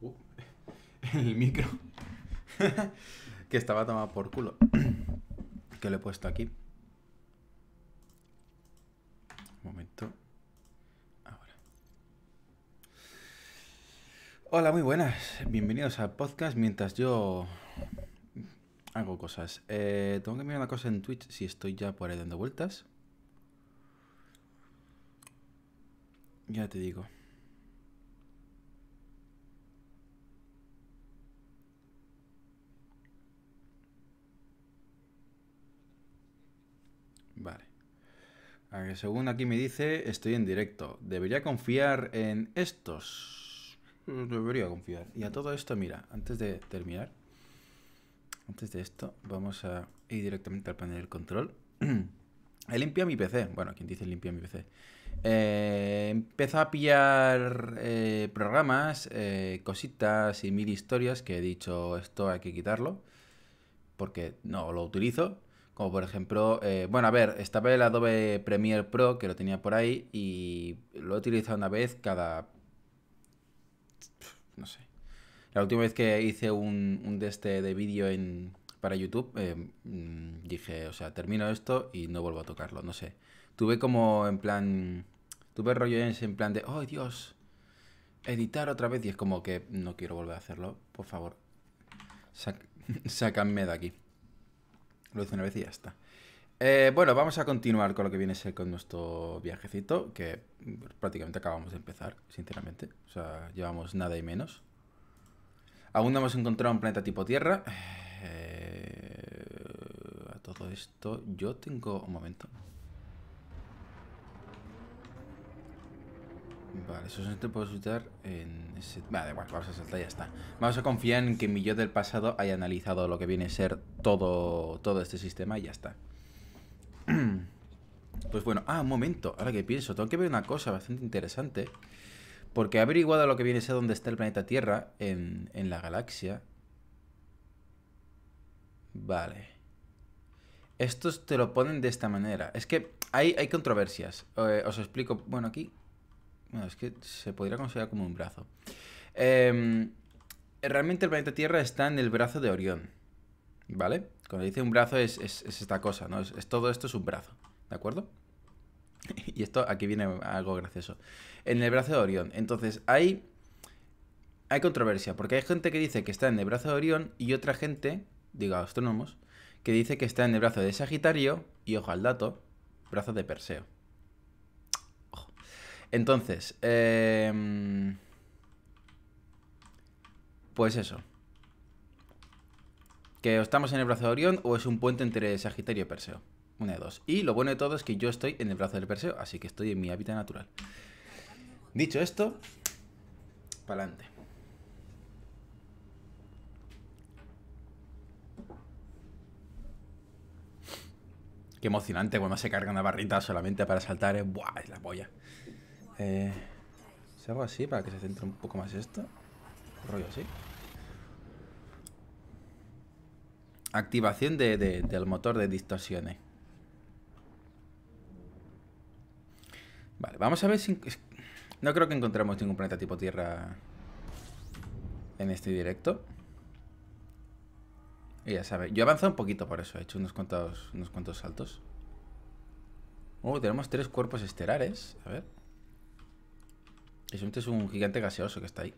Uh, el micro. que estaba tomado por culo. que lo he puesto aquí. Un momento. Ahora. Hola, muy buenas. Bienvenidos al podcast mientras yo hago cosas. Eh, tengo que mirar una cosa en Twitch si estoy ya por ahí dando vueltas. Ya te digo. según aquí me dice, estoy en directo. ¿Debería confiar en estos? Debería confiar. Y a todo esto, mira, antes de terminar, antes de esto, vamos a ir directamente al panel de control. He limpiado mi PC. Bueno, ¿quién dice limpia mi PC. Eh, a pillar eh, programas, eh, cositas y mil historias que he dicho esto hay que quitarlo porque no lo utilizo. Como por ejemplo, eh, bueno, a ver, estaba el Adobe Premiere Pro, que lo tenía por ahí, y lo he utilizado una vez cada... No sé. La última vez que hice un, de este de vídeo en, para YouTube, eh, mm, dije, o sea, termino esto y no vuelvo a tocarlo, no sé. Tuve como en plan... Tuve rollo en plan de, oh Dios, editar otra vez y es como que no quiero volver a hacerlo, por favor. Sácame sácanme de aquí. Lo hice una vez y ya está. Eh, bueno, vamos a continuar con lo que viene a ser con nuestro viajecito, que prácticamente acabamos de empezar, sinceramente. O sea, llevamos nada y menos. Aún no hemos encontrado un planeta tipo Tierra. Eh, a todo esto, yo tengo... Un momento, Vale, eso se te puedo soltar en ese... Vale, bueno, vamos a saltar ya está. Vamos a confiar en que mi yo del pasado haya analizado lo que viene a ser todo, todo este sistema y ya está. Pues bueno, ah, un momento, ahora que pienso, tengo que ver una cosa bastante interesante. Porque he averiguado lo que viene a ser donde está el planeta Tierra en, la galaxia. Vale. Estos te lo ponen de esta manera. Es que hay, hay controversias. Eh, os explico, bueno, aquí bueno, es que se podría considerar como un brazo. Em, realmente el planeta Tierra está en el brazo de Orión. ¿Vale? Cuando dice un brazo es, es, esta cosa, ¿no? Es, todo esto es un brazo. ¿De acuerdo? Y esto, aquí viene algo gracioso. En el brazo de Orión. Entonces, hay. Hay controversia, porque hay gente que dice que está en el brazo de Orión y otra gente, digo astrónomos, que dice que está en el brazo de Sagitario y, ojo al dato, brazo de Perseo. Entonces, em, pues eso. Que estamos en el brazo de Orión o es un puente entre Sagitario y Perseo. Una de dos. Y lo bueno de todo es que yo estoy en el brazo del Perseo, así que estoy en mi hábitat natural. Dicho esto, para adelante. Qué emocionante cuando se carga una barrita solamente para saltar. ¿eh? Buah, es la polla. Eh, Se hago así para que se centre un poco más esto. Rollo así. Activación del motor de distorsiones. Vale, vamos a ver si... No creo que encontremos ningún planeta tipo Tierra en este directo. ya sabes yo he avanzado un poquito por eso, he hecho unos cuantos, unos cuantos saltos. Oh, tenemos tres cuerpos estelares. A ver es un gigante gaseoso que está ahí.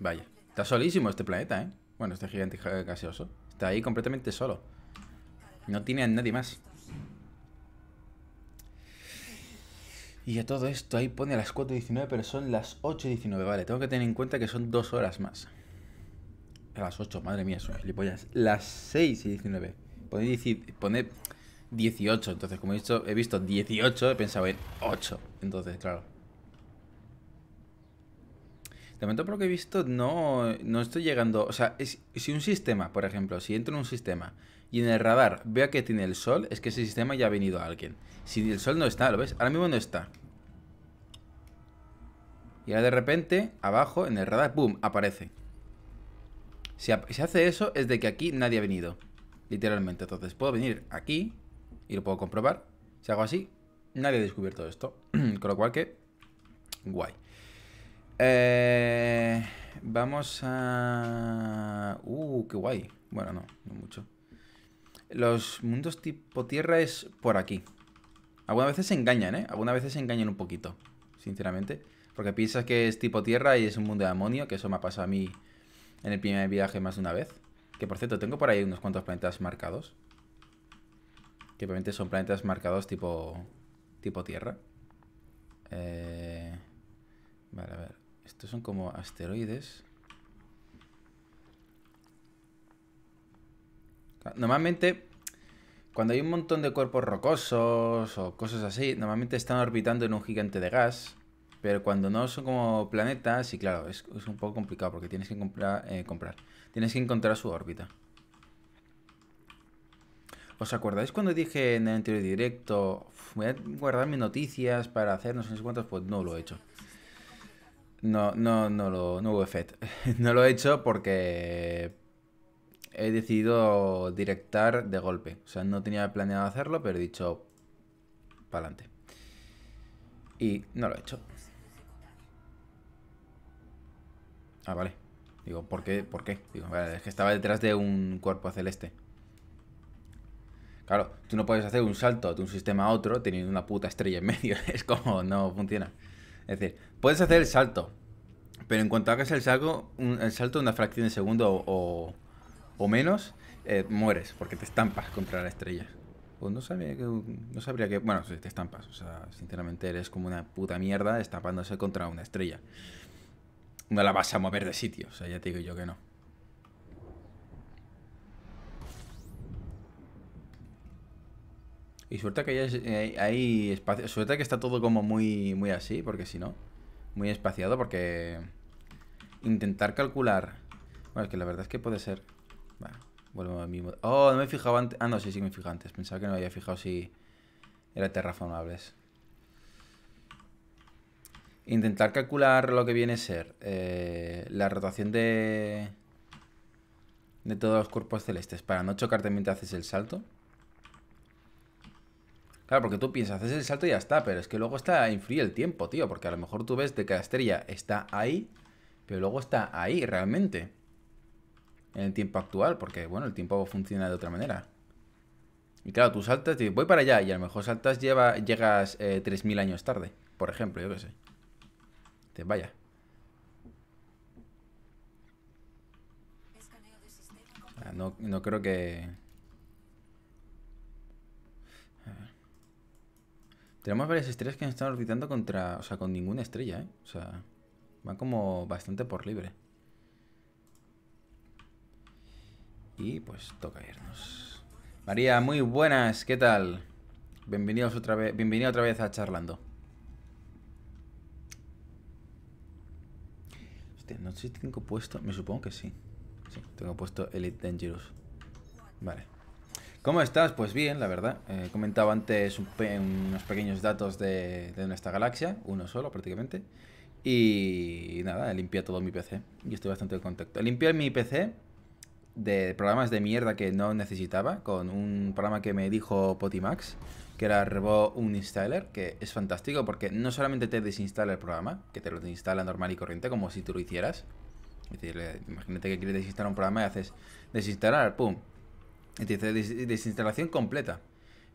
Vaya. Está solísimo este planeta, ¿eh? Bueno, este gigante gaseoso. Está ahí completamente solo. No tiene a nadie más. Y a todo esto ahí pone a las 4.19, pero son las 8.19. Vale, tengo que tener en cuenta que son dos horas más. A las 8, madre mía, son gilipollas. Las 6.19. Poner, poner 18. Entonces, como he he visto 18, he pensado en 8. Entonces, claro. De momento, por lo que he visto, no, no estoy llegando... O sea, si un sistema, por ejemplo, si entro en un sistema y en el radar veo que tiene el sol, es que ese sistema ya ha venido a alguien. Si el sol no está, ¿lo ves? Ahora mismo no está. Y ahora de repente, abajo, en el radar, ¡pum!, aparece. Si, si hace eso, es de que aquí nadie ha venido. Literalmente. Entonces, puedo venir aquí y lo puedo comprobar. Si hago así, nadie ha descubierto esto. Con lo cual que, guay. Eh, vamos a... Uh, qué guay. Bueno, no, no mucho. Los mundos tipo tierra es por aquí. Algunas veces se engañan, ¿eh? Algunas veces se engañan un poquito, sinceramente. Porque piensas que es tipo tierra y es un mundo de amonio, que eso me ha pasado a mí en el primer viaje más de una vez. Que por cierto, tengo por ahí unos cuantos planetas marcados. Simplemente son planetas marcados tipo, tipo Tierra. Eh, vale, a ver. Estos son como asteroides. Normalmente, cuando hay un montón de cuerpos rocosos o cosas así, normalmente están orbitando en un gigante de gas. Pero cuando no son como planetas, y claro, es, un poco complicado porque tienes que comprar. Eh, tienes que encontrar su órbita. ¿Os acordáis cuando dije en el anterior directo, voy a guardar mis noticias para hacer no sé cuántos? Pues no lo he hecho. No, no, no, lo, no hubo efecto no lo he hecho porque he decidido directar de golpe. O sea, no tenía planeado hacerlo, pero he dicho, para adelante. Y no lo he hecho. Ah, vale. Digo, ¿por qué? ¿Por qué? Digo, es que estaba detrás de un cuerpo celeste. Claro, tú no puedes hacer un salto de un sistema a otro teniendo una puta estrella en medio. Es como no funciona. Es decir, puedes hacer el salto, pero en cuanto hagas el salto, un, salto de una fracción de segundo o, menos, eh, mueres porque te estampas contra la estrella. Pues no sabría que. No sabría que. Bueno, si te estampas. O sea, sinceramente eres como una puta mierda estampándose contra una estrella. No la vas a mover de sitio. O sea, ya te digo yo que no. Y suerte que eh, hay, espacio. Suerte que está todo como muy, muy así, porque si no, muy espaciado, porque intentar calcular. Bueno, es que la verdad es que puede ser. Bueno, vuelvo al mismo. Oh, no me he fijado antes. Ah, no, sí, sí me fijado antes. Pensaba que no me había fijado si era terraformables. Intentar calcular lo que viene a ser eh, la rotación de, de todos los cuerpos celestes para no chocarte mientras haces el salto. Claro, porque tú piensas, haces el salto y ya está, pero es que luego está influye el tiempo, tío, porque a lo mejor tú ves de que la estrella está ahí, pero luego está ahí realmente. En el tiempo actual, porque bueno, el tiempo funciona de otra manera. Y claro, tú saltas y voy para allá, y a lo mejor saltas lleva, llegas 3.000 eh, años tarde, por ejemplo, yo qué sé. Te vaya. Ah, no creo que... Tenemos varias estrellas que están orbitando contra. O sea, con ninguna estrella, ¿eh? O sea, van como bastante por libre. Y pues toca irnos. María, muy buenas, ¿qué tal? Bienvenidos otra vez, Bienvenido otra vez a Charlando. Hostia, no sé si tengo puesto, me supongo que sí. Sí, tengo puesto Elite Dangerous. Vale. ¿Cómo estás? Pues bien, la verdad. He eh, comentado antes unos pequeños datos de, nuestra galaxia, uno solo prácticamente. Y nada, limpiado todo mi PC y estoy bastante contento. Limpié mi PC de programas de mierda que no necesitaba con un programa que me dijo Potimax, que era Revo Uninstaller, que es fantástico porque no solamente te desinstala el programa, que te lo desinstala normal y corriente como si tú lo hicieras. Es decir, eh, imagínate que quieres desinstalar un programa y haces desinstalar, pum, entonces desinstalación completa.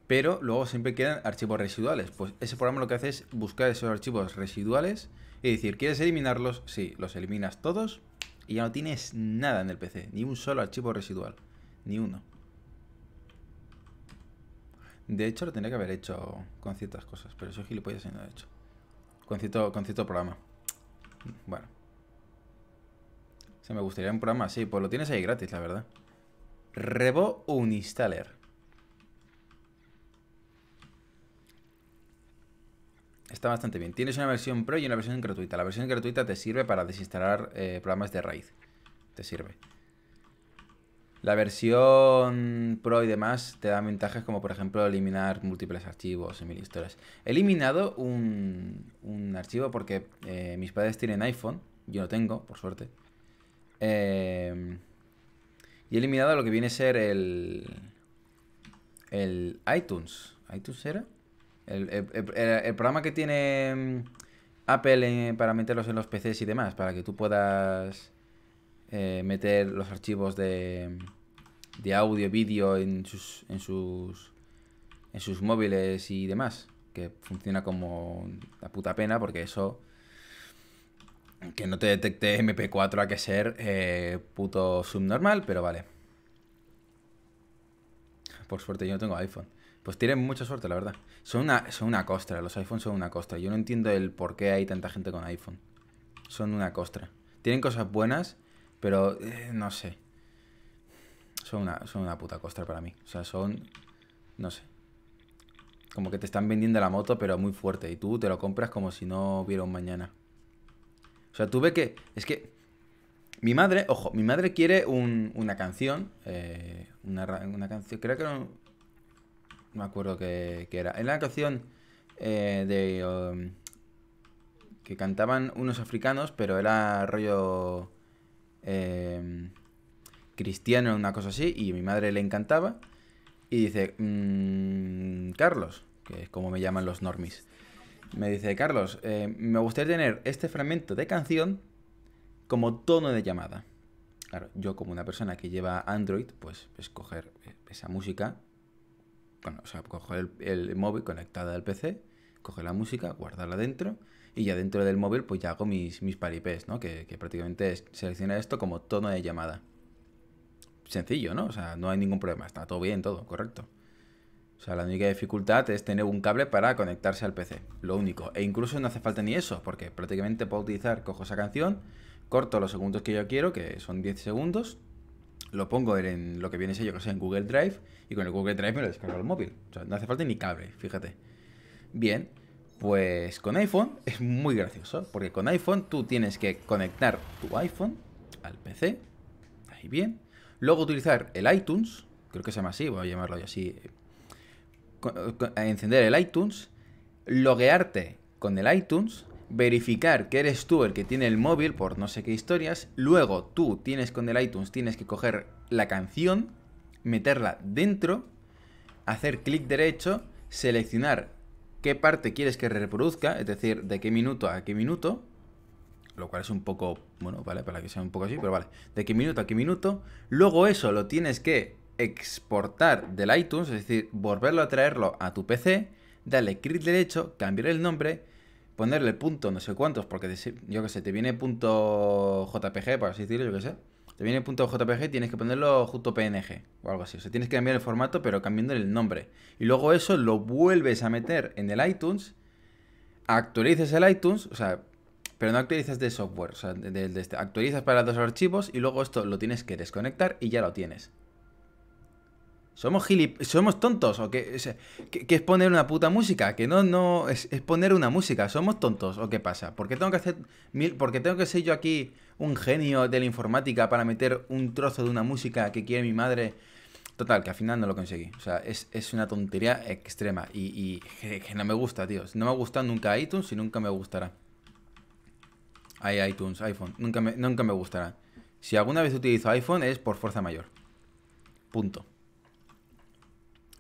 Pero luego siempre quedan archivos residuales. Pues ese programa lo que hace es buscar esos archivos residuales y decir, ¿quieres eliminarlos? Sí, los eliminas todos y ya no tienes nada en el PC. Ni un solo archivo residual. Ni uno. De hecho, lo tendría que haber hecho con ciertas cosas, pero eso gilipollas y no lo he hecho. Con cierto, con cierto programa. Bueno. Se me gustaría un programa así, pues lo tienes ahí gratis, la verdad. Revo Uninstaller Está bastante bien. Tienes una versión pro y una versión gratuita. La versión gratuita te sirve para desinstalar eh, programas de raíz. Te sirve. La versión pro y demás te da ventajas como por ejemplo eliminar múltiples archivos en mil historias. He eliminado un, un archivo porque eh, mis padres tienen iPhone, yo no tengo, por suerte. Eh, y he eliminado lo que viene a ser el... El iTunes. ¿iTunes era? El, programa que tiene mm, Apple eh, para meterlos en los PCs y demás, para que tú puedas eh, meter los archivos de, mm, de audio, vídeo en sus, en, sus, en sus móviles y demás. Que funciona como la puta pena porque eso que no te detecte MP4 a que ser eh, puto subnormal, pero vale. Por suerte yo no tengo iPhone. Pues tienen mucha suerte, la verdad. Son una, son una costra, los iPhones son una costra. Yo no entiendo el por qué hay tanta gente con iPhone. Son una costra. Tienen cosas buenas, pero eh, no sé. Son una, son una puta costra para mí. O sea, son... No sé. Como que te están vendiendo la moto, pero muy fuerte. Y tú te lo compras como si no hubiera un mañana. O sea, tuve que. Es que. Mi madre, ojo, mi madre quiere un, una canción. Eh, una, canción. Creo que no. No me acuerdo qué era. Era una canción eh, de. Um, que cantaban unos africanos, pero era rollo. Em, cristiano, una cosa así. Y a mi madre le encantaba. Y dice: mm, Carlos, que es como me llaman los normis. Me dice, Carlos, eh, me gustaría tener este fragmento de canción como tono de llamada. Claro, yo como una persona que lleva Android, pues escoger eh, esa música, bueno, o sea, coger el, móvil conectado al PC, coger la música, guardarla dentro y ya dentro del móvil pues ya hago mis, mis paripés, ¿no? Que, que prácticamente es seleccionar esto como tono de llamada. Sencillo, ¿no? O sea, no hay ningún problema, está todo bien, todo correcto. O sea, la única dificultad es tener un cable para conectarse al PC. Lo único. E incluso no hace falta ni eso, porque prácticamente puedo utilizar, cojo esa canción, corto los segundos que yo quiero, que son 10 segundos, lo pongo en lo que viene yo, que sea en Google Drive, y con el Google Drive me lo descargo al móvil. O sea, no hace falta ni cable, fíjate. Bien, pues con iPhone es muy gracioso, porque con iPhone tú tienes que conectar tu iPhone al PC, ahí bien, luego utilizar el iTunes, creo que se llama así, voy a llamarlo así encender el iTunes, loguearte con el iTunes, verificar que eres tú el que tiene el móvil por no sé qué historias, luego tú tienes con el iTunes, tienes que coger la canción, meterla dentro, hacer clic derecho, seleccionar qué parte quieres que reproduzca, es decir, de qué minuto a qué minuto, lo cual es un poco, bueno, vale, para que sea un poco así, pero vale, de qué minuto a qué minuto, luego eso lo tienes que exportar del iTunes, es decir, volverlo a traerlo a tu PC, darle clic derecho, cambiar el nombre, ponerle punto no sé cuántos, porque yo que sé, te viene punto JPG, por así decirlo, yo que sé. Te viene punto JPG, tienes que ponerlo justo PNG o algo así. O sea, tienes que cambiar el formato, pero cambiando el nombre. Y luego eso lo vuelves a meter en el iTunes, actualizas el iTunes, o sea, pero no actualizas de software, o sea, este, actualizas para los archivos y luego esto lo tienes que desconectar y ya lo tienes. ¿Somos gilip ¿Somos tontos? ¿O qué, es poner una puta música? Que no, no, es, poner una música. ¿Somos tontos? ¿O qué pasa? ¿Por qué tengo que hacer mil, porque tengo que ser yo aquí un genio de la informática para meter un trozo de una música que quiere mi madre? Total, que al final no lo conseguí. O sea, es, una tontería extrema y, que, no me gusta, tío. No me ha nunca iTunes y nunca me gustará. Hay iTunes, iPhone. Nunca nunca me gustará. Si alguna vez utilizo iPhone es por fuerza mayor. Punto.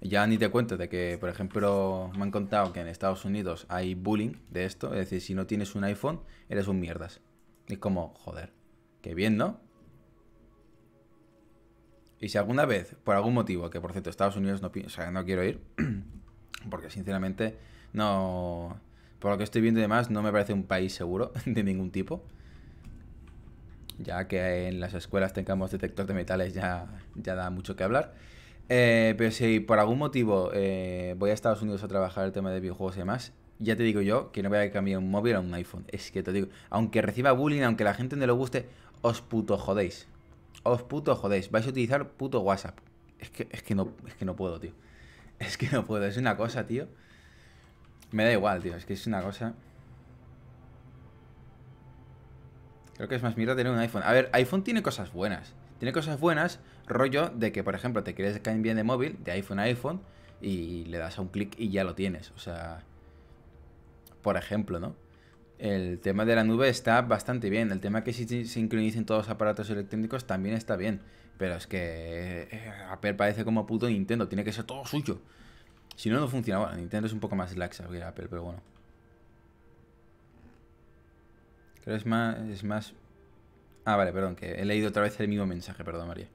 Ya ni te cuento de que, por ejemplo, me han contado que en Estados Unidos hay bullying de esto. Es decir, si no tienes un iPhone, eres un mierdas. es como, joder, qué bien, ¿no? Y si alguna vez, por algún motivo, que por cierto, Estados Unidos no, no quiero ir, porque sinceramente no... Por lo que estoy viendo y demás, no me parece un país seguro de ningún tipo. Ya que en las escuelas tengamos detector de metales ya, ya da mucho que hablar. Eh, pero si por algún motivo eh, voy a Estados Unidos a trabajar el tema de videojuegos y demás, ya te digo yo que no voy a cambiar un móvil a un iPhone. Es que te digo, aunque reciba bullying, aunque la gente no lo guste, os puto jodéis. Os puto jodéis. Vais a utilizar puto WhatsApp. Es que, es que, no, es que no puedo, tío. Es que no puedo. Es una cosa, tío. Me da igual, tío. Es que es una cosa. Creo que es más mierda tener un iPhone. A ver, iPhone tiene cosas buenas. Tiene cosas buenas Rollo de que, por ejemplo, te quieres bien de móvil, de iPhone a iPhone, y le das a un clic y ya lo tienes. O sea, por ejemplo, ¿no? El tema de la nube está bastante bien. El tema que se sincronicen todos los aparatos electrónicos también está bien. Pero es que eh, Apple parece como puto Nintendo. Tiene que ser todo suyo. Si no, no funciona. Bueno, Nintendo es un poco más laxa que Apple, pero bueno. Creo es más, es más... Ah, vale, perdón, que he leído otra vez el mismo mensaje, perdón, María.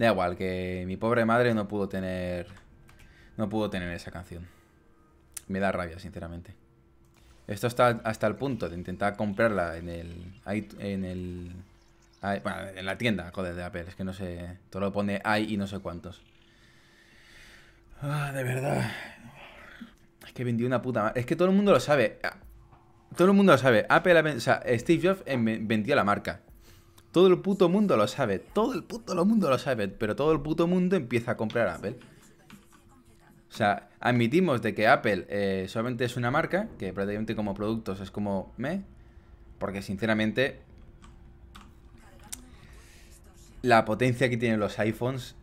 Da igual, que mi pobre madre no pudo tener... No pudo tener esa canción. Me da rabia, sinceramente. Esto está hasta el punto de intentar comprarla en el... En el... en la tienda, joder, de Apple. Es que no sé... Todo lo pone hay y no sé cuántos. Ah, de verdad. Es que vendió una puta... Es que todo el mundo lo sabe. Ah, todo el mundo lo sabe. Apple... Steve Jobs vendió la marca. Todo el puto mundo lo sabe, todo el puto mundo lo sabe, pero todo el puto mundo empieza a comprar Apple. O sea, admitimos de que Apple eh, solamente es una marca, que prácticamente como productos es como me, porque sinceramente la potencia que tienen los iPhones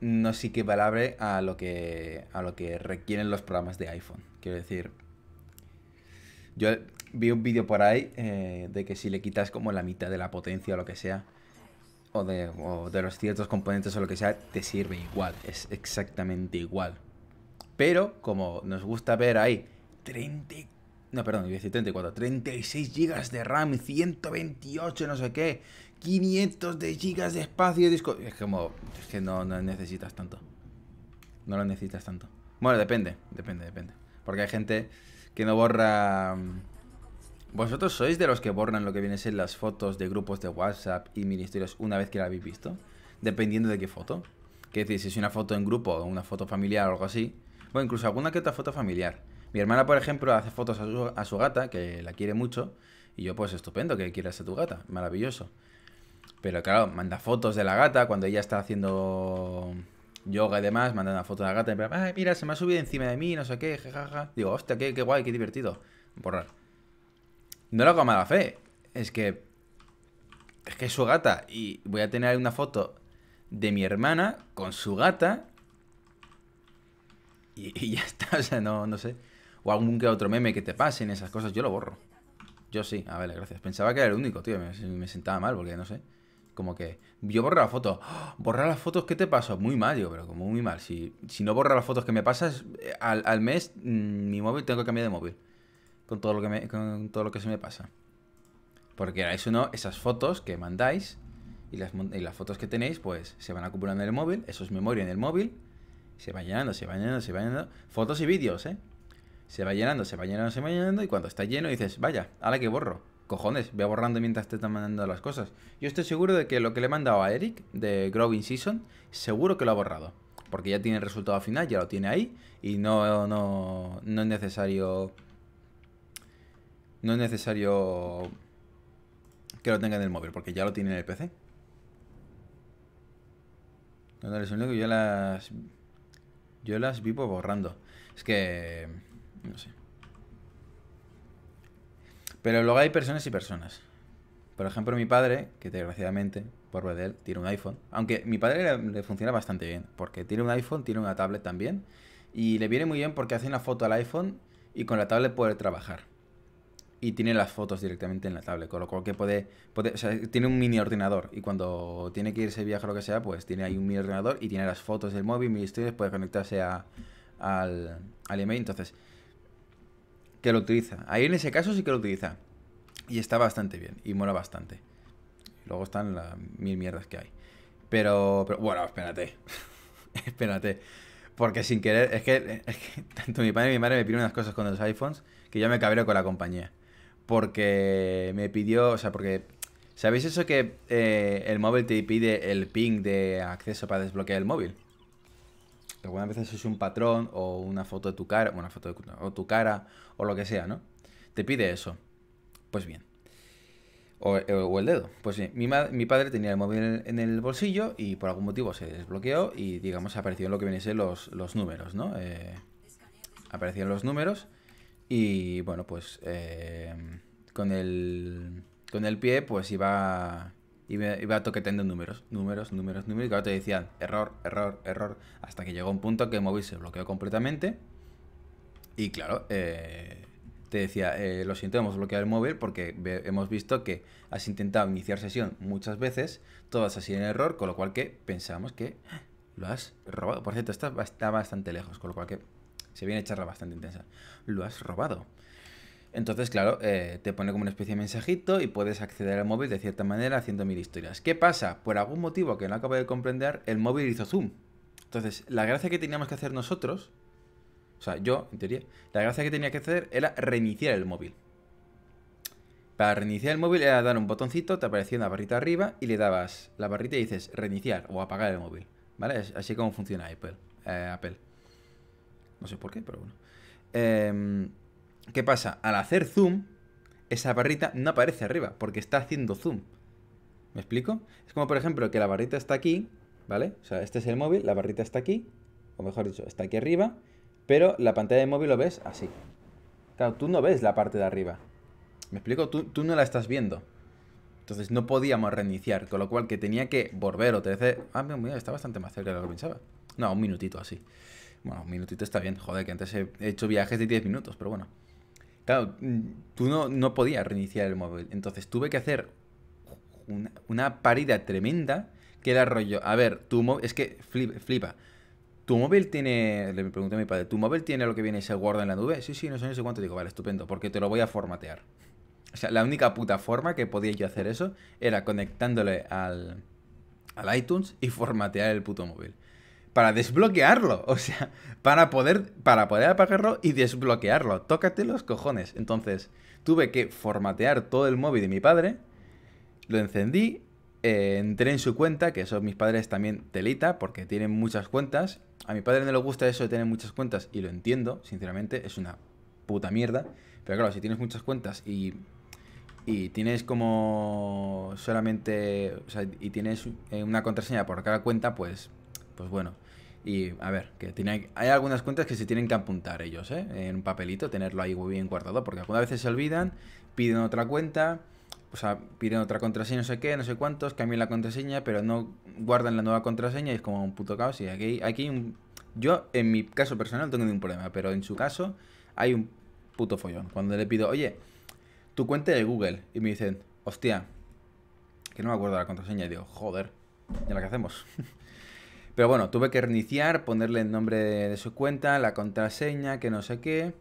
no es que a lo que a lo que requieren los programas de iPhone. Quiero decir, yo vi un vídeo por ahí eh, de que si le quitas como la mitad de la potencia o lo que sea, o de, los ciertos componentes o lo que sea, te sirve igual, es exactamente igual. Pero como nos gusta ver ahí 30, no, perdón, 34, 36 gigas de RAM, 128 no sé qué, 500 de gigas de espacio de disco. Es como, es que no, no necesitas tanto. No lo necesitas tanto. Bueno, depende, depende, depende. Porque hay gente que no borra mm, ¿Vosotros sois de los que borran lo que vienen a ser las fotos de grupos de WhatsApp y ministerios una vez que la habéis visto? Dependiendo de qué foto. Que decir, si es una foto en grupo o una foto familiar o algo así. O incluso alguna que otra foto familiar. Mi hermana, por ejemplo, hace fotos a su, gata, que la quiere mucho. Y yo, pues estupendo que quieras a tu gata. Maravilloso. Pero claro, manda fotos de la gata cuando ella está haciendo yoga y demás, manda una foto de la gata. Y me Ay, mira, se me ha subido encima de mí, no sé qué, jajaja. Digo, hostia, qué, qué guay, qué divertido. Borrar. No lo hago a mala fe. Es que. Es que su gata. Y voy a tener una foto de mi hermana con su gata. Y, ya está. O sea, no, no sé. O algún que otro meme que te pasen esas cosas. Yo lo borro. Yo sí. A ah, ver, gracias. Pensaba que era el único, tío. Me, me sentaba mal porque no sé. Como que. Yo borro la foto. ¡Ah! ¿Borrar las fotos que te paso? Muy mal, yo, pero como muy mal. Si, si no borro las fotos que me pasas, eh, al, al mes mm, mi móvil tengo que cambiar de móvil con todo lo que, con todo lo que se me pasa. Porque eso uno, esas fotos que mandáis y las, y fotos que tenéis, pues se van acumulando en el móvil, eso es memoria en el móvil, se va llenando, se va llenando, se va llenando. Fotos y vídeos, ¿eh? Se va llenando, se va llenando, se va llenando, y cuando está lleno dices, vaya, ahora que borro. Cojones, voy borrando mientras te están mandando las cosas. Yo estoy seguro de que lo que le he mandado a Eric de Growing Season, seguro que lo ha borrado. Porque ya tiene el resultado final, ya lo tiene ahí, y no, no, no es necesario no es necesario que lo tenga en el móvil, porque ya lo tiene en el PC. No, yo las... Yo las vivo borrando. Es que... No sé. Pero luego hay personas y personas. Por ejemplo, mi padre, que desgraciadamente, por ver de él, tiene un iPhone. Aunque mi padre le, funciona bastante bien, porque tiene un iPhone, tiene una tablet también. Y le viene muy bien porque hace una foto al iPhone y con la tablet puede trabajar y tiene las fotos directamente en la tablet, con lo cual que puede, o sea, tiene un mini ordenador y cuando tiene que irse de viaje o lo que sea, pues tiene ahí un mini ordenador y tiene las fotos del móvil, mini historias, puede conectarse a, al, al email, entonces, que lo utiliza. Ahí en ese caso sí que lo utiliza y está bastante bien y mola bastante. Luego están las mil mierdas que hay. Pero, bueno, espérate, espérate. Porque sin querer, es que, tanto mi padre y mi madre me piden unas cosas con los iPhones que ya me cabreo con la compañía porque me pidió, o sea, porque... ¿Sabéis eso que eh, el móvil te pide el ping de acceso para desbloquear el móvil? Algunas veces es un patrón o una foto de tu cara, una foto o tu cara o lo que sea, ¿no? Te pide eso. Pues bien. O, eh, el dedo. Pues sí, mi, mi, padre tenía el móvil en el bolsillo y por algún motivo se desbloqueó y, digamos, aparecieron lo que viene a ser los, los números, ¿no? Eh, aparecieron aparecían los números y bueno, pues eh, con, el, con el pie pues iba, iba, toqueteando números, números, números, números. Y claro, te decían error, error, error. Hasta que llegó un punto que el móvil se bloqueó completamente. Y claro, eh, te decía, eh, lo siento, hemos bloqueado el móvil porque hemos visto que has intentado iniciar sesión muchas veces, todas así en error, con lo cual que pensamos que ¡Ah! lo has robado. Por cierto, está bastante lejos, con lo cual que se viene charla bastante intensa. Lo has robado. Entonces, claro, eh, te pone como una especie de mensajito y puedes acceder al móvil de cierta manera haciendo mil historias. ¿Qué pasa? Por algún motivo que no acabo de comprender, el móvil hizo zoom. Entonces, la gracia que teníamos que hacer nosotros, o sea, yo, en teoría, la gracia que tenía que hacer era reiniciar el móvil. Para reiniciar el móvil era dar un botoncito, te aparecía una barrita arriba y le dabas la barrita y dices reiniciar o apagar el móvil. ¿Vale? Es así como funciona Apple. Eh, Apple. No sé por qué, pero bueno. Em, ¿Qué pasa? Al hacer zoom, esa barrita no aparece arriba, porque está haciendo zoom. ¿Me explico? Es como, por ejemplo, que la barrita está aquí, ¿vale? O sea, este es el móvil, la barrita está aquí, o mejor dicho, está aquí arriba, pero la pantalla de móvil lo ves así. Claro, tú no ves la parte de arriba. ¿Me explico? Tú, no la estás viendo. Entonces no podíamos reiniciar, con lo cual que tenía que volver o te dice, ah, mira, está bastante más cerca de lo que pensaba. No, un minutito así. Bueno, un minutito está bien, joder, que antes he hecho viajes de 10 minutos, pero bueno. Claro, mm, tú no, podías reiniciar el móvil. Entonces tuve que hacer una, parida tremenda que era rollo. A ver, tu móvil. Es que flipa. ¿Tu móvil tiene.? Le pregunté a mi padre. ¿Tu móvil tiene lo que viene ese guarda en la nube? Sí, sí, no sé, no sé cuánto. Digo, vale, estupendo, porque te lo voy a formatear. O sea, la única puta forma que podía yo hacer eso era conectándole al, al iTunes y formatear el puto móvil para desbloquearlo, o sea, para poder, para poder apagarlo y desbloquearlo. Tócate los cojones. Entonces, tuve que formatear todo el móvil de mi padre, lo encendí, eh, entré en su cuenta, que eso mis padres también telita, porque tienen muchas cuentas. A mi padre no le gusta eso de tener muchas cuentas y lo entiendo, sinceramente, es una puta mierda. Pero claro, si tienes muchas cuentas y y tienes como solamente, o sea, y tienes eh, una contraseña por cada cuenta, pues pues bueno. Y a ver, que tiene, hay algunas cuentas que se tienen que apuntar ellos, ¿eh? En un papelito, tenerlo ahí muy bien guardado, porque algunas veces se olvidan, piden otra cuenta, o sea, piden otra contraseña, no sé qué, no sé cuántos, cambian la contraseña, pero no guardan la nueva contraseña y es como un puto caos. Y aquí, aquí yo, en mi caso personal, no tengo ningún problema, pero en su caso hay un puto follón. Cuando le pido, oye, tu cuenta de Google, y me dicen, hostia, que no me acuerdo la contraseña, y digo, joder, ¿y la que hacemos? Pero bueno, tuve que reiniciar, ponerle el nombre de, su cuenta, la contraseña, que no sé qué.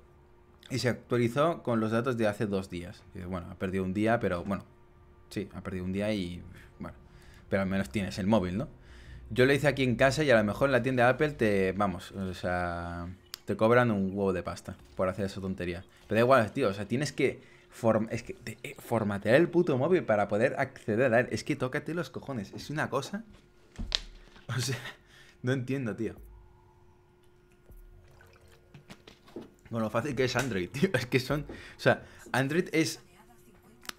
Y se actualizó con los datos de hace dos días. bueno, ha perdido un día, pero bueno. Sí, ha perdido un día y. Bueno. Pero al menos tienes el móvil, ¿no? Yo lo hice aquí en casa y a lo mejor en la tienda de Apple te. Vamos, o sea. Te cobran un huevo de pasta por hacer esa tontería. Pero da igual, tío. O sea, tienes que. es eh, formatear el puto móvil para poder acceder a él. Es que tócate los cojones. Es una cosa. O sea. No entiendo, tío. Bueno, lo fácil que es Android, tío. Es que son... O sea, Android es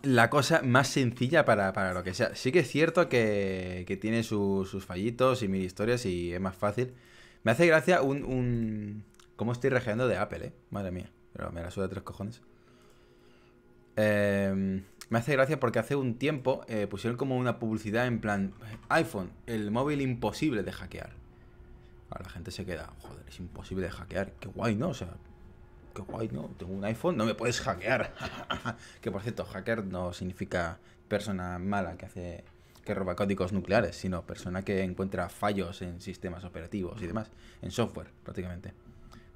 la cosa más sencilla para, lo que sea. Sí que es cierto que, que tiene sus fallitos y mil historias y es más fácil. Me hace gracia un... un... ¿Cómo estoy rejeando de Apple, eh? Madre mía. Pero me la tres cojones. Em, me hace gracia porque hace un tiempo eh, pusieron como una publicidad en plan iPhone, el móvil imposible de hackear la gente se queda, joder, es imposible de hackear. Qué guay, ¿no? O sea, qué guay, ¿no? Tengo un iPhone, no me puedes hackear. que por cierto, hacker no significa persona mala que hace que roba códigos nucleares, sino persona que encuentra fallos en sistemas operativos y demás, en software prácticamente.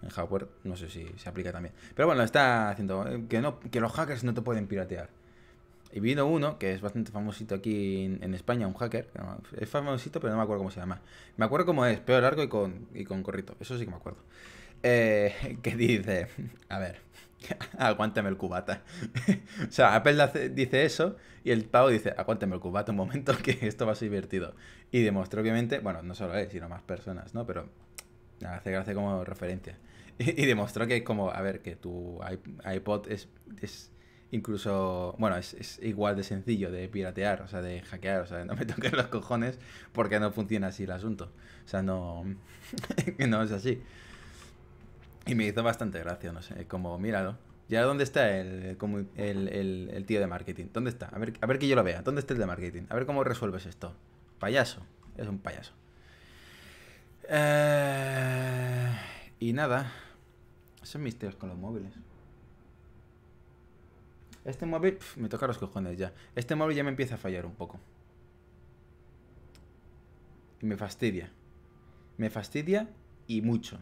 En hardware no sé si se aplica también. Pero bueno, está haciendo eh, que no que los hackers no te pueden piratear. Y vino uno, que es bastante famosito aquí en, España, un hacker. Es famosito, pero no me acuerdo cómo se llama. Me acuerdo cómo es, pero largo y con, y con corrito. Eso sí que me acuerdo. Eh, que dice, a ver, aguántame el cubata. o sea, Apple dice eso y el pavo dice, aguántame el cubata un momento que esto va a ser divertido. Y demostró, obviamente, bueno, no solo él, sino más personas, ¿no? Pero hace gracia como referencia. Y, demostró que es como, a ver, que tu iPod es incluso, bueno, es, igual de sencillo de piratear, o sea, de hackear, o sea, no me toques los cojones porque no funciona así el asunto. O sea, no, no es así. Y me hizo bastante gracia, no sé, como, míralo. ¿Ya dónde está el, tío de marketing? ¿Dónde está? A ver, que yo lo vea. ¿Dónde está el de marketing? A ver cómo resuelves esto. Payaso. Es un payaso. Eh, y nada. Son mis tíos con los móviles. Este móvil me toca los cojones ya. Este móvil ya me empieza a fallar un poco. Y me fastidia. Me fastidia y mucho.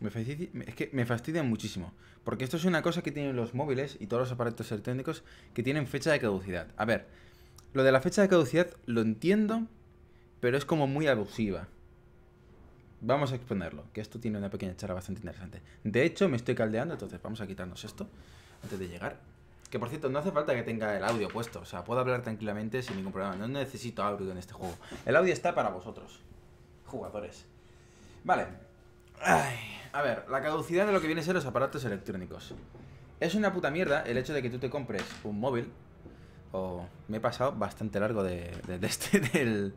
Me fastidia, es que me fastidia muchísimo. Porque esto es una cosa que tienen los móviles y todos los aparatos electrónicos que tienen fecha de caducidad. A ver, lo de la fecha de caducidad lo entiendo, pero es como muy abusiva. Vamos a exponerlo, que esto tiene una pequeña charla bastante interesante. De hecho, me estoy caldeando, entonces vamos a quitarnos esto antes de llegar. Que por cierto, no hace falta que tenga el audio puesto, o sea, puedo hablar tranquilamente sin ningún problema. No necesito audio en este juego. El audio está para vosotros, jugadores. Vale. a ver, la caducidad de lo que viene a ser los aparatos electrónicos. Es una puta mierda el hecho de que tú te compres un móvil. O me he pasado bastante largo de, de este, del,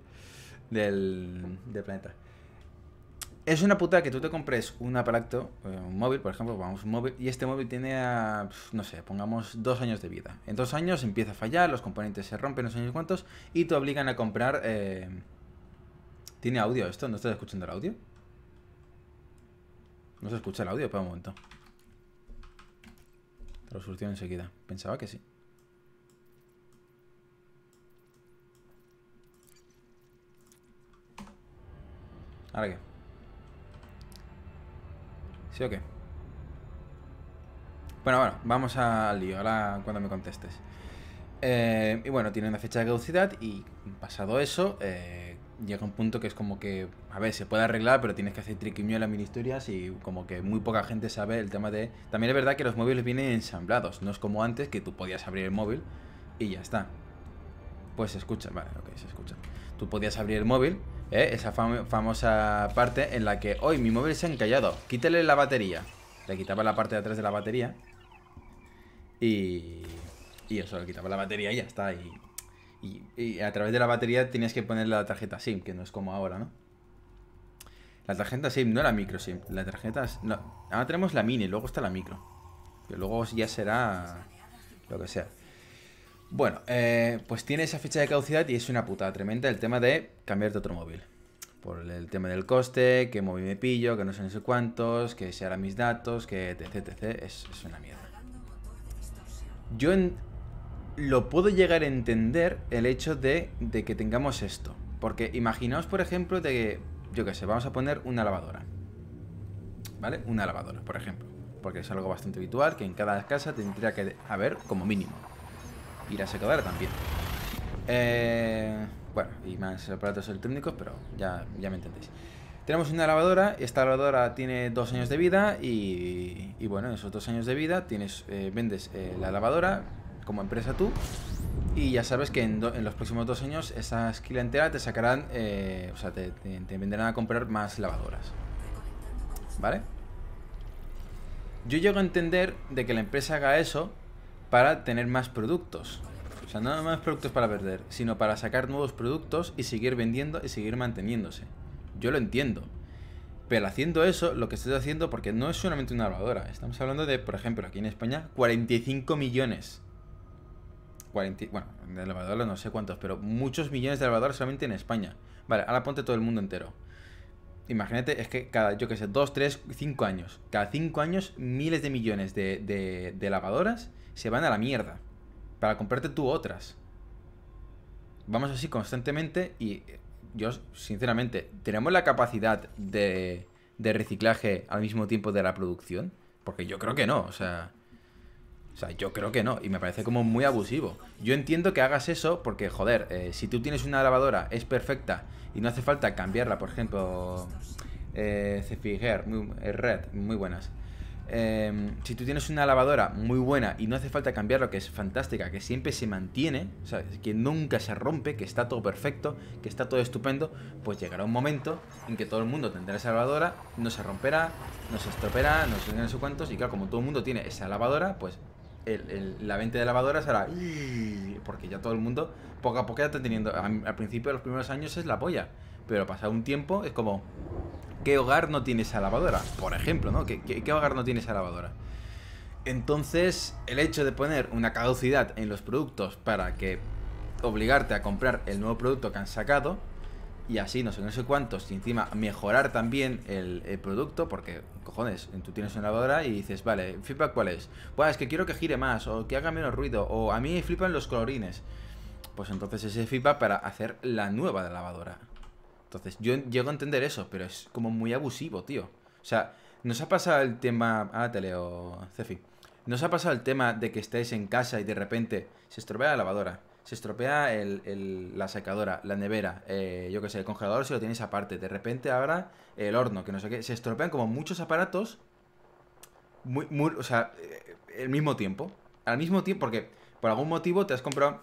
del planeta. Es una puta que tú te compres un aparato, eh, un móvil, por ejemplo, vamos, un móvil, y este móvil tiene, no sé, pongamos dos años de vida. En dos años empieza a fallar, los componentes se rompen, no sé cuántos, y te obligan a comprar... Eh, ¿Tiene audio esto? ¿No estás escuchando el audio? No se escucha el audio, espera un momento. Te lo enseguida. Pensaba que sí. ¿Ahora qué? ¿Sí o qué? Bueno, bueno, vamos al lío, ahora cuando me contestes. Eh, y bueno, tiene una fecha de caducidad y pasado eso, eh, llega un punto que es como que, a ver, se puede arreglar, pero tienes que hacer triquiñuelas, mini historias y como que muy poca gente sabe el tema de... También es verdad que los móviles vienen ensamblados, no es como antes que tú podías abrir el móvil y ya está. Pues se escucha, vale, ok, se escucha. Tú podías abrir el móvil ¿eh? esa famosa parte en la que, hoy mi móvil se ha encallado, quítale la batería. Le quitaba la parte de atrás de la batería y, y eso, le quitaba la batería y ya está. Y, y, a través de la batería tenías que poner la tarjeta SIM, que no es como ahora, ¿no? La tarjeta SIM, no la micro SIM. La tarjeta. No. Ahora tenemos la mini, luego está la micro. Que luego ya será. Lo que sea. Bueno, eh, pues tiene esa fecha de caducidad y es una putada tremenda el tema de cambiarte otro móvil. Por el tema del coste, que móvil me pillo, que no sé, no sé cuántos, que se harán mis datos, que etc, etc. Es, una mierda. Yo lo puedo llegar a entender el hecho de, de, que tengamos esto. Porque imaginaos, por ejemplo, de que, yo qué sé, vamos a poner una lavadora. ¿Vale? Una lavadora, por ejemplo. Porque es algo bastante habitual que en cada casa tendría que haber como mínimo ir a acabar también. Eh, bueno, y más aparatos electrónicos, pero ya, ya me entendéis. Tenemos una lavadora, esta lavadora tiene dos años de vida y, bueno, en esos dos años de vida tienes, eh, vendes eh, la lavadora como empresa tú y ya sabes que en, los próximos dos años esa esquila entera te sacarán, o sea, te, venderán a comprar más lavadoras. ¿Vale? Yo llego a entender de que la empresa haga eso para tener más productos. O sea, no más productos para perder, sino para sacar nuevos productos y seguir vendiendo y seguir manteniéndose. Yo lo entiendo. Pero haciendo eso, lo que estoy haciendo, porque no es solamente una lavadora, estamos hablando de, por ejemplo, aquí en España, 45 millones. bueno, de lavadoras no sé cuántos, pero muchos millones de lavadoras solamente en España. Vale, ahora ponte todo el mundo entero. Imagínate, es que cada, yo qué sé, 2, 3, 5 años. Cada 5 años, miles de millones de lavadoras se van a la mierda para comprarte tú otras. Vamos así constantemente y eh, yo, sinceramente, ¿tenemos la capacidad de, de reciclaje al mismo tiempo de la producción? Porque yo creo que no, o sea... sea, yo creo que no, y me parece como muy abusivo. Yo entiendo que hagas eso porque, joder, eh, si tú tienes una lavadora, es perfecta y no hace falta cambiarla, por ejemplo, eh, muy, eh, Red, muy buenas. Em, si tú tienes una lavadora muy buena y no hace falta cambiarlo, que es fantástica, que siempre se mantiene, o sea, que nunca se rompe, que está todo perfecto, que está todo estupendo, pues llegará un momento en que todo el mundo tendrá esa lavadora, no se romperá, no se estropeará, no se no sé cuántos, y claro, como todo el mundo tiene esa lavadora, pues el, la venta de lavadoras será porque ya todo el mundo poco a poco ya está teniendo al, al principio de los primeros años es la polla pero pasado un tiempo es como ¿Qué hogar no tiene esa lavadora? Por ejemplo, ¿no? ¿Qué, hogar no tiene esa lavadora? Entonces, el hecho de poner una caducidad en los productos para que obligarte a comprar el nuevo producto que han sacado y así no sé, no sé cuántos y encima mejorar también el, producto porque, cojones, tú tienes una lavadora y dices, vale, feedback cuál es? Pues es que quiero que gire más o que haga menos ruido o a mí me flipan los colorines. Pues entonces ese feedback para hacer la nueva lavadora. Entonces, yo llego a entender eso, pero es como muy abusivo, tío. O sea, nos ha pasado el tema. Ah, te leo, Cefi. Nos ha pasado el tema de que estáis en casa y de repente se estropea la lavadora, se estropea el, la secadora, la nevera, eh, yo qué sé, el congelador si lo tenéis aparte. De repente ahora el horno, que no sé qué. Se estropean como muchos aparatos. Muy, muy, o sea, eh, el mismo tiempo. Al mismo tiempo, porque por algún motivo te has comprado.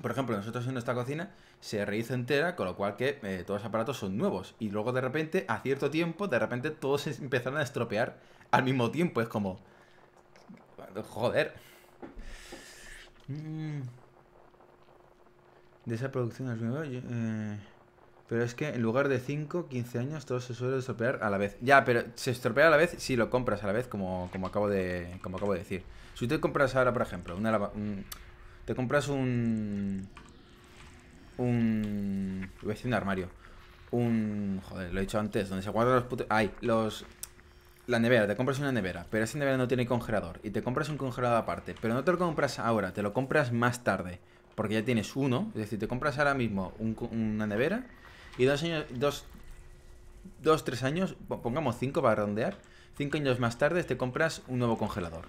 Por ejemplo, nosotros en nuestra cocina se rehizo entera, con lo cual que eh, todos los aparatos son nuevos. Y luego de repente, a cierto tiempo, de repente todos se empezaron a estropear al mismo tiempo. Es como... Joder. Mm. De esa producción es nueva. Eh, pero es que en lugar de 5, 15 años, todo se suele estropear a la vez. Ya, pero se estropea a la vez si lo compras a la vez, como, acabo, de, como acabo de decir. Si tú te compras ahora, por ejemplo, una, te compras un, un... Voy armario. Un... Joder, lo he dicho antes, donde se guardan los putos... Ay, los... La nevera, te compras una nevera, pero esa nevera no tiene congelador. Y te compras un congelador aparte, pero no te lo compras ahora, te lo compras más tarde. Porque ya tienes uno, es decir, te compras ahora mismo una nevera y dos años, dos, dos, tres años, pongamos cinco para redondear, cinco años más tarde te compras un nuevo congelador.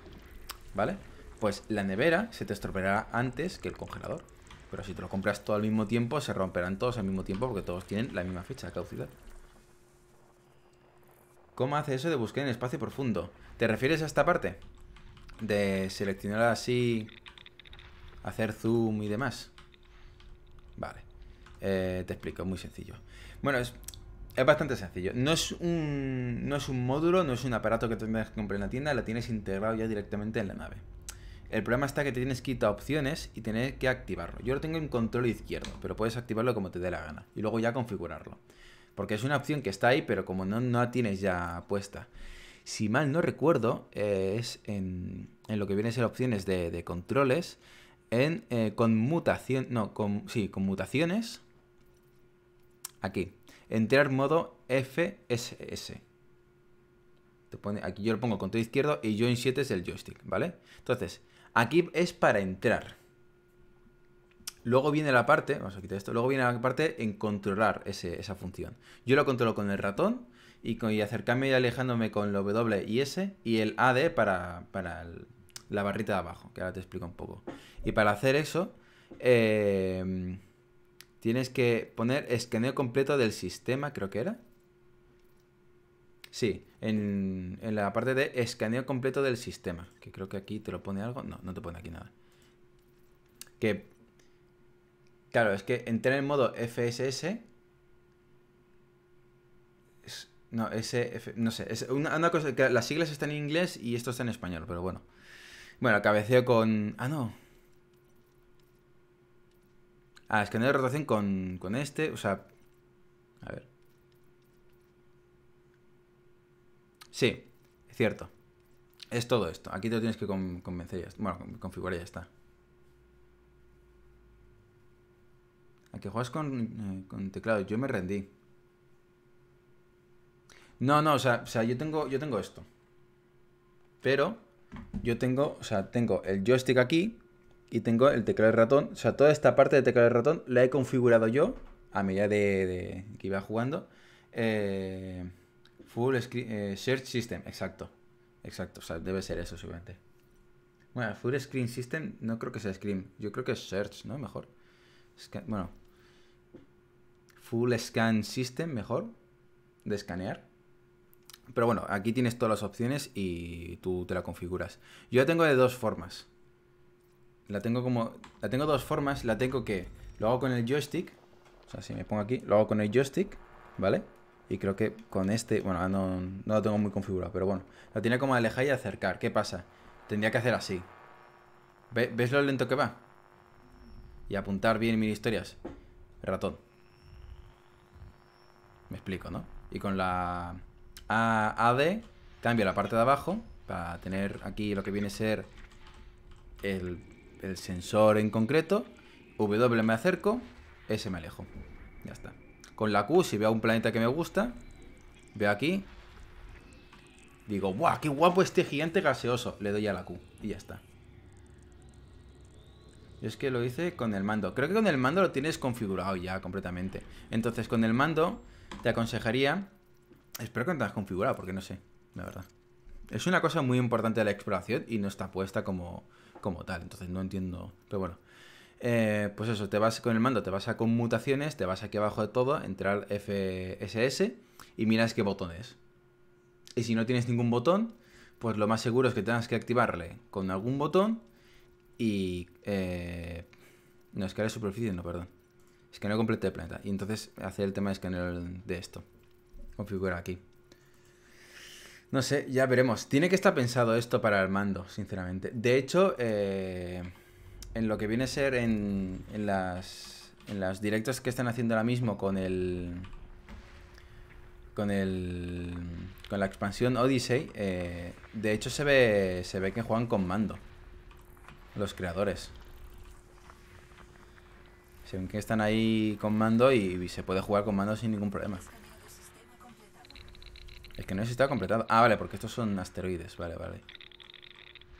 ¿Vale? Pues la nevera se te estropeará antes que el congelador. Pero si te lo compras todo al mismo tiempo, se romperán todos al mismo tiempo porque todos tienen la misma fecha de caducidad. ¿Cómo hace eso de buscar en espacio profundo? ¿Te refieres a esta parte? De seleccionar así, hacer zoom y demás. Vale. Eh, te explico, muy sencillo. Bueno, es, bastante sencillo. No es, un, no es un módulo, no es un aparato que tengas que comprar en la tienda, la tienes integrado ya directamente en la nave. El problema está que te tienes que opciones y tener que activarlo. Yo lo tengo en control izquierdo, pero puedes activarlo como te dé la gana y luego ya configurarlo. Porque es una opción que está ahí, pero como no, la tienes ya puesta. Si mal no recuerdo, eh, es en, en, lo que viene a ser opciones de, controles, en eh, conmutación, no, con, sí, conmutaciones, aquí, entrar modo FSS. aquí yo lo pongo control izquierdo y join 7 es el joystick, ¿vale? Entonces, Aquí es para entrar. Luego viene la parte, vamos a quitar esto, luego viene la parte en controlar esa función. Yo lo controlo con el ratón y, con, y acercarme y alejándome con lo W y S y el AD para, la barrita de abajo, que ahora te explico un poco. Y para hacer eso, em, tienes que poner escaneo completo del sistema, creo que era. Sí, en, la parte de escaneo completo del sistema. Que creo que aquí te lo pone algo. No, no te pone aquí nada. Que. Claro, es que entré en el modo FSS. no, ese no sé, es cosa que las siglas están en inglés y esto está en español, pero bueno. Bueno, cabeceo con... Ah, no. Ah, escaneo de rotación con, con este, o sea... A ver. Sí, es cierto. Es todo esto. Aquí te lo tienes que convencer ya. Bueno, configurar ya está. Aquí juegas eh, con, teclado. Yo me rendí. No, no, o sea, yo tengo, yo tengo esto. Pero yo tengo, o sea, tengo el joystick aquí y tengo el teclado de ratón. O sea, toda esta parte de teclado de ratón la he configurado yo a medida de, que iba jugando. Eh, Full screen, eh, Search System, exacto. Exacto, o sea, debe ser eso, seguramente. Bueno, Full Screen System no creo que sea screen, Yo creo que es Search, ¿no? Mejor. bueno. Full Scan System, mejor. De escanear. Pero bueno, aquí tienes todas las opciones y tú te la configuras. Yo la tengo de dos formas. La tengo como... La tengo dos formas. La tengo que... Lo hago con el joystick. O sea, si me pongo aquí, lo hago con el joystick. ¿Vale? Y creo que con este, bueno, no, lo tengo muy configurado, pero bueno. Lo tiene como alejar y acercar. ¿Qué pasa? Tendría que hacer así. ¿Ves lo lento que va? Y apuntar bien mil historias. Ratón. Me explico, ¿no? Y con la A AD cambio la parte de abajo para tener aquí lo que viene a ser el, el sensor en concreto. W me acerco, S me alejo. Ya está con la Q, si veo un planeta que me gusta, veo aquí, digo, ¡guau! ¡Qué guapo este gigante gaseoso! Le doy a la Q y ya está. es que lo hice con el mando. Creo que con el mando lo tienes configurado ya completamente. Entonces, con el mando te aconsejaría... Espero que no te configurado, porque no sé, la verdad. Es una cosa muy importante de la exploración y no está puesta como, como tal. Entonces, no entiendo... Pero bueno, eh, pues eso, te vas con el mando, te vas a conmutaciones, te vas aquí abajo de todo, entrar FSS y miras qué botón es. Y si no tienes ningún botón, pues lo más seguro es que tengas que activarle con algún botón y... Eh, no, escanear superficie, no, perdón. es no completo de planeta. Y entonces hacer el tema de escaneo de esto. Configura aquí. No sé, ya veremos. Tiene que estar pensado esto para el mando, sinceramente. De hecho, eh en lo que viene a ser en, en las en las directas que están haciendo ahora mismo con el con el con la expansión Odyssey eh, de hecho se ve se ve que juegan con mando los creadores se ven que están ahí con mando y, se puede jugar con mando sin ningún problema Es que no está completado ah vale porque estos son asteroides vale vale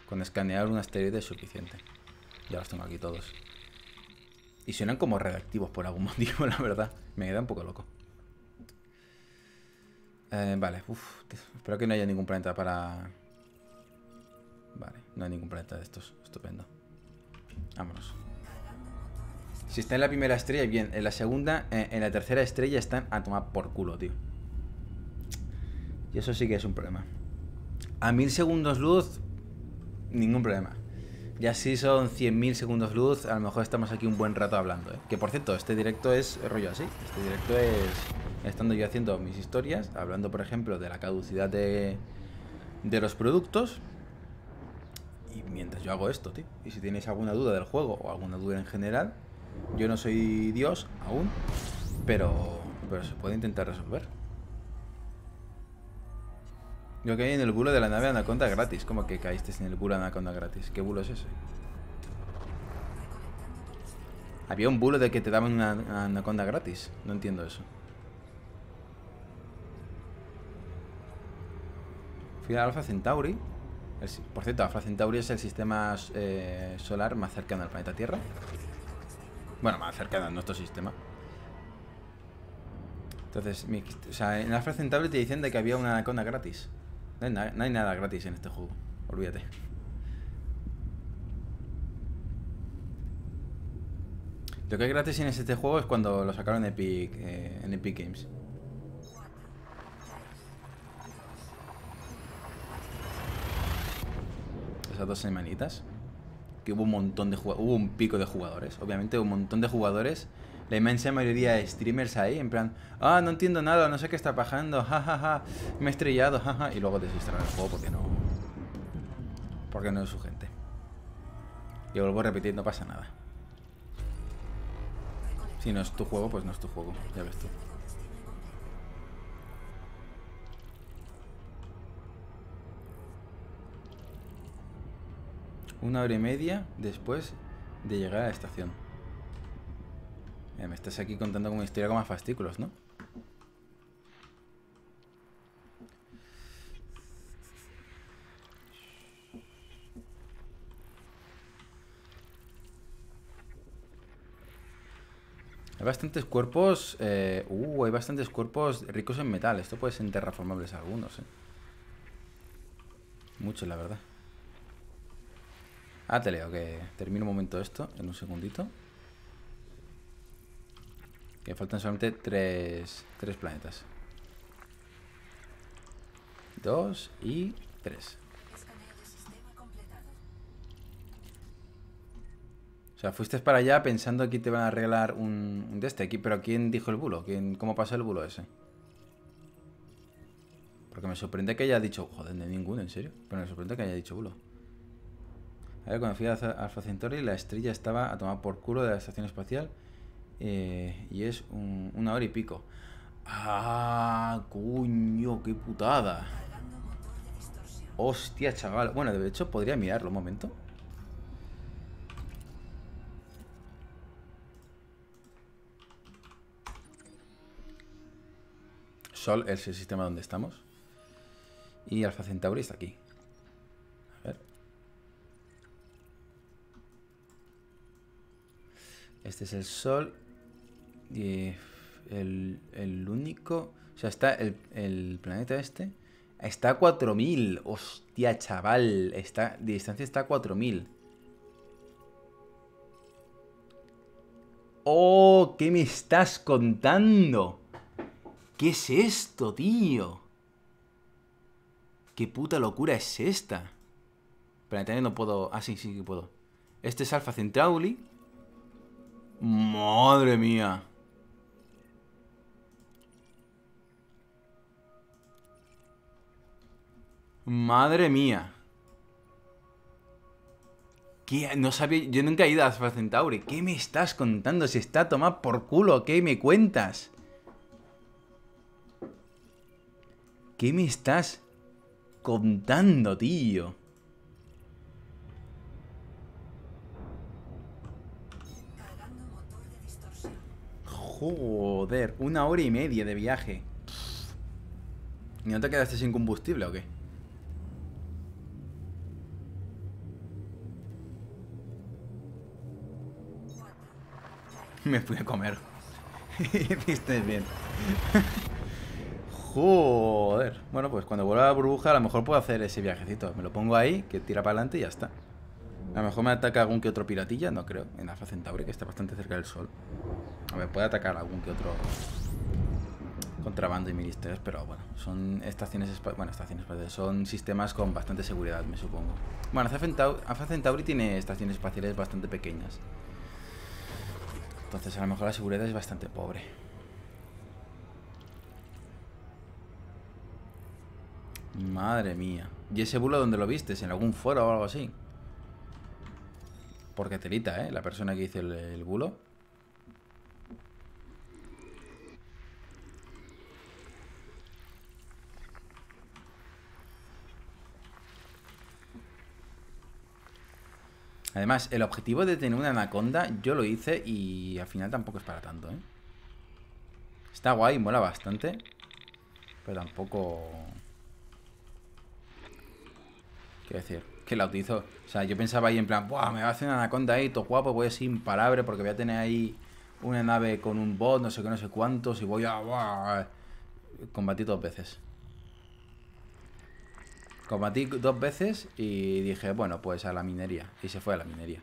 con escanear un asteroide es suficiente ya los tengo aquí todos. Y suenan como reactivos por algún motivo, la verdad. Me queda un poco loco. Eh, vale, uff. Espero que no haya ningún planeta para... Vale, no hay ningún planeta de estos. Estupendo. Vámonos. Si está en la primera estrella, bien. En la segunda, eh, en la tercera estrella están a tomar por culo, tío. Y eso sí que es un problema. A mil segundos luz, ningún problema. Ya si son 100.000 segundos luz, a lo mejor estamos aquí un buen rato hablando. ¿eh? Que por cierto, este directo es rollo así. Este directo es estando yo haciendo mis historias, hablando por ejemplo de la caducidad de, de los productos. Y mientras yo hago esto, tío. Y si tenéis alguna duda del juego o alguna duda en general, yo no soy Dios aún, pero, pero se puede intentar resolver. Yo caí en el bulo de la nave Anaconda gratis. ¿Cómo que caíste en el bulo Anaconda gratis? ¿Qué bulo es ese? Había un bulo de que te daban una Anaconda gratis. No entiendo eso. Fui a Alpha Centauri. por cierto, Alpha Centauri es el sistema eh, solar más cercano al planeta Tierra. Bueno, más cercano a nuestro sistema. Entonces, o sea, en Alpha Centauri te dicen que había una anaconda gratis. No hay, nada gratis en este juego. Olvídate. Lo que hay gratis en este juego es cuando lo sacaron en Epic, eh, en Epic Games. Esas dos semanitas. Que hubo un montón de jugadores. Hubo un pico de jugadores. Obviamente un montón de jugadores la inmensa mayoría de streamers ahí, en plan, ah, no entiendo nada, no sé qué está pasando, jajaja, ja, me he estrellado, jaja, ja", y luego desinstalar el juego porque no. Porque no es su gente. Y vuelvo a repetir, no pasa nada. Si no es tu juego, pues no es tu juego, ya ves tú. Una hora y media después de llegar a la estación me estás aquí contando una historia con más fastículos, ¿no? Hay bastantes cuerpos... Eh, uh, hay bastantes cuerpos ricos en metal. Esto puede ser terraformables algunos, ¿eh? Muchos, la verdad. Ah, te leo, que termino un momento esto en un segundito. Que faltan solamente tres, tres planetas. Dos y tres. O sea, fuiste para allá pensando que te van a arreglar un, de este aquí, pero ¿quién dijo el bulo? ¿Quién, ¿Cómo pasó el bulo ese? Porque me sorprende que haya dicho... Joder, de ninguno, en serio. Pero me sorprende que haya dicho bulo. A ver, cuando fui a Alpha Centauri, la estrella estaba a tomar por culo de la estación espacial eh, y es un, una hora y pico. ¡Ah, cuño ¡Qué putada! ¡Hostia, chaval! Bueno, de hecho, podría mirarlo un momento. Sol es el sistema donde estamos. Y Alfa Centauri está aquí. A ver. Este es el Sol eh, el, único... O sea, está el, planeta este. Está a 4000. Hostia, chaval. Está, distancia está a 4000. ¡Oh! ¿Qué me estás contando? ¿Qué es esto, tío? ¿Qué puta locura es esta? Planeta no puedo... Ah, sí, sí que puedo. Este es Alpha Centauri. ¡Madre mía! Madre mía. ¿Qué? No sabía... Yo nunca he ido a Alpha Centauri. ¿Qué me estás contando? Si está tomando por culo, ¿qué me cuentas? ¿Qué me estás contando, tío? Joder, una hora y media de viaje. ¿Y no te quedaste sin combustible o qué? me fui a comer. Viste bien. Joder. Bueno, pues cuando vuelva a la burbuja, a lo mejor puedo hacer ese viajecito. Me lo pongo ahí, que tira para adelante y ya está. A lo mejor me ataca algún que otro piratilla, no creo. En Afa Centauri, que está bastante cerca del sol. A ver, puede atacar algún que otro contrabando y ministerios, pero bueno, son estaciones bueno, estaciones espaciales, son sistemas con bastante seguridad, me supongo. Bueno, Alpha Centauri tiene estaciones espaciales bastante pequeñas. Entonces a lo mejor la seguridad es bastante pobre. Madre mía. ¿Y ese bulo dónde lo viste? ¿En algún foro o algo así? Porque telita, ¿eh? La persona que hizo el bulo. Además, el objetivo de tener una anaconda, yo lo hice y al final tampoco es para tanto, ¿eh? Está guay, mola bastante. Pero tampoco... Quiero decir, que la utilizo... O sea, yo pensaba ahí en plan, ¡buah! Me va a hacer una anaconda ahí, todo guapo, voy a ser imparable porque voy a tener ahí una nave con un bot, no sé qué, no sé cuántos, y voy a... ¡buah! Combatí dos veces. Combatí dos veces y dije, bueno, pues a la minería. Y se fue a la minería.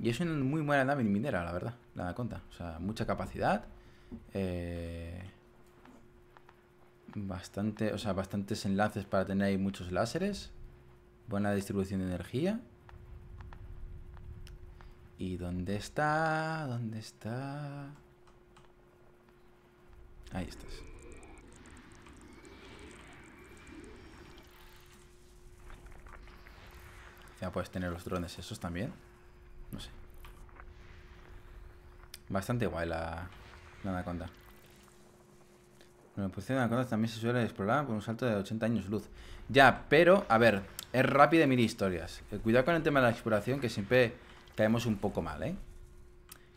Y es una muy buena nave minera, la verdad, la cuenta. O sea, mucha capacidad. Eh, bastante, o sea, bastantes enlaces para tener ahí muchos láseres. Buena distribución de energía. ¿Y dónde está? ¿Dónde está? Ahí estás. Ya puedes tener los drones esos también. No sé. Bastante guay la, anaconda. Bueno, pues la anaconda también se suele explorar con un salto de 80 años luz. Ya, pero, a ver, es rápido y historias. Eh, cuidado con el tema de la exploración, que siempre caemos un poco mal, ¿eh?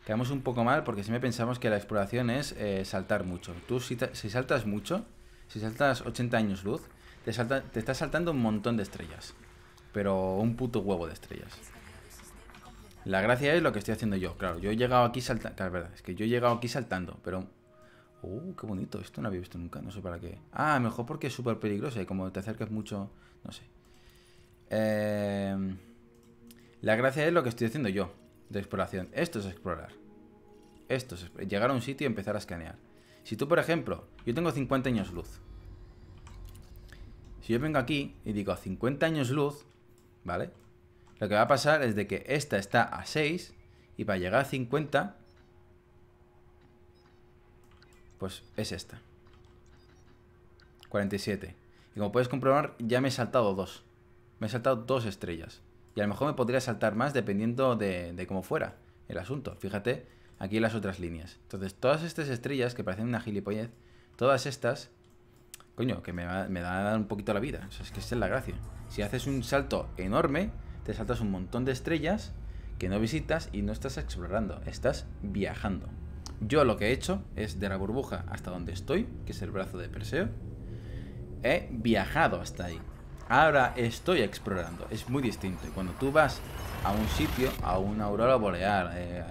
Caemos un poco mal porque siempre pensamos que la exploración es eh, saltar mucho. Tú, si, saltas mucho, si saltas 80 años luz, te, te estás saltando un montón de estrellas. Pero un puto huevo de estrellas. La gracia es lo que estoy haciendo yo. Claro, yo he llegado aquí saltando. es que yo he llegado aquí saltando, pero. Uh, qué bonito. Esto no había visto nunca. No sé para qué. Ah, mejor porque es súper peligroso. Y como te acercas mucho. No sé. Em, la gracia es lo que estoy haciendo yo. De exploración. Esto es explorar. Esto es llegar a un sitio y empezar a escanear. Si tú, por ejemplo, yo tengo 50 años luz. Si yo vengo aquí y digo 50 años luz, ¿vale? Lo que va a pasar es de que esta está a 6 y para llegar a 50, pues es esta. 47. Y como puedes comprobar, ya me he saltado dos. Me he saltado dos estrellas. Y a lo mejor me podría saltar más dependiendo de, de cómo fuera el asunto. Fíjate aquí en las otras líneas. Entonces, todas estas estrellas que parecen una gilipollez, todas estas coño, que me, da un poquito la vida. es que es la gracia. Si haces un salto enorme, te saltas un montón de estrellas que no visitas y no estás explorando, estás viajando. Yo lo que he hecho es de la burbuja hasta donde estoy, que es el brazo de Perseo, he viajado hasta ahí. Ahora estoy explorando, es muy distinto. cuando tú vas a un sitio, a una aurora boreal, eh,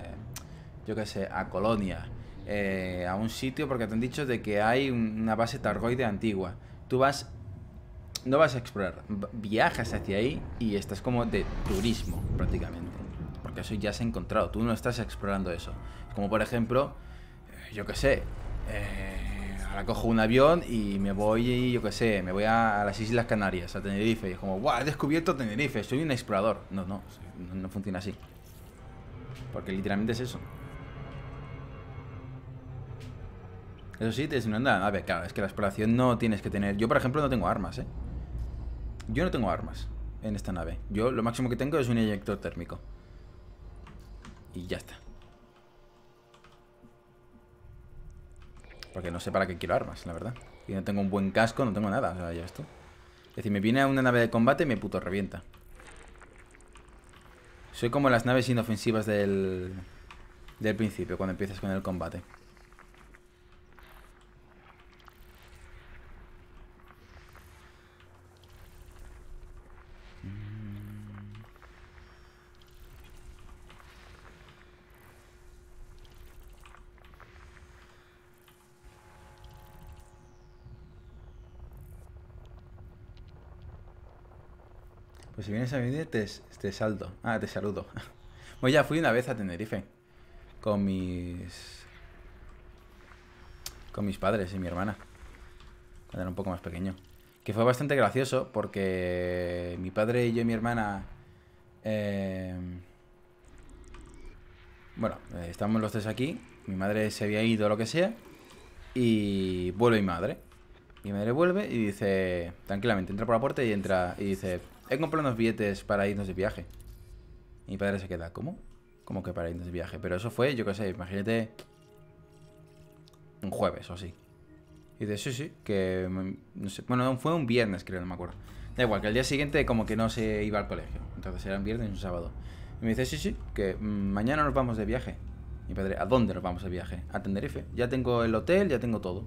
yo qué sé, a Colonia, eh, a un sitio porque te han dicho de que hay una base targoide antigua. Tú vas, no vas a explorar, viajas hacia ahí y estás como de turismo prácticamente. Porque eso ya se ha encontrado, tú no estás explorando eso. Como por ejemplo, eh, yo qué sé, eh, ahora cojo un avión y me voy, yo qué sé, me voy a, las Islas Canarias, a Tenerife. Y es como, ¡guau! He descubierto Tenerife, soy un explorador. No, no, no funciona así. Porque literalmente es eso. Eso sí, te una A ver, claro, es que la exploración no tienes que tener. Yo, por ejemplo, no tengo armas, ¿eh? Yo no tengo armas en esta nave. Yo lo máximo que tengo es un eyector térmico. Y ya está. Porque no sé para qué quiero armas, la verdad. Y no tengo un buen casco, no tengo nada. O sea, ya esto. Es decir, me viene a una nave de combate y me puto revienta. Soy como las naves inofensivas del, del principio, cuando empiezas con el combate. si vienes a venir te, te salto. Ah, te saludo. Pues ya fui una vez a Tenerife con mis con mis padres y mi hermana cuando era un poco más pequeño que fue bastante gracioso porque mi padre y yo y mi hermana em, bueno eh, estamos los tres aquí mi madre se había ido o lo que sea y vuelve mi madre mi madre vuelve y dice tranquilamente entra por la puerta y entra y dice He comprado unos billetes para irnos de viaje. Y mi padre se queda, ¿cómo? ¿Cómo que para irnos de viaje. Pero eso fue, yo qué sé, imagínate. Un jueves o así. Y dice, sí, sí, que. Mm, no sé, bueno, fue un viernes, creo, no me acuerdo. Da igual, que al día siguiente como que no se iba al colegio. Entonces era un viernes y un sábado. Y me dice, sí, sí, que mm, mañana nos vamos de viaje. Mi padre, ¿a dónde nos vamos de viaje? A Tenerife. Ya tengo el hotel, ya tengo todo.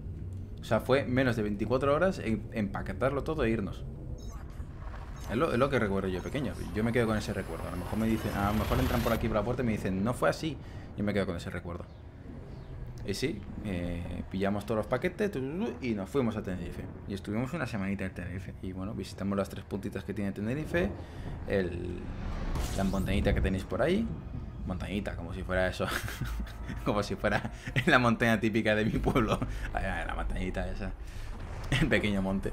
O sea, fue menos de 24 horas empaquetarlo todo e irnos. Es lo, que recuerdo yo pequeño. Yo me quedo con ese recuerdo. A lo mejor me dicen, a lo mejor entran por aquí por la puerta y me dicen, no fue así. Yo me quedo con ese recuerdo. Y sí, eh, pillamos todos los paquetes y nos fuimos a Tenerife. Y estuvimos una semanita en Tenerife. Y bueno, visitamos las tres puntitas que tiene Tenerife, la montañita que tenéis por ahí. Montañita, como si fuera eso. como si fuera la montaña típica de mi pueblo. Ah, la montañita esa. El pequeño monte.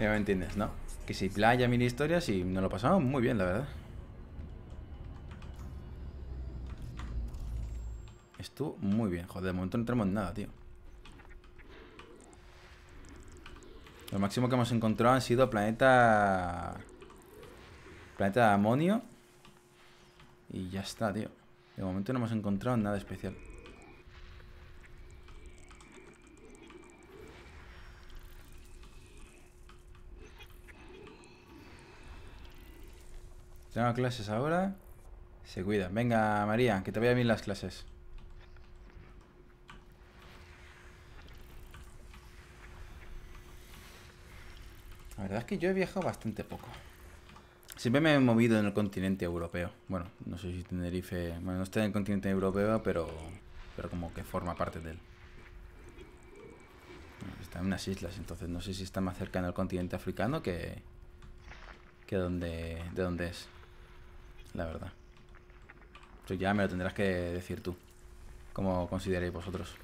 Ya me entiendes, ¿no? Que si playa, mini historias y nos lo pasamos muy bien, la verdad. Estuvo muy bien, joder, de momento no tenemos nada, tío. Lo máximo que hemos encontrado han sido planeta... Planeta de amonio. Y ya está, tío. De momento no hemos encontrado nada especial. Tengo clases ahora. Se cuida. Venga, María, que te vayan bien las clases. La verdad es que yo he viajado bastante poco. Siempre me he movido en el continente europeo. Bueno, no sé si Tenerife... Bueno, no estoy en el continente europeo, pero... Pero como que forma parte de él. Está en unas islas, entonces no sé si está más en al continente africano que... Que donde, de donde es la verdad. pues ya me lo tendrás que decir tú, como consideréis vosotros.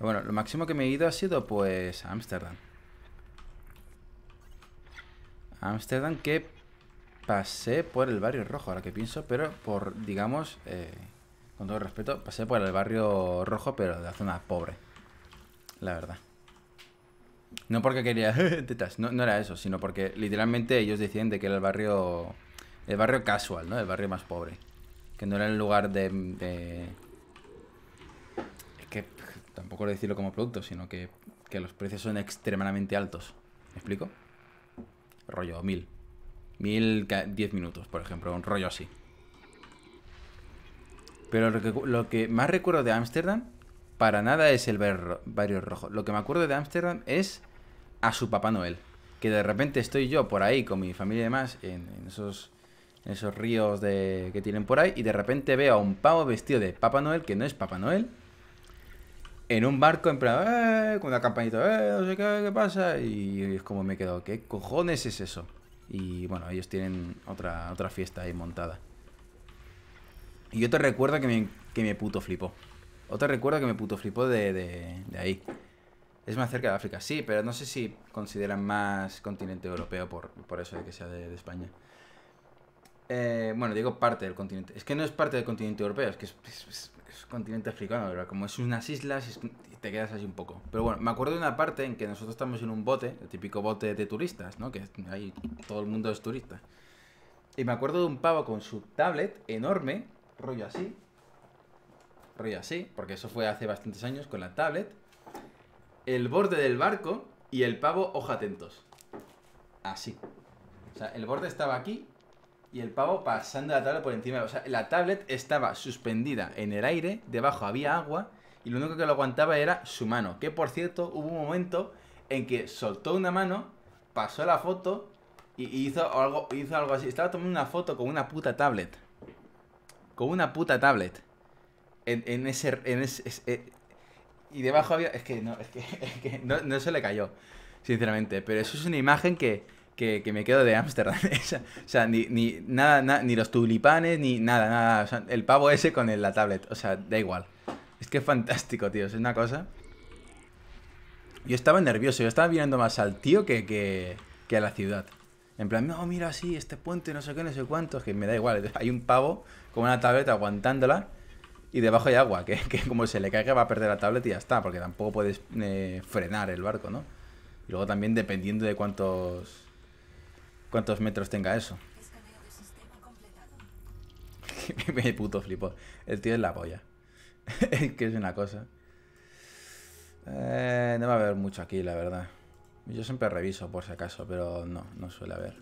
bueno, lo máximo que me he ido ha sido pues a Ámsterdam. Ámsterdam que pasé por el barrio rojo, ahora que pienso, pero por, digamos, eh, con todo respeto, pasé por el barrio rojo, pero de la zona pobre. La verdad. No porque quería tetas, no, era eso, sino porque literalmente ellos decían de que era el barrio, el barrio casual, ¿no? El barrio más pobre. Que no era el lugar de... Es que tampoco lo decirlo como producto, sino que, que los precios son extremadamente altos. ¿Me explico? Rollo, mil. Mil, diez minutos, por ejemplo, un rollo así. Pero lo que, lo que más recuerdo de Ámsterdam para nada es el barrio rojo. Lo que me acuerdo de Ámsterdam es a su Papá Noel. Que de repente estoy yo por ahí con mi familia y demás, en, esos, esos ríos que tienen por ahí, y de repente veo a un pavo vestido de Papá Noel, que no es Papá Noel, en un barco en plan, ¡Eh! con una campanita, ¡Eh! no sé qué, pasa, y es como me he quedado, ¿qué cojones es eso? Y bueno, ellos tienen otra, otra fiesta ahí montada. Y yo te recuerdo que me, que me puto flipó. Otra recuerdo que me puto flipó de, ahí. Es más cerca de África, sí, pero no sé si consideran más continente europeo por, eso de que sea de, España. Eh, bueno, digo parte del continente. Es que no es parte del continente europeo, es que es, continente africano, ¿verdad? Como es unas islas, te quedas así un poco. Pero bueno, me acuerdo de una parte en que nosotros estamos en un bote, el típico bote de turistas, ¿no? Que ahí todo el mundo es turista. Y me acuerdo de un pavo con su tablet enorme, rollo así, rollo así, porque eso fue hace bastantes años con la tablet, el borde del barco y el pavo ojo atentos. Así. O sea, el borde estaba aquí y el pavo pasando la tablet por encima. O sea, la tablet estaba suspendida en el aire, debajo había agua y lo único que lo aguantaba era su mano. Que por cierto, hubo un momento en que soltó una mano, pasó la foto y hizo algo, hizo algo así. Estaba tomando una foto con una puta tablet. Con una puta tablet en, ese... Eh, y debajo había... Es que, no, es que, no, se le cayó, sinceramente. Pero eso es una imagen que, que, me quedo de Ámsterdam. o sea, ni, ni, nada, ni los tulipanes, ni nada, nada. O sea, el pavo ese con la tablet. O sea, da igual. Es que es fantástico, tío. Es una cosa... Yo estaba nervioso, yo estaba mirando más al tío que, que, a la ciudad. En plan, no, mira, así, este puente, no sé qué, no sé cuánto. Es que me da igual, hay un pavo con una tableta aguantándola y debajo hay agua, que, como se le caiga va a perder la tablet y ya está, porque tampoco puedes eh, frenar el barco, ¿no? Y luego también dependiendo de cuántos cuántos metros tenga eso. Me puto flipo. El tío es la polla. que es una cosa. Eh, no va a haber mucho aquí, la verdad. Yo siempre reviso por si acaso, pero no, no suele haber.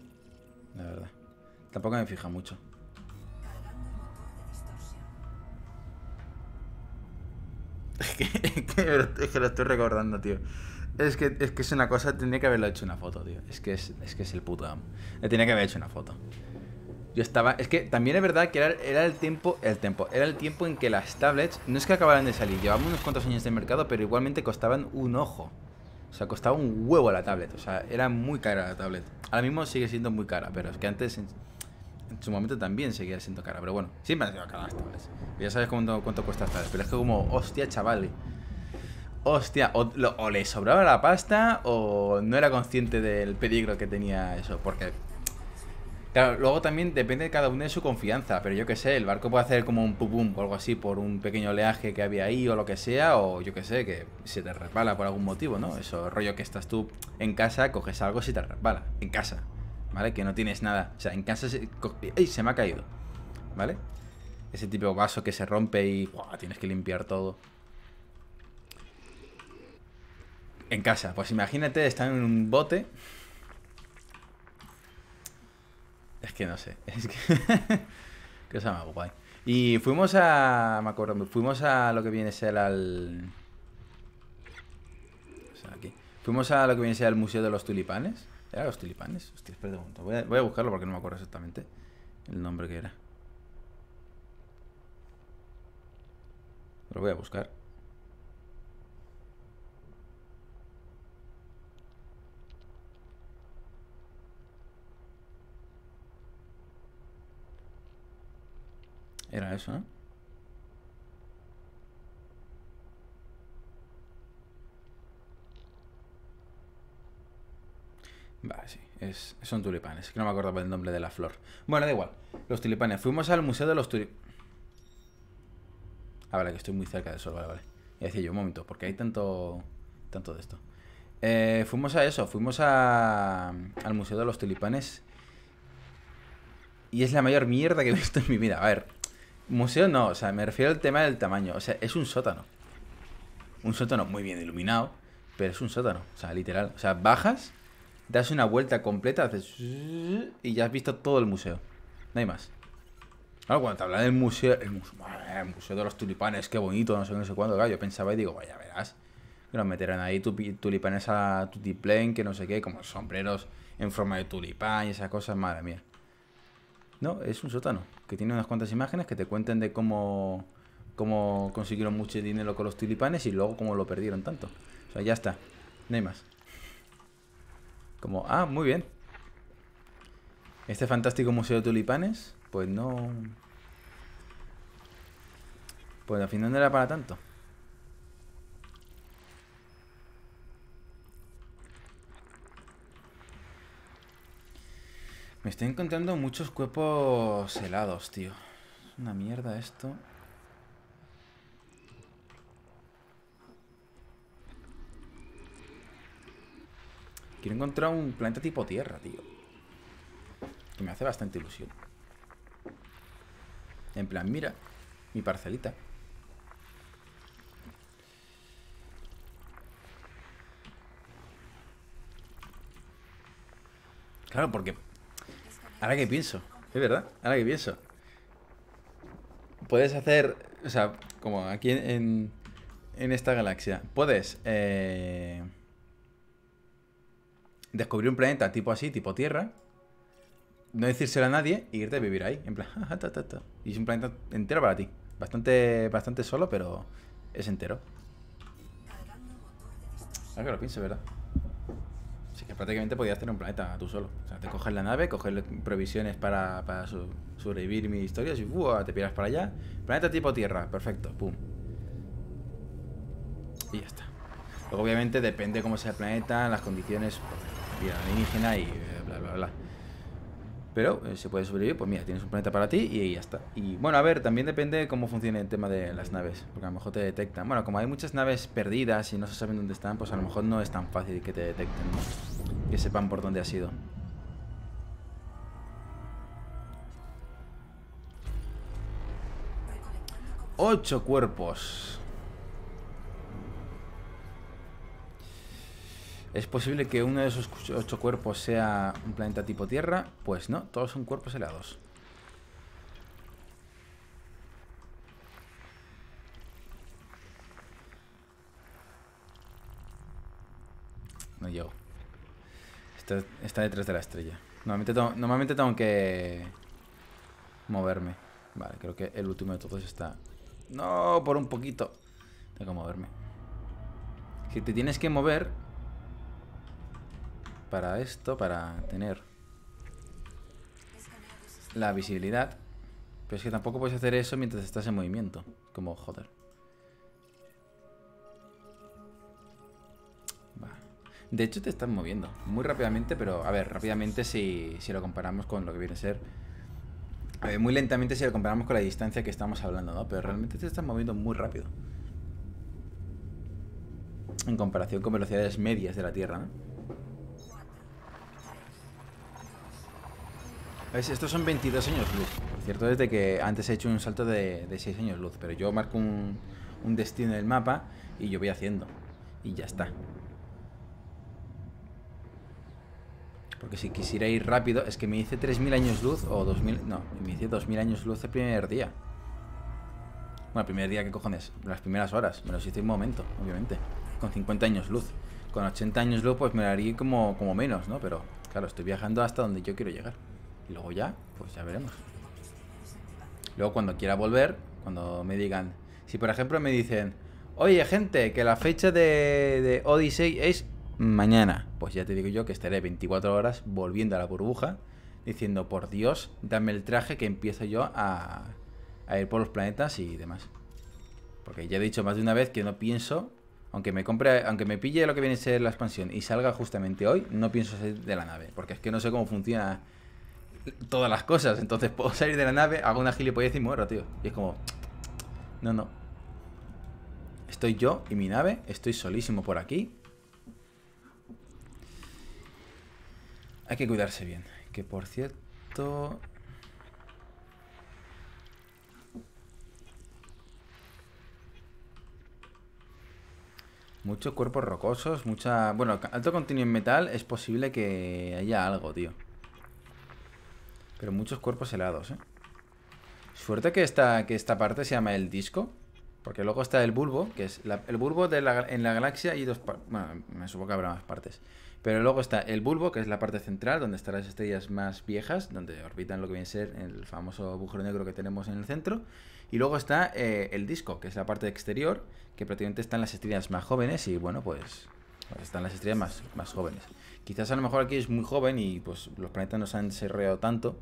La verdad. Tampoco me fija mucho. Es que, lo estoy recordando, tío. Es que, es que es una cosa, tenía que haberlo hecho una foto, tío. Es que es, que es el puto amo. Le tenía que haber hecho una foto. Yo estaba. Es que también es verdad que era, era, el tiempo. El tiempo. Era el tiempo en que las tablets. No es que acabaran de salir. Llevamos unos cuantos años de mercado, pero igualmente costaban un ojo. O sea, costaba un huevo la tablet. O sea, era muy cara la tablet. Ahora mismo sigue siendo muy cara, pero es que antes en su momento también seguía siendo cara, pero bueno, siempre ha sido cara las Ya sabes cuánto, cuánto cuesta estar pero es que como, hostia, chaval. Hostia, o, le sobraba la pasta o no era consciente del peligro que tenía eso, porque... Claro, luego también depende de cada uno de su confianza, pero yo qué sé, el barco puede hacer como un pum o algo así por un pequeño oleaje que había ahí o lo que sea, o yo qué sé, que se te resbala por algún motivo, ¿no? Eso, rollo que estás tú en casa, coges algo y te resbala, en casa, ¿Vale? Que no tienes nada. O sea, en casa se... Se me ha caído. ¿Vale? Ese tipo de vaso que se rompe y... Tienes que limpiar todo. En casa. Pues imagínate, estar en un bote. Es que no sé. Es que... Cosa más guay. Y fuimos a... Me acuerdo, fuimos a lo que viene a ser al... O sea, aquí. Fuimos a lo que viene a ser el Museo de los Tulipanes. ¿Era los tilipanes? Hostia, espera un voy a, voy a buscarlo porque no me acuerdo exactamente el nombre que era. Lo voy a buscar. Era eso, ¿no? Vale, sí, es, son tulipanes. Que no me acuerdo acordaba el nombre de la flor. Bueno, da igual. Los tulipanes. Fuimos al museo de los tulipanes. Ah, vale, que estoy muy cerca de sol, vale, vale. Y decía yo, un momento, porque hay tanto, tanto de esto. Eh, fuimos a eso, fuimos a, al Museo de los Tulipanes. Y es la mayor mierda que he visto en mi vida. A ver, museo no, o sea, me refiero al tema del tamaño. O sea, es un sótano. Un sótano muy bien iluminado, pero es un sótano. O sea, literal. O sea, bajas das una vuelta completa, haces y ya has visto todo el museo. No hay más. Claro, cuando te hablan del museo, el museo, de los tulipanes, qué bonito, no sé, no sé cuándo, claro, yo pensaba y digo, vaya, verás, que nos meterán ahí tulipanes a tutiplén, que no sé qué, como sombreros en forma de tulipán y esas cosas, madre mía. No, es un sótano, que tiene unas cuantas imágenes que te cuenten de cómo, cómo consiguieron mucho dinero con los tulipanes y luego cómo lo perdieron tanto. O sea, ya está, no hay más como, ah, muy bien. Este fantástico museo de tulipanes, pues no... Pues al final no era para tanto. Me estoy encontrando muchos cuerpos helados, tío. Es una mierda esto. Quiero encontrar un planeta tipo Tierra, tío. Que me hace bastante ilusión. En plan, mira, mi parcelita. Claro, porque... Ahora que pienso, es verdad, ahora que pienso. Puedes hacer, o sea, como aquí en, en esta galaxia, puedes... Eh, descubrir un planeta tipo así, tipo Tierra, no decírselo a nadie y irte a vivir ahí. En plan, Y es un planeta entero para ti. Bastante, bastante solo, pero es entero. Ahora que lo piense, ¿verdad? Así que prácticamente podías tener un planeta tú solo. O sea, te coges la nave, coges provisiones para, para sobrevivir Mi historia, y te piras para allá. Planeta tipo Tierra, perfecto, pum. Y ya está. Luego, obviamente, depende cómo sea el planeta, las condiciones. Pues, alienígena y eh, bla, bla, bla. Pero eh, se puede sobrevivir, pues mira, tienes un planeta para ti y ya está. Y bueno, a ver, también depende de cómo funcione el tema de las naves, porque a lo mejor te detectan. Bueno, como hay muchas naves perdidas y no se saben dónde están, pues a lo mejor no es tan fácil que te detecten, que sepan por dónde has ido. Ocho cuerpos. ¿Es posible que uno de esos ocho cuerpos sea un planeta tipo Tierra? Pues no, todos son cuerpos helados. No llego. Está, detrás de la estrella. normalmente tengo que moverme. Vale, creo que el último de todos está... No, por un poquito. Tengo que moverme. Si te tienes que mover, para esto, para tener la visibilidad. Pero es que tampoco puedes hacer eso mientras estás en movimiento. Como, joder. De hecho, te estás moviendo muy rápidamente, pero a ver, rápidamente si, lo comparamos con lo que viene a ser. A muy lentamente si lo comparamos con la distancia que estamos hablando, ¿no? Pero realmente te estás moviendo muy rápido. En comparación con velocidades medias de la Tierra, ¿no? Estos son 22 años luz. Por cierto desde que antes he hecho un salto de, 6 años luz, pero yo marco un, destino en el mapa y yo voy haciendo. Y ya está. Porque si quisiera ir rápido, es que me hice 3.000 años luz o 2.000... No, me hice 2.000 años luz el primer día. Bueno, el primer día, ¿qué cojones? Las primeras horas. Me los hice en un momento, obviamente. Con 50 años luz. Con 80 años luz, pues me lo haría como, como menos, ¿no? Pero, claro, estoy viajando hasta donde yo quiero llegar. Y luego ya, pues ya veremos. Luego cuando quiera volver, cuando me digan... Si por ejemplo me dicen, oye gente, que la fecha de, de Odyssey es mañana, pues ya te digo yo que estaré 24 horas volviendo a la burbuja, diciendo, por Dios, dame el traje que empiezo yo a, ir por los planetas y demás. Porque ya he dicho más de una vez que no pienso, aunque me compre, aunque me pille lo que viene a ser la expansión y salga justamente hoy, no pienso salir de la nave, porque es que no sé cómo funciona todas las cosas. Entonces puedo salir de la nave, hago una gilipollez y muero, tío. Y es como... No, no. Estoy yo y mi nave. Estoy solísimo por aquí. Hay que cuidarse bien. Que por cierto... Muchos cuerpos rocosos, mucha... Bueno, alto contenido en metal es posible que haya algo, tío. Pero muchos cuerpos helados, ¿eh? Suerte que esta, que esta parte se llama el disco. Porque luego está el bulbo, que es el bulbo de la, en la galaxia y dos Bueno, me supongo que habrá más partes. Pero luego está el bulbo, que es la parte central, donde están las estrellas más viejas, donde orbitan lo que viene a ser el famoso agujero negro que tenemos en el centro. Y luego está eh, el disco, que es la parte exterior, que prácticamente están las estrellas más jóvenes y bueno, pues, pues están las estrellas más jóvenes. Quizás a lo mejor aquí es muy joven y pues los planetas no se han desarrollado tanto.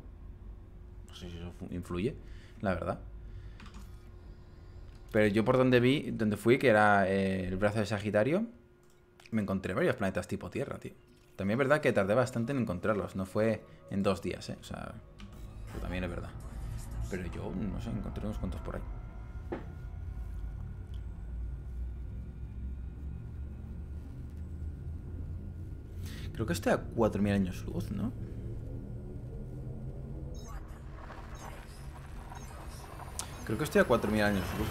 No sé si eso influye, la verdad. Pero yo por donde vi, donde fui, que era eh, el brazo de Sagitario, me encontré varios planetas tipo Tierra, tío. También es verdad que tardé bastante en encontrarlos, no fue en dos días, ¿eh? O sea, también es verdad. Pero yo, no sé, encontré unos cuantos por ahí. Creo que estoy a 4.000 años luz, ¿no? Creo que estoy a 4.000 años luz.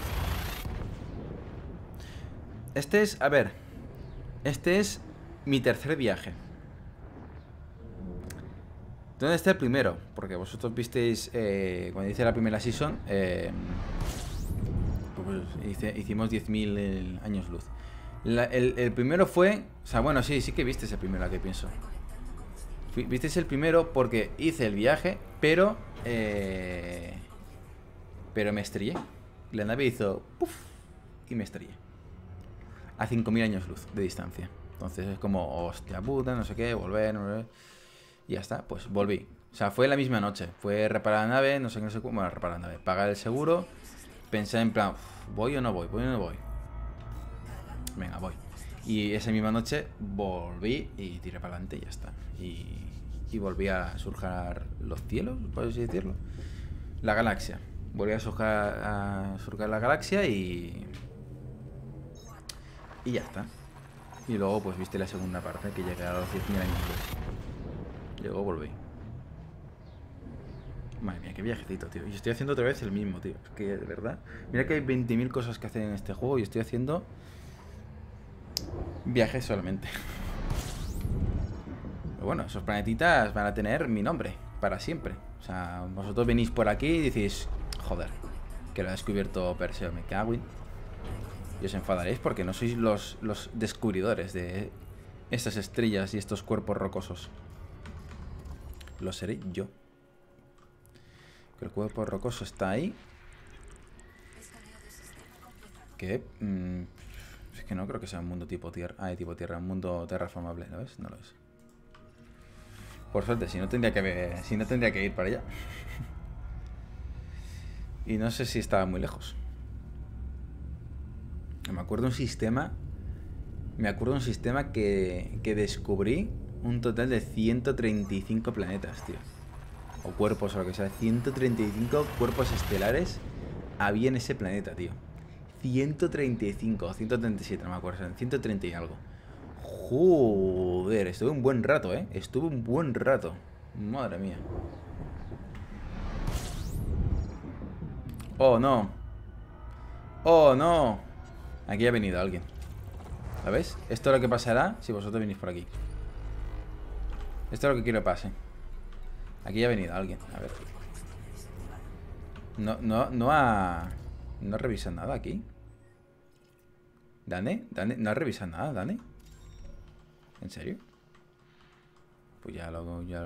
Este es, a ver Este es mi tercer viaje ¿Dónde está el primero? Porque vosotros visteis eh, Cuando hice la primera season eh, pues, Hicimos 10.000 años luz el, primero fue... O sea, bueno, sí, sí que viste ese primero, a que pienso. Visteis el primero porque hice el viaje, pero... Eh, pero me estrellé. La nave hizo... Puff, y me estrellé. A 5.000 años luz de distancia. Entonces es como, hostia puta, no sé qué, volver, Y ya está, pues volví. O sea, fue la misma noche. Fue reparar la nave, no sé qué, no sé cómo. Bueno, reparar la nave, pagar el seguro. Pensé en plan, ¿voy o no voy? ¿Voy o no voy? venga, voy. Y esa misma noche volví y tiré para adelante y ya está. Y, volví a surjar los cielos, por así decirlo. La galaxia. Volví a surcar, surcar la galaxia y... Y ya está. Y luego pues viste la segunda parte que llegué a los 10.000 años luego volví. Madre mía, qué viajecito, tío. Y estoy haciendo otra vez el mismo, tío. Es que, de verdad. Mira que hay 20.000 cosas que hacer en este juego y estoy haciendo Viaje solamente. Pero bueno, esos planetitas van a tener mi nombre para siempre. O sea, vosotros venís por aquí y decís, joder, que lo ha descubierto Perseo, me Y os enfadaréis porque no sois los, descubridores de estas estrellas y estos cuerpos rocosos. Lo seré yo. Que el cuerpo rocoso está ahí. Que mm, es que no creo que sea un mundo tipo tierra. Ah, de tipo tierra, un mundo terraformable, ¿no ves? No lo es. Por suerte, si no tendría que, si no tendría que ir para allá. y no sé si estaba muy lejos. Me acuerdo un sistema. Me acuerdo un sistema que, que descubrí un total de 135 planetas, tío. O cuerpos o lo que sea. 135 cuerpos estelares había en ese planeta, tío. 135 137, no me acuerdo, 130 y algo. Joder, estuve un buen rato, ¿eh? Estuve un buen rato. Madre mía. Oh, no. Oh, no. Aquí ha venido alguien. ves? Esto es lo que pasará si vosotros venís por aquí. Esto es lo que quiero que pase. Aquí ha venido alguien. A ver. No, no, no ha... No revisa nada aquí. ¿Dane? ¿Dane? ¿No has revisado nada, Dane? ¿En serio? Pues ya lo... Ya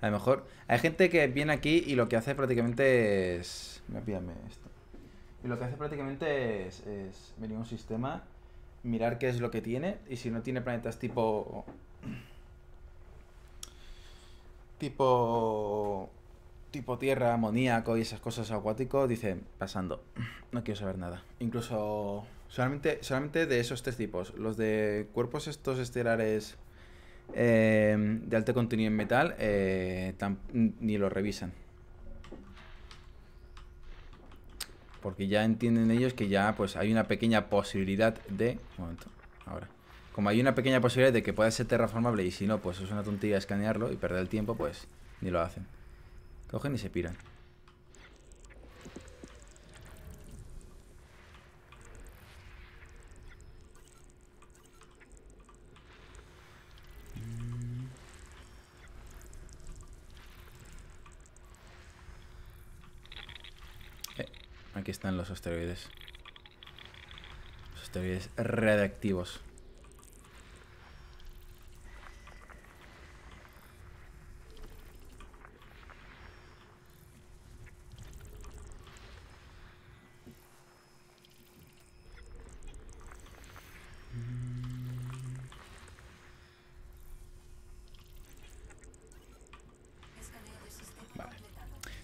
A lo mejor... Hay gente que viene aquí y lo que hace prácticamente es... Pídame esto. Y lo que hace prácticamente es, es venir a un sistema, mirar qué es lo que tiene y si no tiene planetas tipo... Tipo tipo tierra, amoníaco y esas cosas acuáticos, dice, pasando, no quiero saber nada. Incluso Solamente, solamente de esos tres tipos. Los de cuerpos estos estelares eh, de alto contenido en metal eh, ni lo revisan. Porque ya entienden ellos que ya pues hay una pequeña posibilidad de... momento, ahora. Como hay una pequeña posibilidad de que pueda ser terraformable y si no, pues es una tontilla escanearlo y perder el tiempo, pues ni lo hacen. Cogen y se piran. Aquí están los asteroides. Los asteroides radiactivos.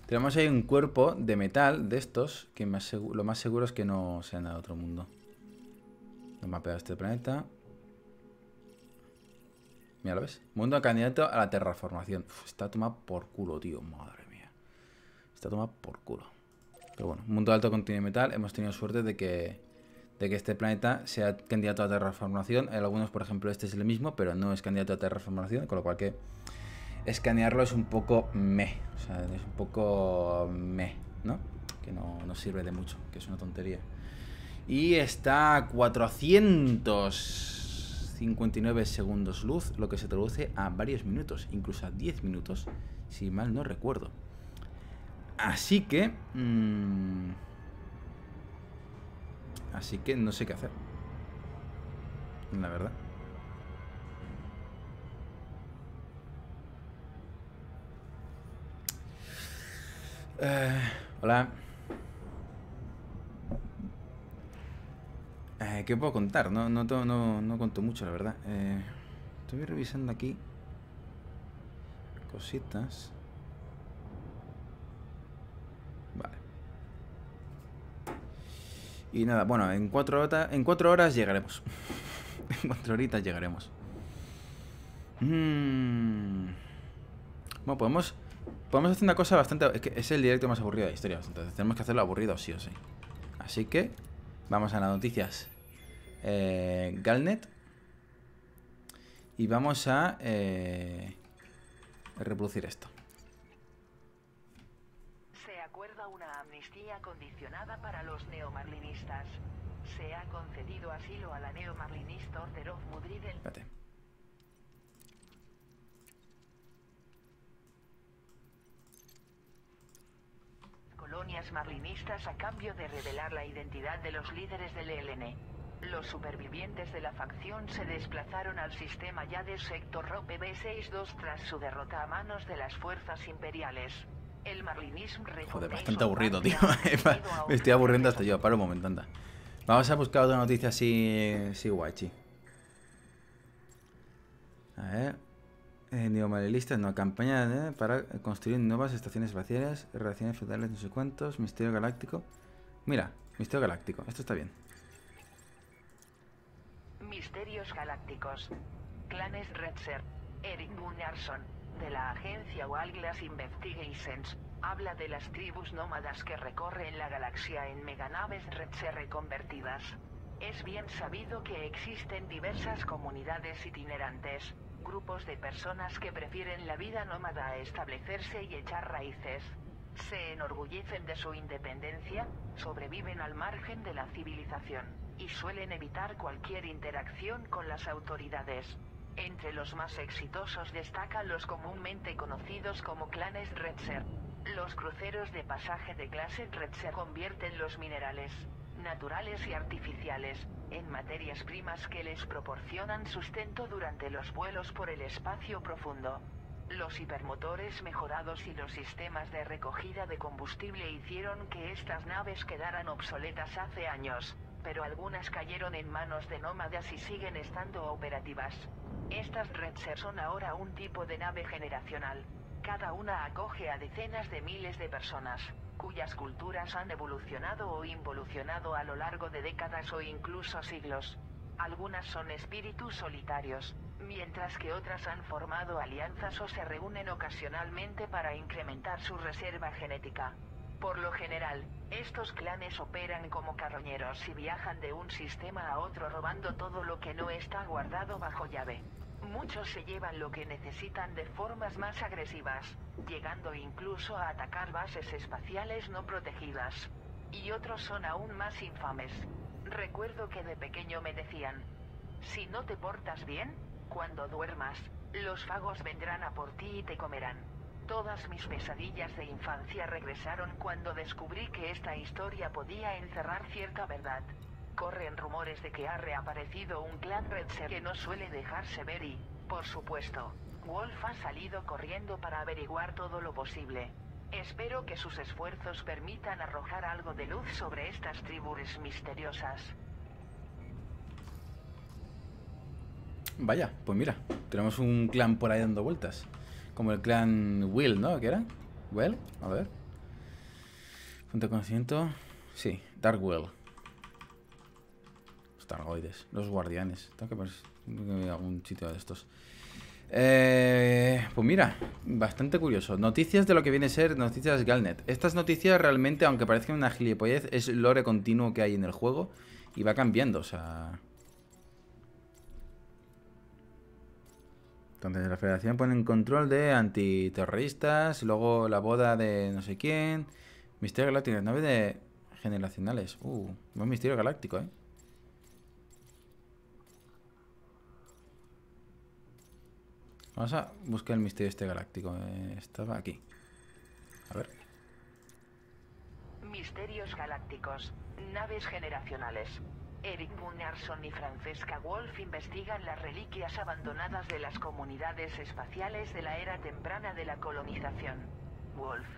Tenemos ahí un cuerpo de metal de estos, que lo más seguro es que no sean de otro mundo. No pegado este planeta. Mira, ¿lo ves? Mundo candidato a la terraformación. está tomado por culo, tío. Madre mía. Está tomado por culo. Pero bueno, mundo alto contenido de metal. Hemos tenido suerte de que, de que este planeta sea candidato a terraformación. En algunos, por ejemplo, este es el mismo, pero no es candidato a terraformación, con lo cual que escanearlo es un poco meh, o sea, es un poco meh, ¿no? Que no, sirve de mucho, que es una tontería. Y está a 459 segundos luz, lo que se traduce a varios minutos, incluso a 10 minutos, si mal no recuerdo. Así que... Mm, así que no sé qué hacer. La verdad. Eh, hola. Eh, ¿Qué puedo contar? No, no, no, no conto mucho, la verdad. Eh, estoy revisando aquí cositas. Vale. Y nada, bueno, en cuatro, horas, en cuatro horas llegaremos. en cuatro horitas llegaremos. Mm. Bueno, podemos podemos hacer una cosa bastante... Es que es el directo más aburrido de la historia, entonces tenemos que hacerlo aburrido sí o sí. Así que vamos a las noticias. Eh, Galnet. Y vamos a eh, reproducir esto. Se acuerda una amnistía condicionada para los neomarlinistas. Se ha concedido asilo a la neomarlinista Orderov Mudridel. Espérate. colonias marlinistas a cambio de revelar la identidad de los líderes del ELN. Los supervivientes de la facción se desplazaron al sistema ya de sector rope 62 tras su derrota a manos de las fuerzas imperiales. El marlinismo Joder, bastante aburrido, tío. Me estoy aburriendo hasta yo, para un momento, anda. Vamos a buscar otra noticia así, así guachi. A malelista en una campaña eh, para construir nuevas estaciones espaciales, relaciones feudales, no sé cuántos, misterio galáctico. Mira, misterio galáctico, esto está bien. Misterios galácticos. Clanes Redser. Eric Gunnarsson, de la agencia Glass Investigations, habla de las tribus nómadas que recorren la galaxia en meganaves Redser reconvertidas. Es bien sabido que existen diversas comunidades itinerantes, grupos de personas que prefieren la vida nómada a establecerse y echar raíces. Se enorgullecen de su independencia, sobreviven al margen de la civilización, y suelen evitar cualquier interacción con las autoridades. Entre los más exitosos destacan los comúnmente conocidos como clanes Redser. Los cruceros de pasaje de clase Red convierten los minerales, naturales y artificiales, en materias primas que les proporcionan sustento durante los vuelos por el espacio profundo. Los hipermotores mejorados y los sistemas de recogida de combustible hicieron que estas naves quedaran obsoletas hace años, pero algunas cayeron en manos de nómadas y siguen estando operativas. Estas Redser son ahora un tipo de nave generacional, cada una acoge a decenas de miles de personas, cuyas culturas han evolucionado o involucionado a lo largo de décadas o incluso siglos. Algunas son espíritus solitarios, mientras que otras han formado alianzas o se reúnen ocasionalmente para incrementar su reserva genética. Por lo general, estos clanes operan como carroñeros y viajan de un sistema a otro robando todo lo que no está guardado bajo llave. Muchos se llevan lo que necesitan de formas más agresivas, llegando incluso a atacar bases espaciales no protegidas. Y otros son aún más infames. Recuerdo que de pequeño me decían, si no te portas bien, cuando duermas, los fagos vendrán a por ti y te comerán. Todas mis pesadillas de infancia regresaron cuando descubrí que esta historia podía encerrar cierta verdad. Corren rumores de que ha reaparecido un clan Redser que no suele dejarse ver y, por supuesto, Wolf ha salido corriendo para averiguar todo lo posible. Espero que sus esfuerzos permitan arrojar algo de luz sobre estas tribus misteriosas. Vaya, pues mira, tenemos un clan por ahí dando vueltas. Como el clan Will, ¿no? ¿Qué era? Well, a ver. Punto de conocimiento. Sí, Dark Will targoides. Los guardianes. Tengo que algún sitio de estos. Eh, pues mira, bastante curioso. Noticias de lo que viene a ser noticias Galnet. Estas noticias realmente, aunque parezcan una gilipollez, es lore continuo que hay en el juego y va cambiando, o sea... Entonces la federación pone en control de antiterroristas, luego la boda de no sé quién, misterio galáctico, nave de generacionales. Uh, buen misterio galáctico, eh. Vamos a buscar el misterio este galáctico. Eh, Estaba aquí. A ver. Misterios galácticos. Naves generacionales. Eric Munarson y Francesca Wolf investigan las reliquias abandonadas de las comunidades espaciales de la era temprana de la colonización. Wolf.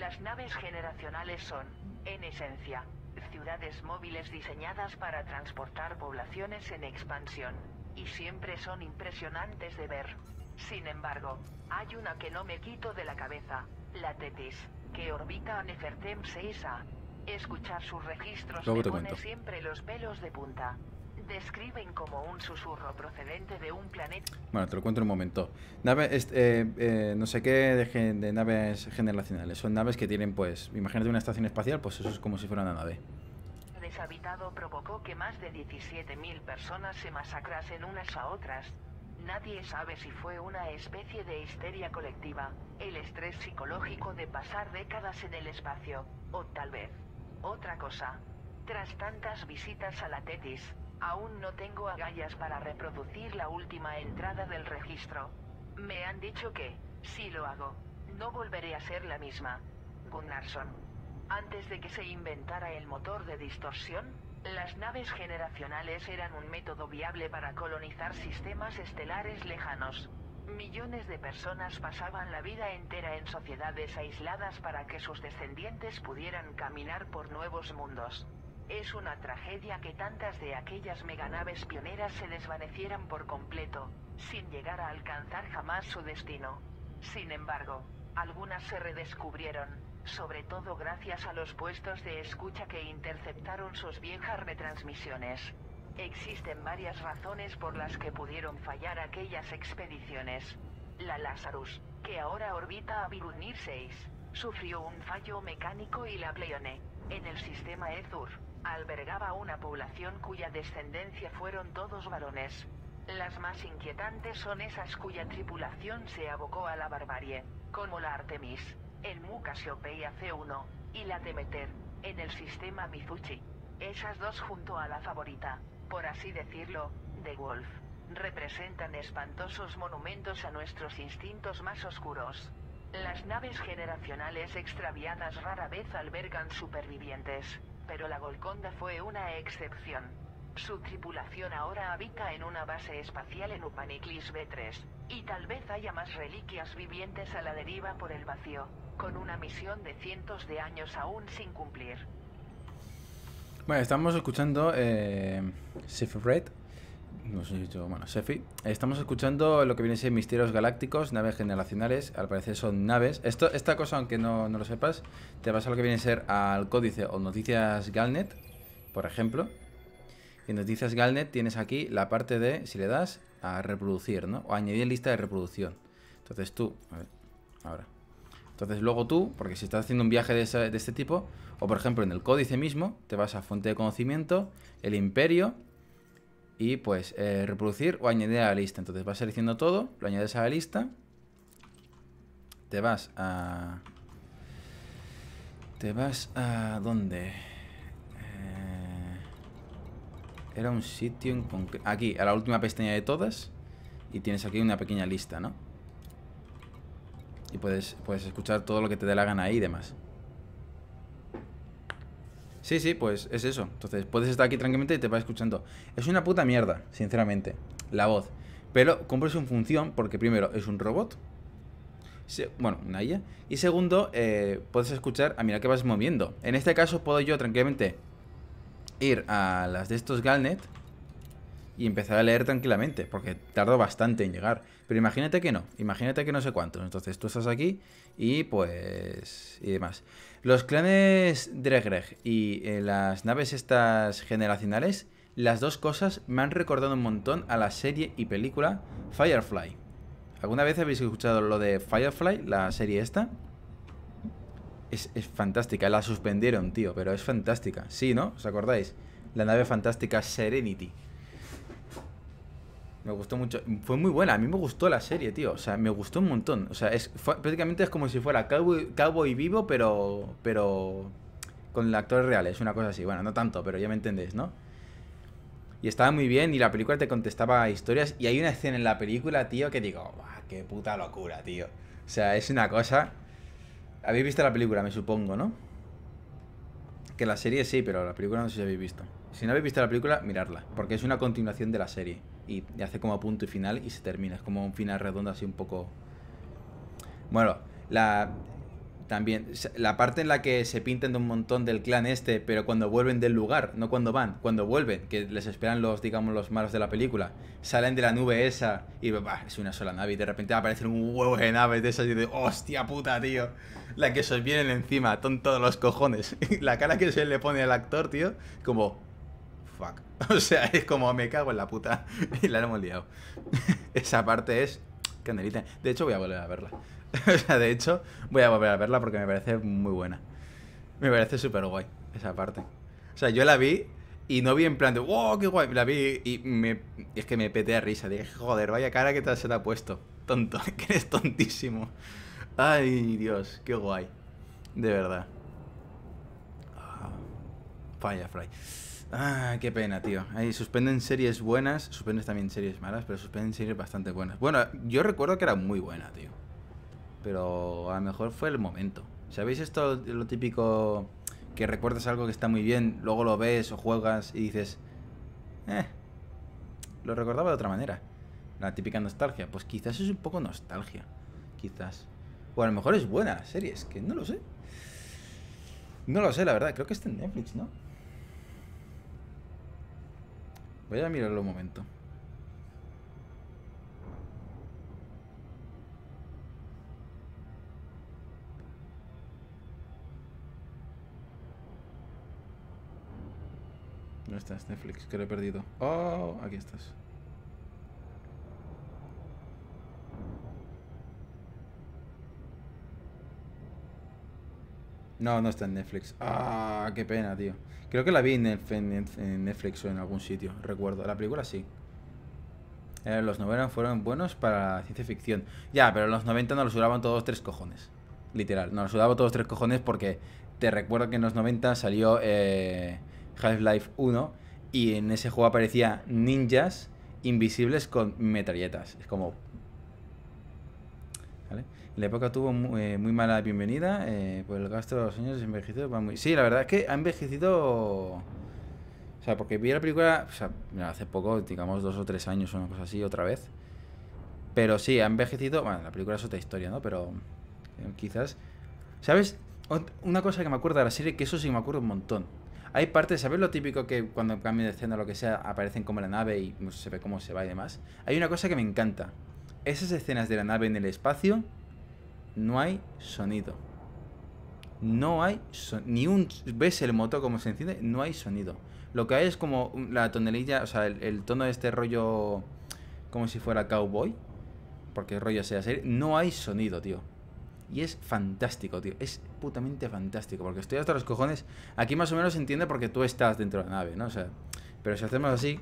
Las naves generacionales son, en esencia, ciudades móviles diseñadas para transportar poblaciones en expansión. Y siempre son impresionantes de ver. Sin embargo, hay una que no me quito de la cabeza, la Tetis, que orbita a Nefertem 6A. Escuchar sus registros me pone siempre los pelos de punta. Describen como un susurro procedente de un planeta. Bueno, te lo cuento en un momento. Naves, eh, eh, no sé qué de, de, naves generacionales. Son naves que tienen, pues, imagínate una estación espacial, pues eso es como si fuera una nave. Deshabitado provocó que más de 17.000 personas se masacrasen unas a otras, Nadie sabe si fue una especie de histeria colectiva, el estrés psicológico de pasar décadas en el espacio, o tal vez otra cosa. Tras tantas visitas a la Tetis, aún no tengo agallas para reproducir la última entrada del registro. Me han dicho que, si lo hago, no volveré a ser la misma. Gunnarsson. Antes de que se inventara el motor de distorsión, las naves generacionales eran un método viable para colonizar sistemas estelares lejanos. Millones de personas pasaban la vida entera en sociedades aisladas para que sus descendientes pudieran caminar por nuevos mundos. Es una tragedia que tantas de aquellas meganaves pioneras se desvanecieran por completo, sin llegar a alcanzar jamás su destino. Sin embargo, algunas se redescubrieron sobre todo gracias a los puestos de escucha que interceptaron sus viejas retransmisiones. Existen varias razones por las que pudieron fallar aquellas expediciones. La Lazarus, que ahora orbita a Virunir 6, sufrió un fallo mecánico y la Pleione, en el sistema Ezur, albergaba una población cuya descendencia fueron todos varones. Las más inquietantes son esas cuya tripulación se abocó a la barbarie, como la Artemis, el Mucasio C1, y la Demeter, en el sistema Mizuchi. Esas dos junto a la favorita, por así decirlo, de Wolf, representan espantosos monumentos a nuestros instintos más oscuros. Las naves generacionales extraviadas rara vez albergan supervivientes, pero la Golconda fue una excepción. Su tripulación ahora habita en una base espacial en Upaniklis B3, y tal vez haya más reliquias vivientes a la deriva por el vacío, con una misión de cientos de años aún sin cumplir. Bueno, estamos escuchando eh, Sif No sé yo, bueno, Sefi. Estamos escuchando lo que viene a ser misterios galácticos, naves generacionales. Al parecer son naves. Esto, esta cosa, aunque no, no lo sepas, te vas a lo que viene a ser al códice o noticias Galnet, por ejemplo y nos dices Galnet tienes aquí la parte de, si le das, a reproducir, ¿no? O añadir lista de reproducción. Entonces tú, a ver, ahora. Entonces luego tú, porque si estás haciendo un viaje de, este tipo, o por ejemplo en el códice mismo, te vas a fuente de conocimiento, el imperio, y pues eh, reproducir o añadir a la lista. Entonces vas seleccionando todo, lo añades a la lista, te vas a... Te vas a... ¿Dónde? Eh, era un sitio en concreto. Aquí, a la última pestaña de todas. Y tienes aquí una pequeña lista, ¿no? Y puedes, puedes escuchar todo lo que te dé la gana ahí y demás. Sí, sí, pues es eso. Entonces, puedes estar aquí tranquilamente y te vas escuchando. Es una puta mierda, sinceramente, la voz. Pero compres un función porque primero es un robot. bueno, una IA. Y segundo, eh, puedes escuchar a ah, mira que vas moviendo. En este caso puedo yo tranquilamente ir a las de estos Galnet y empezar a leer tranquilamente, porque tardo bastante en llegar. Pero imagínate que no, imagínate que no sé cuántos. Entonces tú estás aquí y pues... y demás. Los clanes Dregreg y eh, las naves estas generacionales, las dos cosas me han recordado un montón a la serie y película Firefly. ¿Alguna vez habéis escuchado lo de Firefly, la serie esta? es, fantástica. La suspendieron, tío, pero es fantástica. Sí, ¿no? ¿Os acordáis? La nave fantástica Serenity. Me gustó mucho. Fue muy buena. A mí me gustó la serie, tío. O sea, me gustó un montón. O sea, es, prácticamente es como si fuera Cowboy, y vivo, pero. Pero. Con actores reales, una cosa así. Bueno, no tanto, pero ya me entendéis, ¿no? Y estaba muy bien. Y la película te contestaba historias. Y hay una escena en la película, tío, que digo, ¡qué puta locura, tío! O sea, es una cosa. Habéis visto la película, me supongo, ¿no? Que la serie sí, pero la película no sé si habéis visto. Si no habéis visto la película, miradla, porque es una continuación de la serie. Y hace como punto y final y se termina. Es como un final redondo así un poco... Bueno, la... También, la parte en la que se pintan de un montón del clan este, pero cuando vuelven del lugar, no cuando van, cuando vuelven, que les esperan los, digamos, los malos de la película, salen de la nube esa y bah, es una sola nave y de repente aparecen un huevo de naves de esas y de hostia puta, tío la que se os vienen encima, tontos los cojones. la cara que se le pone al actor, tío, como... Fuck. O sea, es como me cago en la puta. y la hemos liado. Esa parte es candelita. De hecho, voy a volver a verla. o sea, de hecho, voy a volver a verla porque me parece muy buena. Me parece súper guay esa parte. O sea, yo la vi y no vi en plan de, wow, qué guay. La vi y, es que me peté a risa. Dije, joder, vaya cara que se te ha puesto. Tonto, que eres tontísimo. Ay, Dios, qué guay. De verdad. Ah, Firefly. Ah, qué pena, tío. Ahí suspenden series buenas, suspenden también series malas, pero suspenden series bastante buenas. Bueno, yo recuerdo que era muy buena, tío. Pero a lo mejor fue el momento. ¿Sabéis esto lo típico que recuerdas algo que está muy bien, luego lo ves o juegas y dices, eh, lo recordaba de otra manera? La típica nostalgia. Pues quizás es un poco nostalgia. Quizás. O a lo mejor es buena series que no lo sé. No lo sé, la verdad. Creo que está en Netflix, ¿no? Voy a mirarlo un momento. No estás, Netflix, que lo he perdido. Oh, aquí estás. No, no está en Netflix. Ah, qué pena, tío. Creo que la vi en, Netflix o en algún sitio, recuerdo. La película sí. Eh, los 90 fueron buenos para la ciencia ficción. Ya, pero en los 90 nos los sudaban todos tres cojones. Literal, nos los sudaban todos tres cojones porque te recuerdo que en los 90 salió eh, Half-Life 1 y en ese juego aparecía ninjas invisibles con metralletas. Es como, la época tuvo eh, muy, mala bienvenida, eh, pues el gasto de los años envejecido va Sí, la verdad es que ha envejecido... O sea, porque vi la película o sea, hace poco, digamos dos o tres años o una cosa así, otra vez. Pero sí, ha envejecido... Bueno, la película es otra historia, ¿no? Pero eh, quizás... ¿Sabes? Una cosa que me acuerdo de la serie, que eso sí me acuerdo un montón. Hay partes, ¿sabes lo típico que cuando cambian de escena o lo que sea, aparecen como la nave y pues, se ve cómo se va y demás? Hay una cosa que me encanta, esas escenas de la nave en el espacio, no hay sonido. No hay sonido ni un... ¿Ves el motor como se enciende? No hay sonido. Lo que hay es como la tonelilla, o sea, el, tono de este rollo como si fuera cowboy, porque el rollo sea serio, no hay sonido, tío. Y es fantástico, tío. Es putamente fantástico. Porque estoy hasta los cojones. Aquí más o menos se entiende porque tú estás dentro de la nave, ¿no? O sea, pero si hacemos así,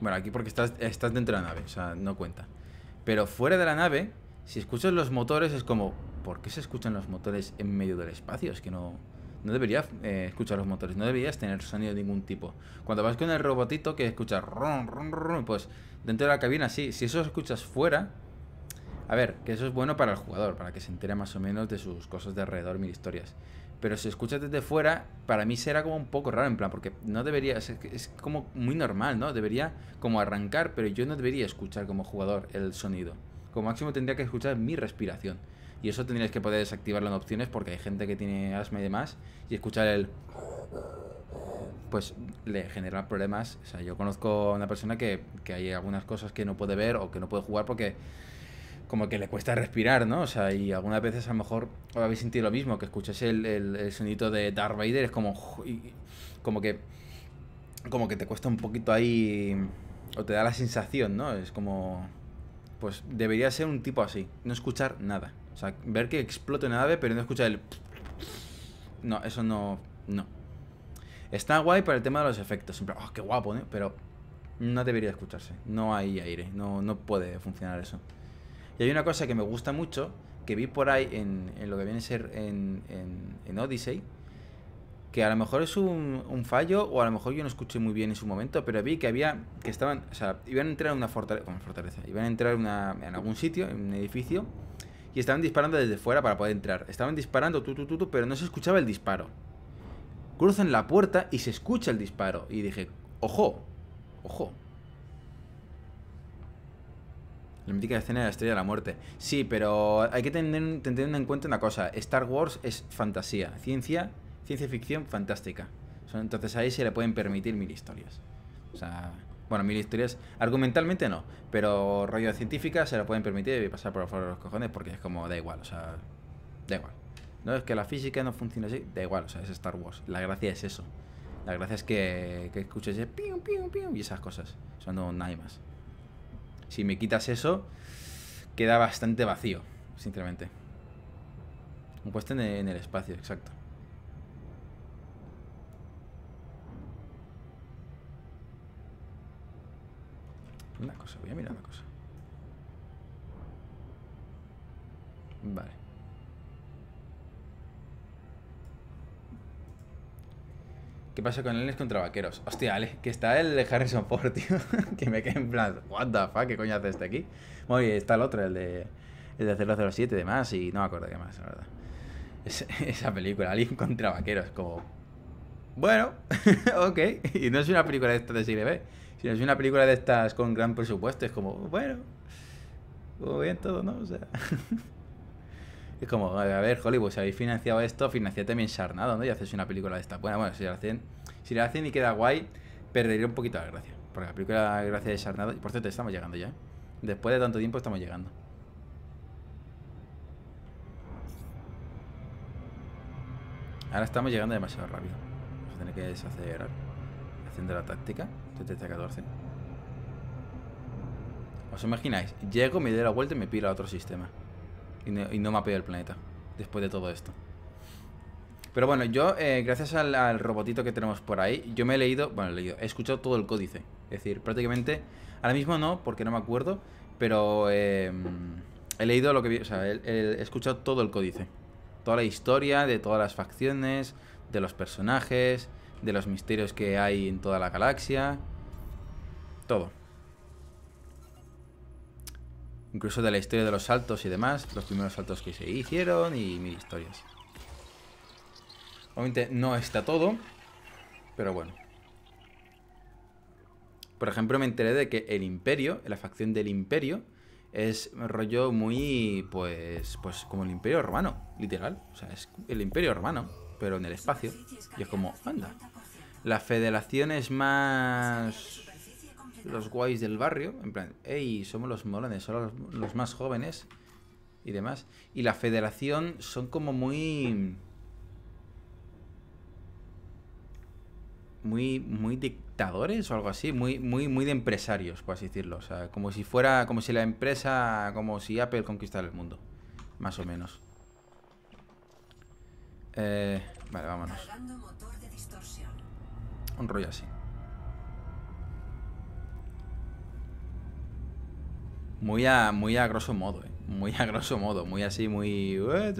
bueno, aquí porque estás, dentro de la nave, o sea, no cuenta. Pero fuera de la nave, si escuchas los motores, es como, ¿por qué se escuchan los motores en medio del espacio? Es que no, no deberías eh, escuchar los motores, no deberías tener sonido de ningún tipo. Cuando vas con el robotito que escucha ron, ron, ron, pues dentro de la cabina sí, si eso escuchas fuera, a ver, que eso es bueno para el jugador, para que se entere más o menos de sus cosas de alrededor, mil historias. Pero si escuchas desde fuera, para mí será como un poco raro, en plan, porque no debería, es, como muy normal, ¿no? Debería como arrancar, pero yo no debería escuchar como jugador el sonido. Como máximo tendría que escuchar mi respiración. Y eso tendrías que poder desactivarlo en opciones porque hay gente que tiene asma y demás. Y escuchar el... Pues le genera problemas. O sea, yo conozco a una persona que, que hay algunas cosas que no puede ver o que no puede jugar porque como que le cuesta respirar, ¿no? O sea, y algunas veces a lo mejor habéis sentido lo mismo, que escucháis el, el, sonido de Darth Vader, es como, como que, como que te cuesta un poquito ahí, o te da la sensación, ¿no? Es como, pues debería ser un tipo así, no escuchar nada. O sea, ver que explote una nave pero no escuchar el... No, eso no, no. Está guay para el tema de los efectos, siempre, oh, ah, qué guapo, ¿eh? Pero no debería escucharse, no hay aire, no, no puede funcionar eso. Y hay una cosa que me gusta mucho, que vi por ahí en, lo que viene a ser en, en, Odyssey, que a lo mejor es un, fallo, o a lo mejor yo no escuché muy bien en su momento, pero vi que había, que estaban, o sea, iban a entrar en una fortaleza, iban a entrar en algún sitio, en un edificio, y estaban disparando desde fuera para poder entrar. Estaban disparando, tu, tu, tu, pero no se escuchaba el disparo. Cruzan la puerta y se escucha el disparo. Y dije, ojo, ojo, la mítica escena de la Estrella de la Muerte. Sí, pero hay que tener, tener en cuenta una cosa. Star Wars es fantasía, ciencia, ciencia ficción fantástica. Entonces ahí se le pueden permitir mil historias. O sea, bueno, mil historias argumentalmente no, pero rollo científica se le pueden permitir y pasar por los, los cojones porque es como da igual, o sea, da igual. No es que la física no funcione así, da igual, o sea, es Star Wars. La gracia es eso. La gracia es que, escuches pium, pium, y esas cosas. Son no, nada más. Si me quitas eso, queda bastante vacío, sinceramente. Un puesto en el espacio, exacto. Una cosa, voy a mirar una cosa. Vale. ¿Qué pasa con el contra vaqueros? Hostia, Ale, que está el de Harrison Ford, tío. que me quedé en plan, what the fuck, ¿qué coño hace este aquí? Bueno, y está el otro, el de, el de 007 y demás, y no me acuerdo qué más, la verdad. esa película, Alien contra vaqueros, como... Bueno, ok. Y no es una película de estas de serie B, sino es una película de estas con gran presupuesto. Es como, bueno, Muy bien todo, ¿no? O sea... Es como, a ver, Hollywood, si habéis financiado esto, financiad también Sharnado, ¿no? Y haces una película de esta. Bueno, bueno, si la hacen, y queda guay, perdería un poquito la gracia. Porque la película de gracia de Sharnado. Y por cierto, estamos llegando ya. ¿eh? Después de tanto tiempo estamos llegando. Ahora estamos llegando demasiado rápido. Vamos a tener que desacelerar. Haciendo la táctica. TT14. ¿Os imagináis? Llego, me doy la vuelta y me piro a otro sistema y no, y no mapeo el planeta después de todo esto. Pero bueno, yo, eh, gracias al, robotito que tenemos por ahí, yo me he leído, bueno, he leído, he escuchado todo el códice. Es decir, prácticamente, ahora mismo no, porque no me acuerdo, pero eh, he leído lo que o sea, he, escuchado todo el códice. Toda la historia de todas las facciones, de los personajes, de los misterios que hay en toda la galaxia. Todo incluso de la historia de los saltos y demás, los primeros saltos que se hicieron y mil historias. Obviamente no está todo, pero bueno. Por ejemplo, me enteré de que el Imperio, la facción del Imperio, es rollo muy, pues, pues como el Imperio Romano, literal. O sea, es el Imperio Romano, pero en el espacio. Y es como, anda. La federación es más los guays del barrio, en plan, hey, somos los molones, somos los, más jóvenes y demás. Y la federación son como muy... Muy, muy dictadores o algo así, muy, muy, muy de empresarios, por así decirlo. O sea, como si fuera, como si la empresa, como si Apple conquistara el mundo, más o menos. Eh, vale, vámonos. Un rollo así. Muy a, muy a grosso modo, eh. Muy a grosso modo, muy así, muy... Eh,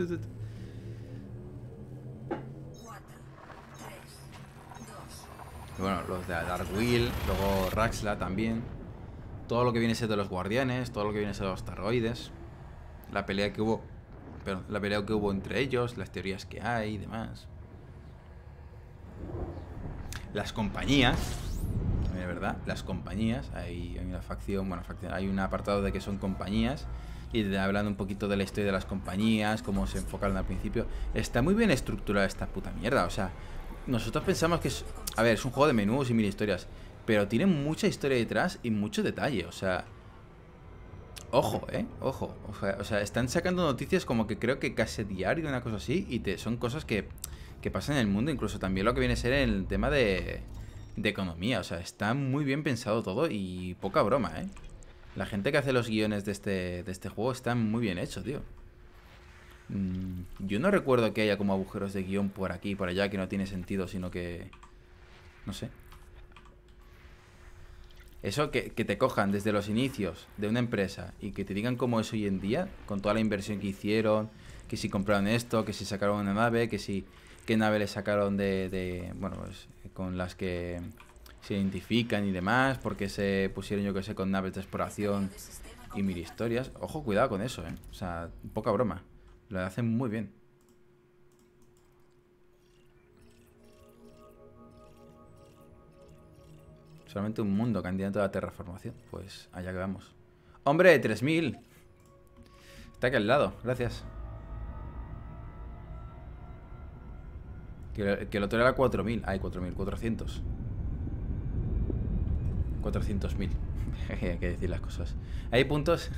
bueno, los de Dark Will, luego Raxla también. Todo lo que viene a ser de los guardianes, todo lo que viene siendo los asteroides La pelea que hubo. la pelea que hubo entre ellos, las teorías que hay y demás. Las compañías. ¿verdad? Las compañías, hay, una facción, bueno, hay un apartado de que son compañías y hablando un poquito de la historia de las compañías, cómo se enfocaron al principio. Está muy bien estructurada esta puta mierda, o sea, nosotros pensamos que es, a ver, es un juego de menús y mil historias, pero tiene mucha historia detrás y mucho detalle, o sea, ojo, eh, ojo, o sea, están sacando noticias como que creo que casi diario, una cosa así, y son cosas que, que pasan en el mundo, incluso también lo que viene a ser el tema de de economía. O sea, está muy bien pensado todo y poca broma, ¿eh? La gente que hace los guiones de este, de este juego está muy bien hecho, tío. Mm, yo no recuerdo que haya como agujeros de guión por aquí y por allá que no tiene sentido, sino que... No sé. Eso que, que, te cojan desde los inicios de una empresa y que te digan cómo es hoy en día, con toda la inversión que hicieron, que si compraron esto, que si sacaron una nave, que si qué nave le sacaron de, bueno, pues, con las que se identifican y demás, porque se pusieron, yo que sé, con naves de exploración y mil historias. Ojo, cuidado con eso, ¿eh? O sea, poca broma. Lo hacen muy bien. Solamente un mundo candidato a la terraformación. Pues allá que vamos. ¡Hombre, 3000! Está aquí al lado, gracias. Que, el otro era 4.000. hay 4.000, 400. 400.000. Hay que decir las cosas. Hay puntos,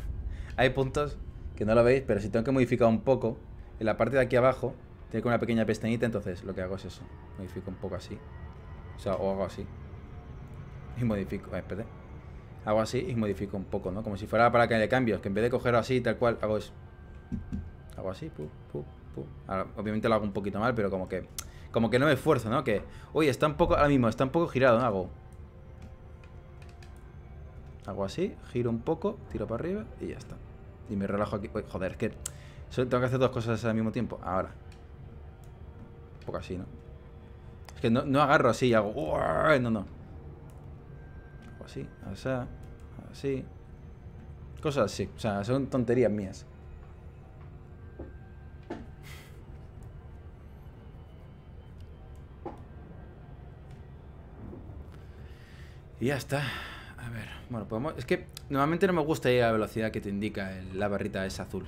hay puntos que no lo veis, pero si tengo que modificar un poco, en la parte de aquí abajo, tiene una pequeña pestañita, entonces lo que hago es eso. Modifico un poco así. O sea, o hago así. Y modifico... ver, eh, espérate. Hago así y modifico un poco, ¿no? Como si fuera para que haya cambios, que en vez de coger así, tal cual, hago eso. Hago así, pu, pu, pu. Ahora, obviamente lo hago un poquito mal, pero como que como que no me esfuerzo, ¿no? Que, oye, está un poco, ahora mismo, está un poco girado, ¿no? Hago... Hago así, giro un poco, tiro para arriba y ya está. Y me relajo aquí. joder, es que solo tengo que hacer dos cosas al mismo tiempo. Ahora. Un poco así, ¿no? Es que no, agarro así y hago... no, no. Hago así, así, así. Cosas así. O sea, son tonterías mías. Y ya está. A ver, bueno, podemos... Es que normalmente no me gusta ir a la velocidad que te indica la barrita esa azul.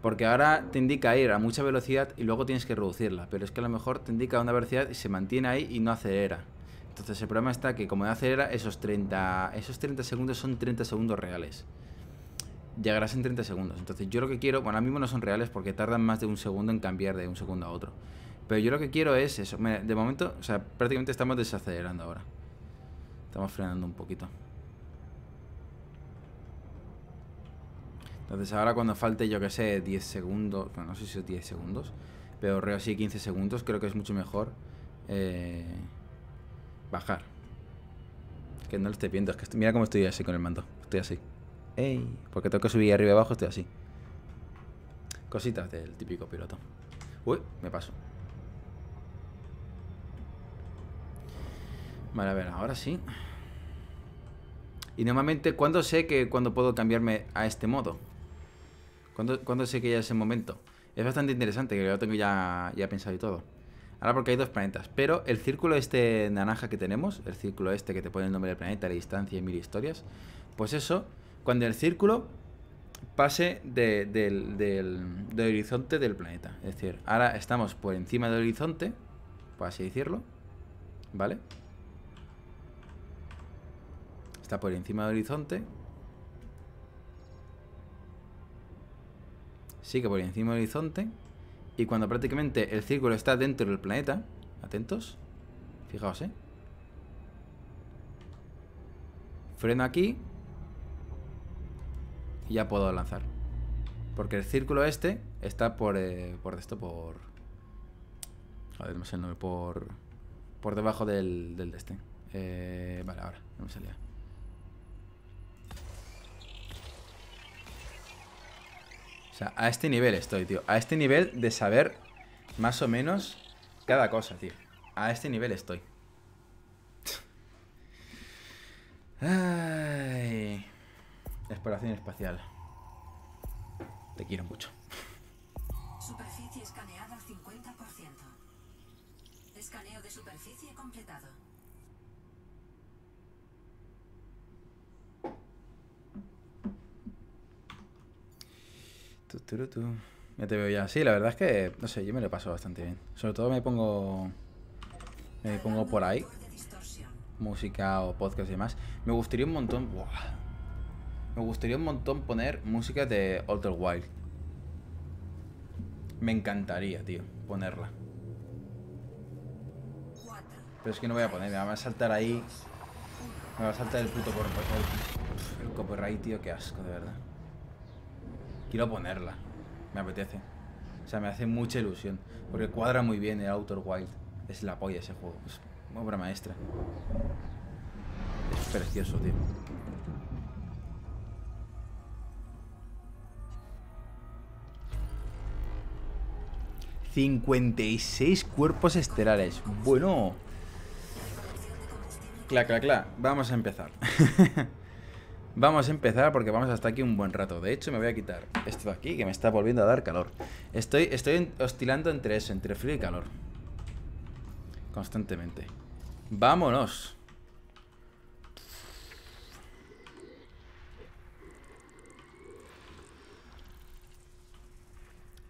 Porque ahora te indica ir a mucha velocidad y luego tienes que reducirla. Pero es que a lo mejor te indica una velocidad y se mantiene ahí y no acelera. Entonces el problema está que como no acelera, esos 30, esos 30 segundos son 30 segundos reales. Llegarás en 30 segundos. Entonces yo lo que quiero, bueno, ahora mismo no son reales porque tardan más de un segundo en cambiar de un segundo a otro. Pero yo lo que quiero es eso. de momento, o sea, prácticamente estamos desacelerando ahora. Estamos frenando un poquito. Entonces ahora cuando falte, yo que sé, 10 segundos, bueno, no sé si es 10 segundos, pero reo así 15 segundos, creo que es mucho mejor eh, bajar. que no le esté viendo, es que mira cómo estoy así con el mando, estoy así. porque tengo que subir arriba y abajo, estoy así. Cositas del típico piloto. Uy, me paso. Vale, a ver, ahora sí. Y normalmente, ¿cuándo sé que cuando puedo cambiarme a este modo? ¿Cuándo, ¿Cuándo, sé que ya es el momento? Es bastante interesante, que lo tengo ya, ya pensado y todo. Ahora porque hay dos planetas, pero el círculo este naranja que tenemos, el círculo este que te pone el nombre del planeta, la distancia y mil historias, pues eso, cuando el círculo pase del, del, horizonte del planeta. Es decir, ahora estamos por encima del horizonte, por así decirlo, ¿vale? Está por encima del horizonte. Sigue por encima del horizonte. Y cuando prácticamente el círculo está dentro del planeta. Atentos. Fijaos, ¿eh? Freno aquí. Y ya puedo lanzar. Porque el círculo este está por... Eh, por esto, por... A no sé el nombre. Por... Por debajo del, del este. Eh, vale, ahora. No me salía. sea, a este nivel estoy, tío. A este nivel de saber más o menos cada cosa, tío. A este nivel estoy. Ay. Exploración espacial. Te quiero mucho. Ya te veo ya. Sí, la verdad es que, no sé, yo me lo paso bastante bien. Sobre todo me pongo. Me pongo por ahí. Música o podcast y demás. Me gustaría un montón. me gustaría un montón poner música de Alter Wild. Me encantaría, tío, ponerla. Pero es que no voy a poner, me va a saltar ahí. Me va a saltar el puto copyright. el copyright, tío, qué asco, de verdad quiero ponerla. Me apetece. O sea, me hace mucha ilusión. Porque cuadra muy bien el Outer Wild. Es la polla ese juego. Es obra maestra. Es precioso, tío. ...56 cuerpos estelares... ...bueno... ...cla, cla, cla... ...vamos a empezar... Vamos a empezar porque vamos hasta aquí un buen rato. De hecho, me voy a quitar esto de aquí que me está volviendo a dar calor. Estoy, estoy oscilando entre eso, entre frío y calor. Constantemente. ¡Vámonos!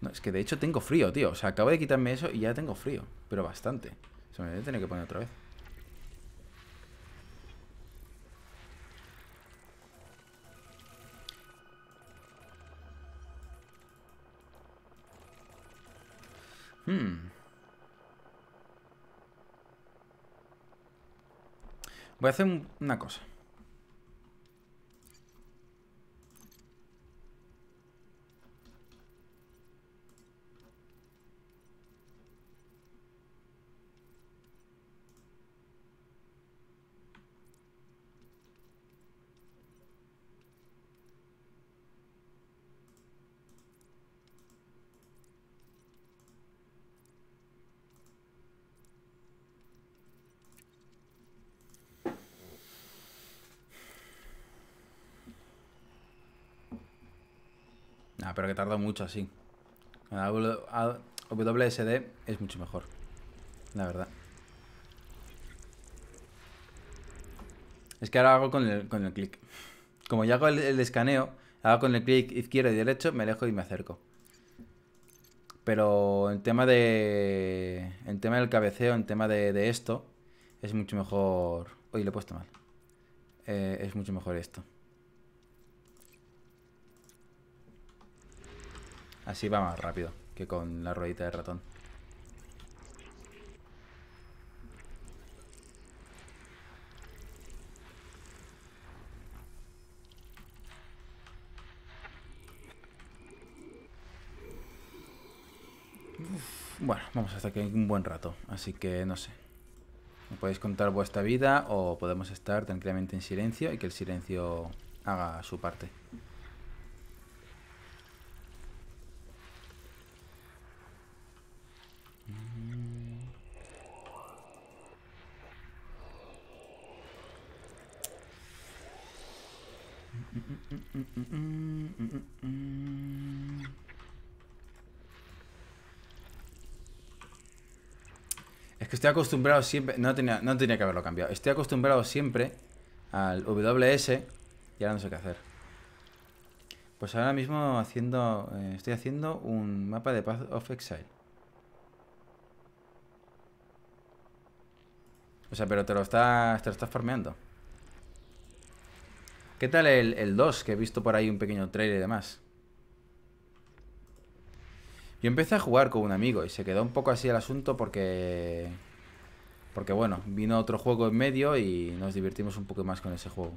No, es que de hecho tengo frío, tío. O sea, acabo de quitarme eso y ya tengo frío. Pero bastante. Se me voy a tener que poner otra vez. Hmm. Voy a hacer una cosa. que tarda mucho así. WSD es mucho mejor, la verdad. Es que ahora hago con el, con clic. Como ya hago el, escaneo, hago con el clic izquierdo y derecho, me alejo y me acerco. Pero en tema de. En tema del cabeceo, en tema de, esto, es mucho mejor. Hoy lo he puesto mal. Eh, es mucho mejor esto. Así va más rápido que con la ruedita de ratón. bueno, vamos hasta aquí un buen rato, así que no sé. Me podéis contar vuestra vida o podemos estar tranquilamente en silencio y que el silencio haga su parte. Es que estoy acostumbrado siempre... No tenía, no que haberlo cambiado. Estoy acostumbrado siempre al WS y ahora no sé qué hacer. Pues ahora mismo haciendo, eh, estoy haciendo un mapa de Path of Exile. O sea, pero te lo estás, te lo estás farmeando. ¿Qué tal el, el 2? Que he visto por ahí un pequeño trailer y demás. Yo empecé a jugar con un amigo y se quedó un poco así el asunto porque... Porque bueno, vino otro juego en medio y nos divertimos un poco más con ese juego.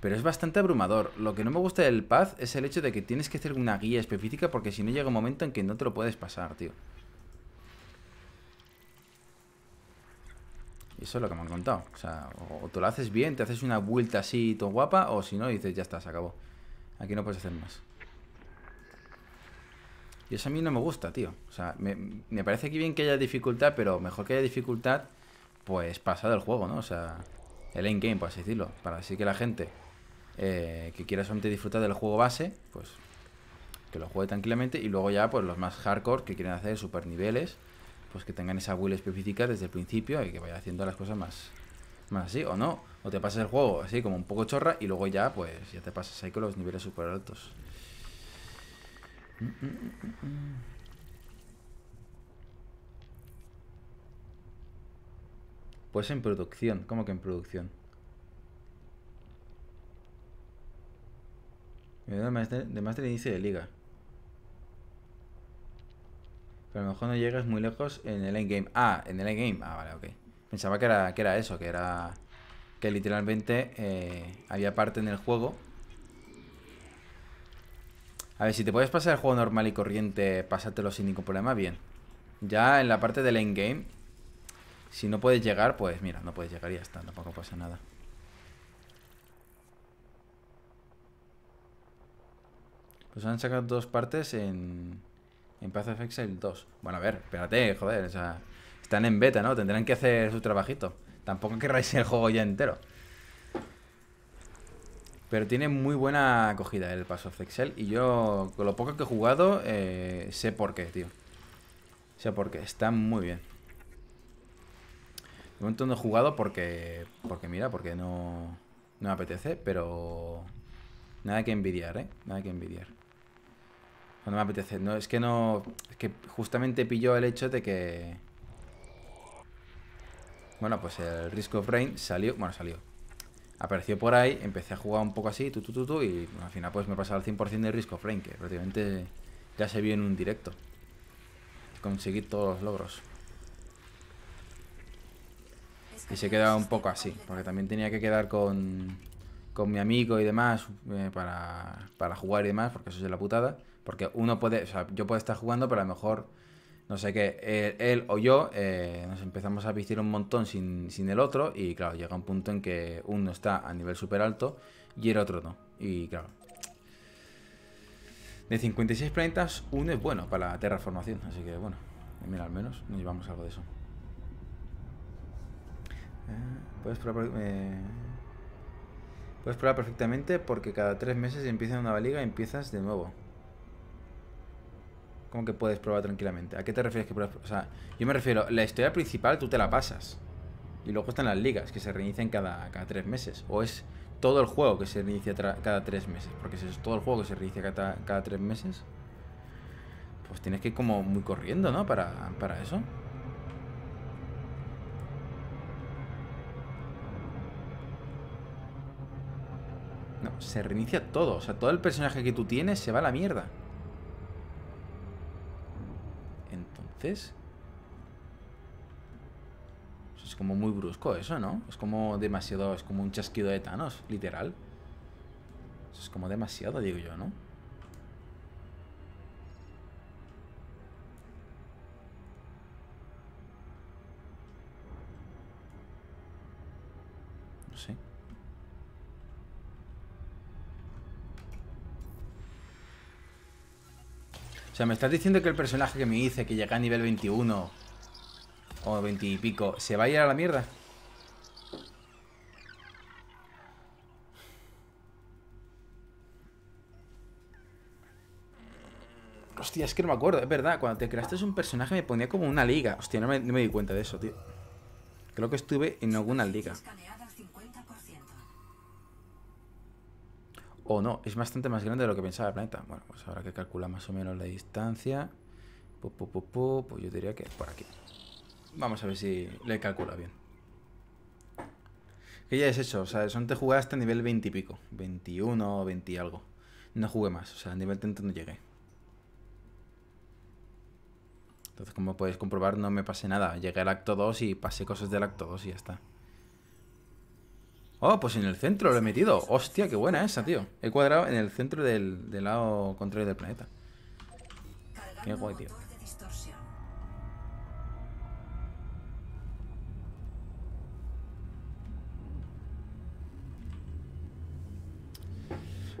Pero es bastante abrumador. Lo que no me gusta del Paz es el hecho de que tienes que hacer una guía específica porque si no llega un momento en que no te lo puedes pasar, tío. eso es lo que me han contado. O sea, o, te lo haces bien, te haces una vuelta así, todo guapa, o si no, dices, ya está, se acabó. Aquí no puedes hacer más. Y eso a mí no me gusta, tío. O sea, me, parece que bien que haya dificultad, pero mejor que haya dificultad, pues pasado el juego, ¿no? O sea, el endgame, por así decirlo. Para así que la gente eh, que quiera solamente disfrutar del juego base, pues que lo juegue tranquilamente. Y luego ya, pues los más hardcore que quieren hacer super niveles pues que tengan esa will específica desde el principio y que vaya haciendo las cosas más, más así, o no. O te pasas el juego así como un poco chorra y luego ya, pues, ya te pasas ahí con los niveles super altos. Mm, mm, mm, pues en producción, ¿cómo que en producción? De Master, de Master Inicio de Liga. Pero a lo mejor no llegas muy lejos en el endgame. Ah, en el endgame. Ah, vale, ok. Pensaba que era, que era eso, que era... Que literalmente eh, había parte en el juego. A ver, si te puedes pasar el juego normal y corriente, pásatelo sin ningún problema, bien. Ya en la parte del endgame, si no puedes llegar, pues mira, no puedes llegar y ya está, tampoco pasa nada. Pues han sacado dos partes en... En Path of 2. Bueno, a ver, espérate, joder. O sea, están en beta, ¿no? Tendrán que hacer su trabajito. Tampoco querráis el juego ya entero. Pero tiene muy buena acogida el Paso of Excel. Y yo, con lo poco que he jugado, eh, sé por qué, tío. Sé por qué. Está muy bien. De momento no he jugado porque. Porque mira, porque no. No me apetece, pero. Nada que envidiar, ¿eh? Nada que envidiar. No, me apetece. No, es que no... Es que justamente pilló el hecho de que... Bueno, pues el Risk of Rain salió... Bueno, salió. Apareció por ahí, empecé a jugar un poco así, tu, y al final pues me pasaba al 100% de Risk of Rain, que prácticamente ya se vio en un directo. conseguir todos los logros. Y se quedaba un poco así, porque también tenía que quedar con, con mi amigo y demás eh, para, para jugar y demás, porque eso es la putada. Porque uno puede, o sea, yo puedo estar jugando, pero a lo mejor, no sé qué, él, o yo eh, nos empezamos a vestir un montón sin, sin, el otro y claro, llega un punto en que uno está a nivel súper alto y el otro no. Y claro. De 56 planetas, uno es bueno para la terraformación, así que bueno, mira, al menos nos llevamos algo de eso. Eh, eh, puedes probar, perfectamente porque cada tres meses empieza una liga y empiezas de nuevo. Como que puedes probar tranquilamente? ¿A qué te refieres que pruebas? O sea, yo me refiero, la historia principal tú te la pasas. Y luego están las ligas, que se reinician cada, cada tres meses. O es todo el juego que se reinicia cada tres meses. Porque si es todo el juego que se reinicia cada, tres meses, pues tienes que ir como muy corriendo, ¿no? Para, para eso. No, se reinicia todo. O sea, todo el personaje que tú tienes se va a la mierda. Eso Es como muy brusco eso, ¿no? Es como demasiado, es como un chasquido de Thanos, literal. Es como demasiado, digo yo, ¿no? O sea, me estás diciendo que el personaje que me hice, que llega a nivel 21 o 20 y pico, ¿se va a ir a la mierda? Hostia, es que no me acuerdo, es verdad. Cuando te creaste un personaje me ponía como una liga. Hostia, no me di cuenta de eso, tío. Creo que estuve en alguna liga. O no, es bastante más grande de lo que pensaba el planeta. Bueno, pues ahora que calcula más o menos la distancia. pues yo diría que por aquí. Vamos a ver si le calcula bien. Que ya es hecho? o sea, son te jugué hasta nivel 20 y pico. 21 o 20 y algo. No jugué más, o sea, a nivel 30 no llegué. Entonces, como podéis comprobar, no me pasé nada. Llegué al acto 2 y pasé cosas del acto 2 y ya está. Oh, pues en el centro lo he metido. Hostia, qué buena esa, tío. He cuadrado en el centro del, lado contrario del planeta. Qué guay, tío.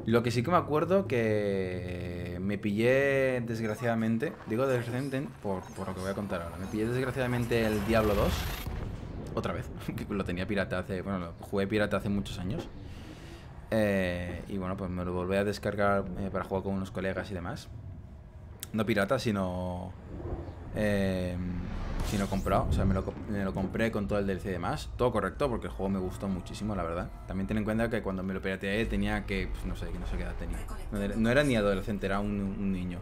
Lo que sí que me acuerdo que me pillé desgraciadamente, digo desgraciadamente por, por, lo que voy a contar ahora, me pillé desgraciadamente el Diablo 2 otra vez. que lo tenía pirata hace. Bueno, lo jugué pirata hace muchos años. Eh, y bueno, pues me lo volví a descargar eh, para jugar con unos colegas y demás. No pirata, sino. Em, sino comprado. O sea, me lo, compré con todo el DLC y demás. Todo correcto, porque el juego me gustó muchísimo, la verdad. También ten en cuenta que cuando me lo pirateé tenía que. Pues, no sé, no sé qué edad tenía. No era, ni adolescente, era un, un niño.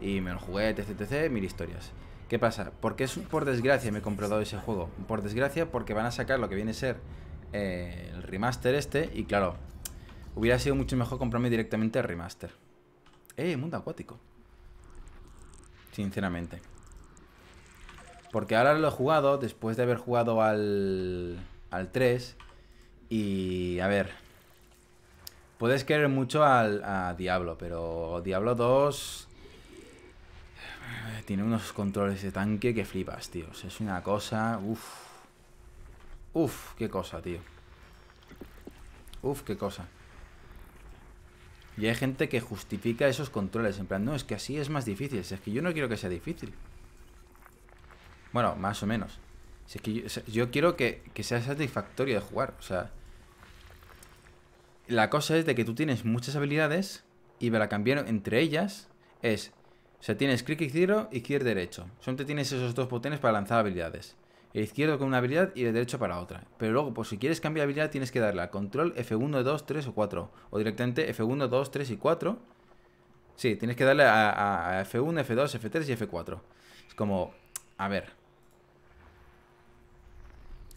Y me lo jugué, etc, etc, mil historias. ¿Qué pasa? Porque es por desgracia me he comprado ese juego. Por desgracia porque van a sacar lo que viene a ser eh, el remaster este y claro, hubiera sido mucho mejor comprarme directamente el remaster. ¡Eh, mundo acuático! Sinceramente. Porque ahora lo he jugado después de haber jugado al, al 3 y a ver, puedes querer mucho al, a Diablo, pero Diablo 2 tiene unos controles de tanque que flipas, tío. Es una cosa... Uf. Uf, qué cosa, tío. Uf, qué cosa. Y hay gente que justifica esos controles. En plan, no, es que así es más difícil. es que yo no quiero que sea difícil. Bueno, más o menos. es que yo, quiero que, que, sea satisfactorio de jugar. O sea, la cosa es de que tú tienes muchas habilidades y para cambiar entre ellas es o sea, tienes clic izquierdo, izquierdo derecho. Solamente tienes esos dos botones para lanzar habilidades. El izquierdo con una habilidad y el derecho para otra. Pero luego, por si quieres cambiar habilidad, tienes que darle a control F1, 2, 3 o 4. O directamente F1, 2, 3 y 4. Sí, tienes que darle a, F1, F2, F3 y F4. Es como, a ver.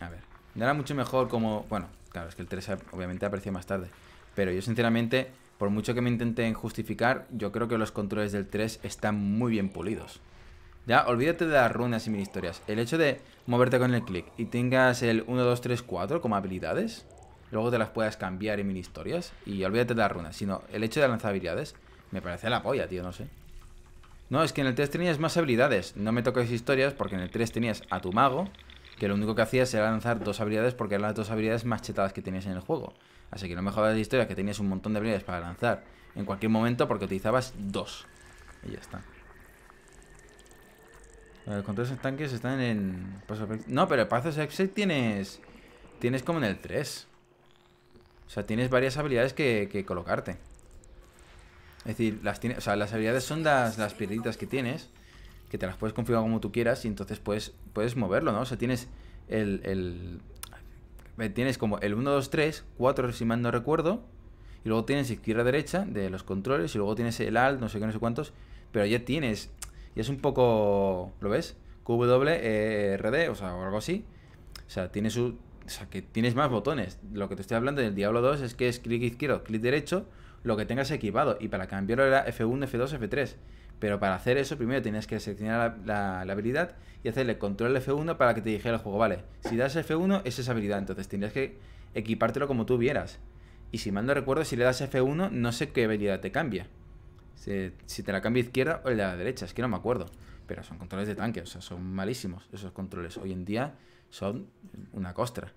A ver. Me hará mucho mejor como... Bueno, claro, es que el 3 obviamente apareció más tarde. Pero yo sinceramente por mucho que me intenten justificar, yo creo que los controles del 3 están muy bien pulidos. Ya, olvídate de las runas y mini historias. El hecho de moverte con el clic y tengas el 1, 2, 3, 4 como habilidades, luego te las puedas cambiar en mil historias, y olvídate de las runas, sino el hecho de lanzar habilidades, me parece la polla, tío, no sé. No, es que en el 3 tenías más habilidades, no me toques historias porque en el 3 tenías a tu mago, que lo único que hacías era lanzar dos habilidades porque eran las dos habilidades más chetadas que tenías en el juego. Así que no me jodas de historia que tenías un montón de habilidades para lanzar en cualquier momento porque utilizabas dos. Y ya está. Los controles en tanques están en... No, pero el hacer Exit tienes... Tienes como en el 3. O sea, tienes varias habilidades que, que colocarte. Es decir, las, las habilidades son las, las piedritas que tienes, que te las puedes configurar como tú quieras y entonces puedes, puedes moverlo, ¿no? O sea, tienes el, el tienes como el 1, 2, 3, 4 si mal no recuerdo, y luego tienes izquierda, derecha de los controles, y luego tienes el alt, no sé qué, no sé cuántos, pero ya tienes, y es un poco, ¿lo ves? QWRD, e o sea, o algo así. O sea, tiene su, o sea, que tienes más botones. Lo que te estoy hablando del Diablo 2 es que es clic izquierdo, clic derecho, lo que tengas equipado. Y para cambiarlo era F1, F2, F3. Pero para hacer eso, primero tienes que seleccionar la, habilidad y hacerle control F1 para que te dijera el juego, vale, si das F1 es esa habilidad, entonces tendrías que equipártelo como tú vieras. Y si mando recuerdo, si le das F1, no sé qué habilidad te cambia. Si, te la cambia izquierda o la derecha, es que no me acuerdo. Pero son controles de tanque, o sea, son malísimos esos controles. Hoy en día son una costra.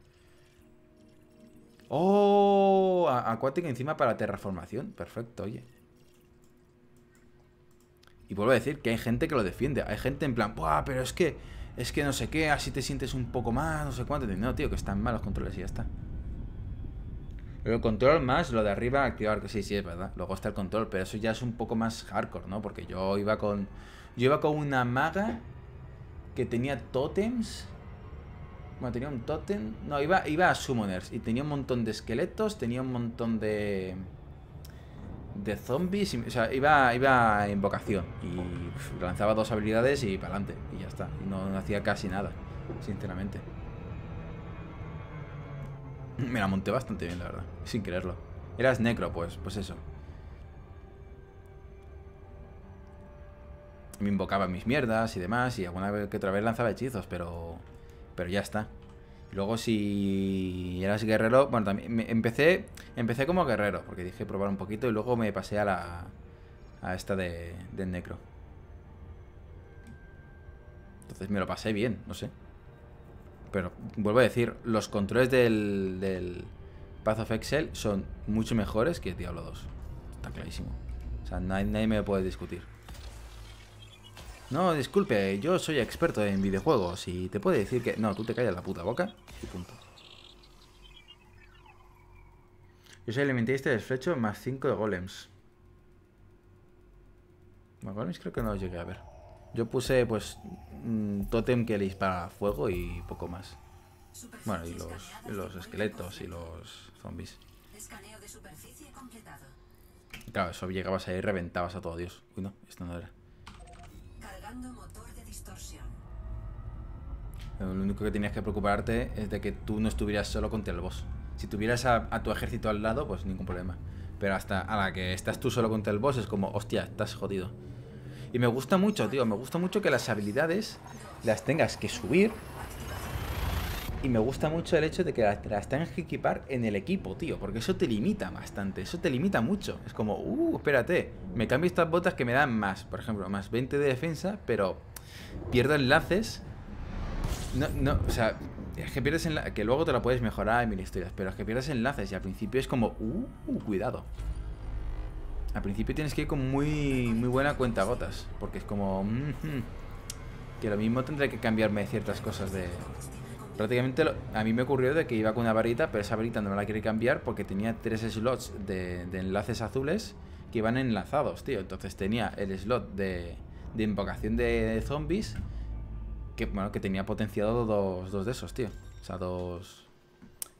¡Oh! Acuática encima para terraformación. Perfecto, oye. Y vuelvo a decir que hay gente que lo defiende. Hay gente en plan, ¡buah! Pero es que, es que no sé qué, así te sientes un poco más, no sé cuánto. No, tío, que están mal los controles y ya está. el control más lo de arriba activar, que sí, sí, es verdad. Luego está el control, pero eso ya es un poco más hardcore, ¿no? Porque yo iba con. Yo iba con una maga que tenía tótems. Bueno, tenía un tótem. No, iba, iba a summoners. Y tenía un montón de esqueletos, tenía un montón de de zombies. O sea, iba, iba invocación Y lanzaba dos habilidades y para adelante. Y ya está. no, hacía casi nada, sinceramente. Me la monté bastante bien, la verdad. Sin quererlo. Eras necro, pues. Pues eso. Me invocaba mis mierdas y demás. Y alguna vez que otra vez lanzaba hechizos, pero... Pero ya está. Luego si eras guerrero, bueno, también empecé, empecé como guerrero, porque dije probar un poquito y luego me pasé a la a esta de, de necro. Entonces me lo pasé bien, no sé. Pero vuelvo a decir, los controles del, del Path of Excel son mucho mejores que Diablo 2. Está clarísimo. O sea, nadie, me puede discutir. No, disculpe, yo soy experto en videojuegos y te puedo decir que... No, tú te callas la puta boca y punto. Yo soy este este flecho más 5 de golems. Bueno, golems creo que no llegué a ver. Yo puse, pues, un mm, tótem que le dispara fuego y poco más. Bueno, y los, los esqueletos y los zombies. Claro, eso llegabas ahí y reventabas a todo Dios. Uy, no, esto no era. Lo único que tenías que preocuparte es de que tú no estuvieras solo contra el boss. Si tuvieras a, tu ejército al lado, pues ningún problema. Pero hasta a la que estás tú solo contra el boss es como, hostia, estás jodido. Y me gusta mucho, tío, me gusta mucho que las habilidades las tengas que subir y me gusta mucho el hecho de que las, las tengas que equipar en el equipo, tío, porque eso te limita bastante, eso te limita mucho. Es como, uh, espérate, me cambio estas botas que me dan más, por ejemplo, más 20 de defensa, pero pierdo enlaces. No, no, o sea, es que pierdes enlaces, que luego te la puedes mejorar en mil historias, pero es que pierdes enlaces y al principio es como, uh, uh cuidado. Al principio tienes que ir con muy, buena cuenta botas. porque es como, mm, mm, que lo mismo tendré que cambiarme ciertas cosas de, prácticamente a mí me ocurrió de que iba con una varita, pero esa varita no me la quería cambiar porque tenía tres slots de, enlaces azules que iban enlazados, tío. Entonces tenía el slot de, invocación de, zombies que, bueno, que tenía potenciado dos, de esos, tío. O sea, dos...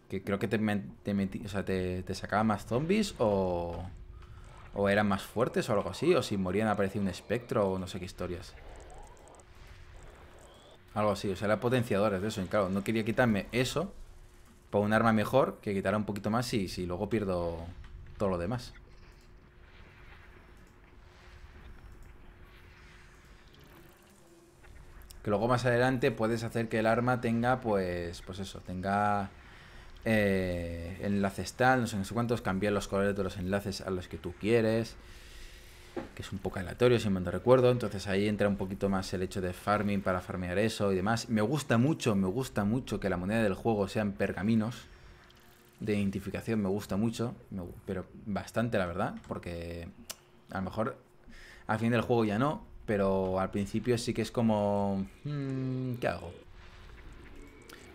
Que creo que te, te, te sacaba más zombies o... O eran más fuertes o algo así, o si morían aparecía un espectro o no sé qué historias. Algo así, o sea, era potenciadores de eso. claro, no quería quitarme eso por un arma mejor que quitará un poquito más y si luego pierdo todo lo demás. Que luego más adelante puedes hacer que el arma tenga, pues, pues eso, tenga eh, enlaces tal, no sé cuántos, cambiar los colores de los enlaces a los que tú quieres que es un poco aleatorio, si me lo recuerdo. Entonces ahí entra un poquito más el hecho de farming para farmear eso y demás. Me gusta mucho, me gusta mucho que la moneda del juego sean pergaminos de identificación, me gusta mucho, pero bastante la verdad, porque a lo mejor al fin del juego ya no, pero al principio sí que es como... Hmm, ¿Qué hago?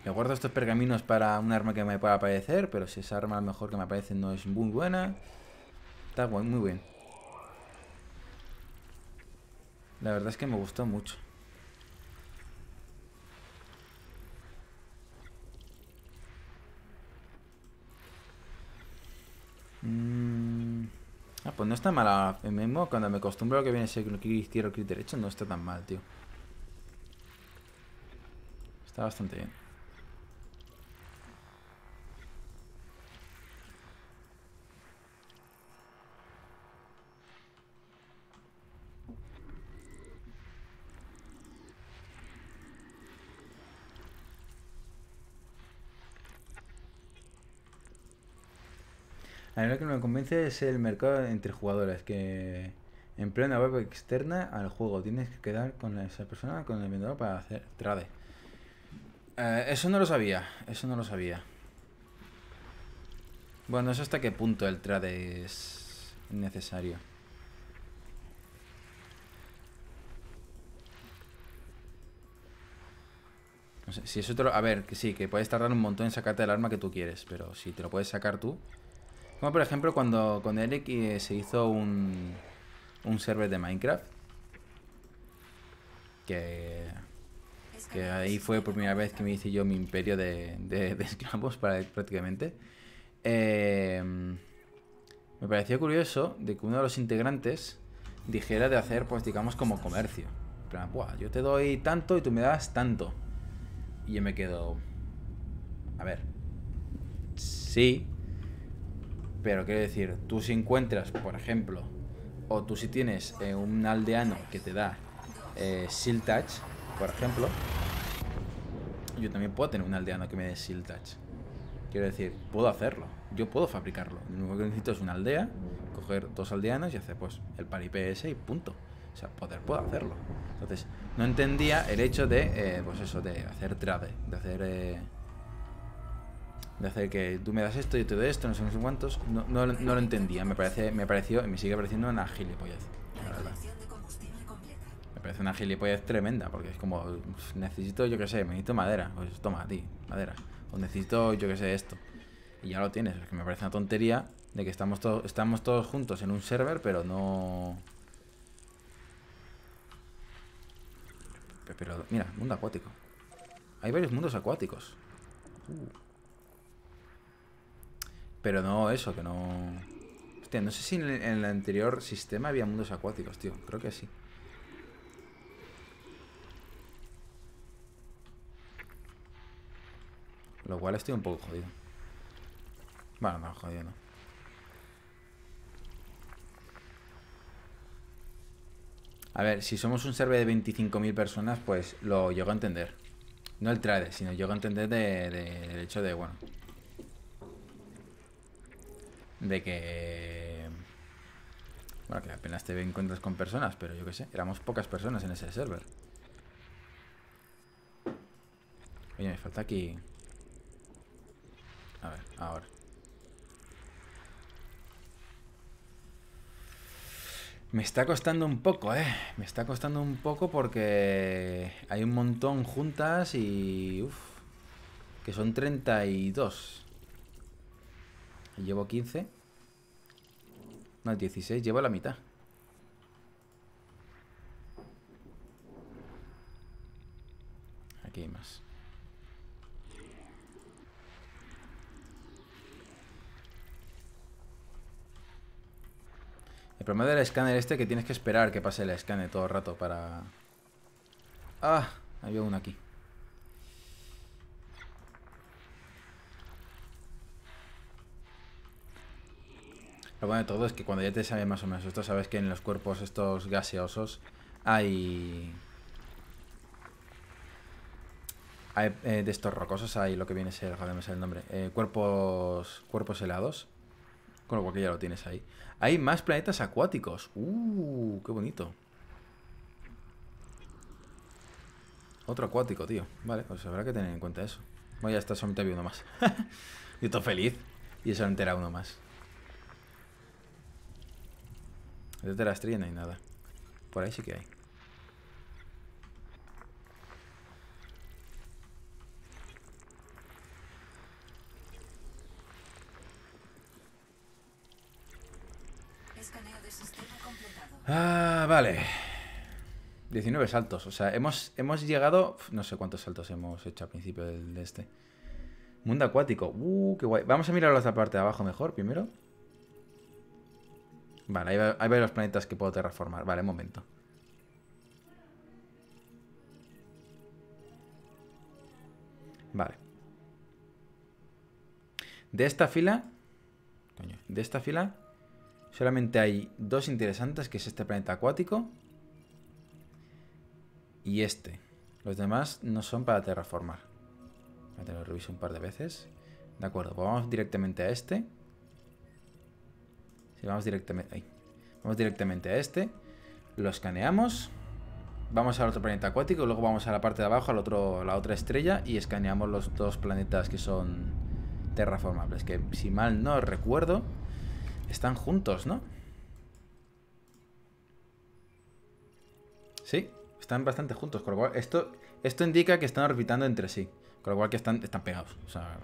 Me guardo estos pergaminos para un arma que me pueda aparecer, pero si esa arma a lo mejor que me aparece no es muy buena. Está muy bien. La verdad es que me gustó mucho. Mm. Ah, pues no está mal ah, el mismo cuando me acostumbro a que viene ese clic izquierdo, clic derecho, no está tan mal, tío. Está bastante bien. A mí lo que me convence es el mercado entre jugadores, que en plena web externa al juego. Tienes que quedar con esa persona, con el vendedor para hacer trade. Eh, eso no lo sabía, eso no lo sabía. Bueno, eso hasta qué punto el trade es necesario. No sé, si eso te A ver, que sí, que puedes tardar un montón en sacarte el arma que tú quieres, pero si te lo puedes sacar tú, como por ejemplo cuando con Eric eh, se hizo un, server de Minecraft. Que, ahí fue por primera vez que me hice yo mi imperio de, de, esclavos para, prácticamente. Em, me pareció curioso de que uno de los integrantes dijera de hacer, pues digamos, como comercio. En plan, Buah, yo te doy tanto y tú me das tanto. Y yo me quedo... A ver. Sí, pero quiero decir, tú si encuentras, por ejemplo, o tú si tienes eh, un aldeano que te da eh, Seal Touch, por ejemplo, yo también puedo tener un aldeano que me dé Seal Touch. Quiero decir, puedo hacerlo, yo puedo fabricarlo. Lo único que necesito es una aldea, coger dos aldeanos y hacer pues el par ese y punto. O sea, poder puedo hacerlo. Entonces, no entendía el hecho de, eh, pues eso, de hacer trade, de hacer... Eh, de hacer que tú me das esto, yo te doy esto, no sé, no cuántos. No, lo entendía, me, parece, me pareció, me sigue pareciendo una gilipollez, la verdad. Me parece una gilipollez tremenda, porque es como, pues, necesito, yo qué sé, me necesito madera, pues toma, a ti, madera. O necesito, yo qué sé, esto. Y ya lo tienes, es que me parece una tontería de que estamos, todos estamos todos juntos en un server, pero no... Pero, mira, mundo acuático. Hay varios mundos acuáticos. Uh. Pero no eso, que no... Hostia, no sé si en el anterior sistema había mundos acuáticos, tío. Creo que sí. Lo cual estoy un poco jodido. Bueno, no, jodido no. A ver, si somos un server de 25.000 personas, pues lo llego a entender. No el trade, sino llego a entender del hecho de, bueno, de que... Bueno, que apenas te encuentras con personas, pero yo qué sé, éramos pocas personas en ese server. Oye, me falta aquí... A ver, ahora. Me está costando un poco, ¿eh? Me está costando un poco porque hay un montón juntas y... Uf, que son 32. Llevo 15. No, 16. Llevo la mitad. Aquí hay más. El problema del escáner este que tienes que esperar que pase el escáner todo el rato para... Ah, había uno aquí. Lo bueno de todo es que cuando ya te sabes más o menos esto, sabes que en los cuerpos estos gaseosos hay... hay eh, de estos rocosos hay lo que viene a ser, joder, me el nombre, eh, cuerpos, cuerpos helados. Con lo cual que ya lo tienes ahí. Hay más planetas acuáticos. ¡Uh! ¡Qué bonito! Otro acuático, tío. Vale, pues habrá que tener en cuenta eso. Voy a estar solamente había uno más. Y estoy feliz. Y eso entera uno más. Desde la estrella no hay nada. Por ahí sí que hay. Ah, vale. 19 saltos. O sea, hemos, hemos llegado... No sé cuántos saltos hemos hecho al principio de este. Mundo acuático. Uh, qué guay. Vamos a mirar la otra parte de abajo mejor primero. Vale, hay, varios planetas que puedo terraformar. Vale, un momento. Vale. De esta fila... Coño, de esta fila solamente hay dos interesantes, que es este planeta acuático y este. Los demás no son para terraformar. tener lo reviso un par de veces. De acuerdo, pues vamos directamente a este vamos directamente... Vamos directamente a este. Lo escaneamos. Vamos al otro planeta acuático. Luego vamos a la parte de abajo, al otro, a la otra estrella. Y escaneamos los dos planetas que son terraformables. Que si mal no recuerdo, están juntos, ¿no? Sí, están bastante juntos. Con lo cual, esto, esto indica que están orbitando entre sí. Con lo cual que están, están pegados. O sea,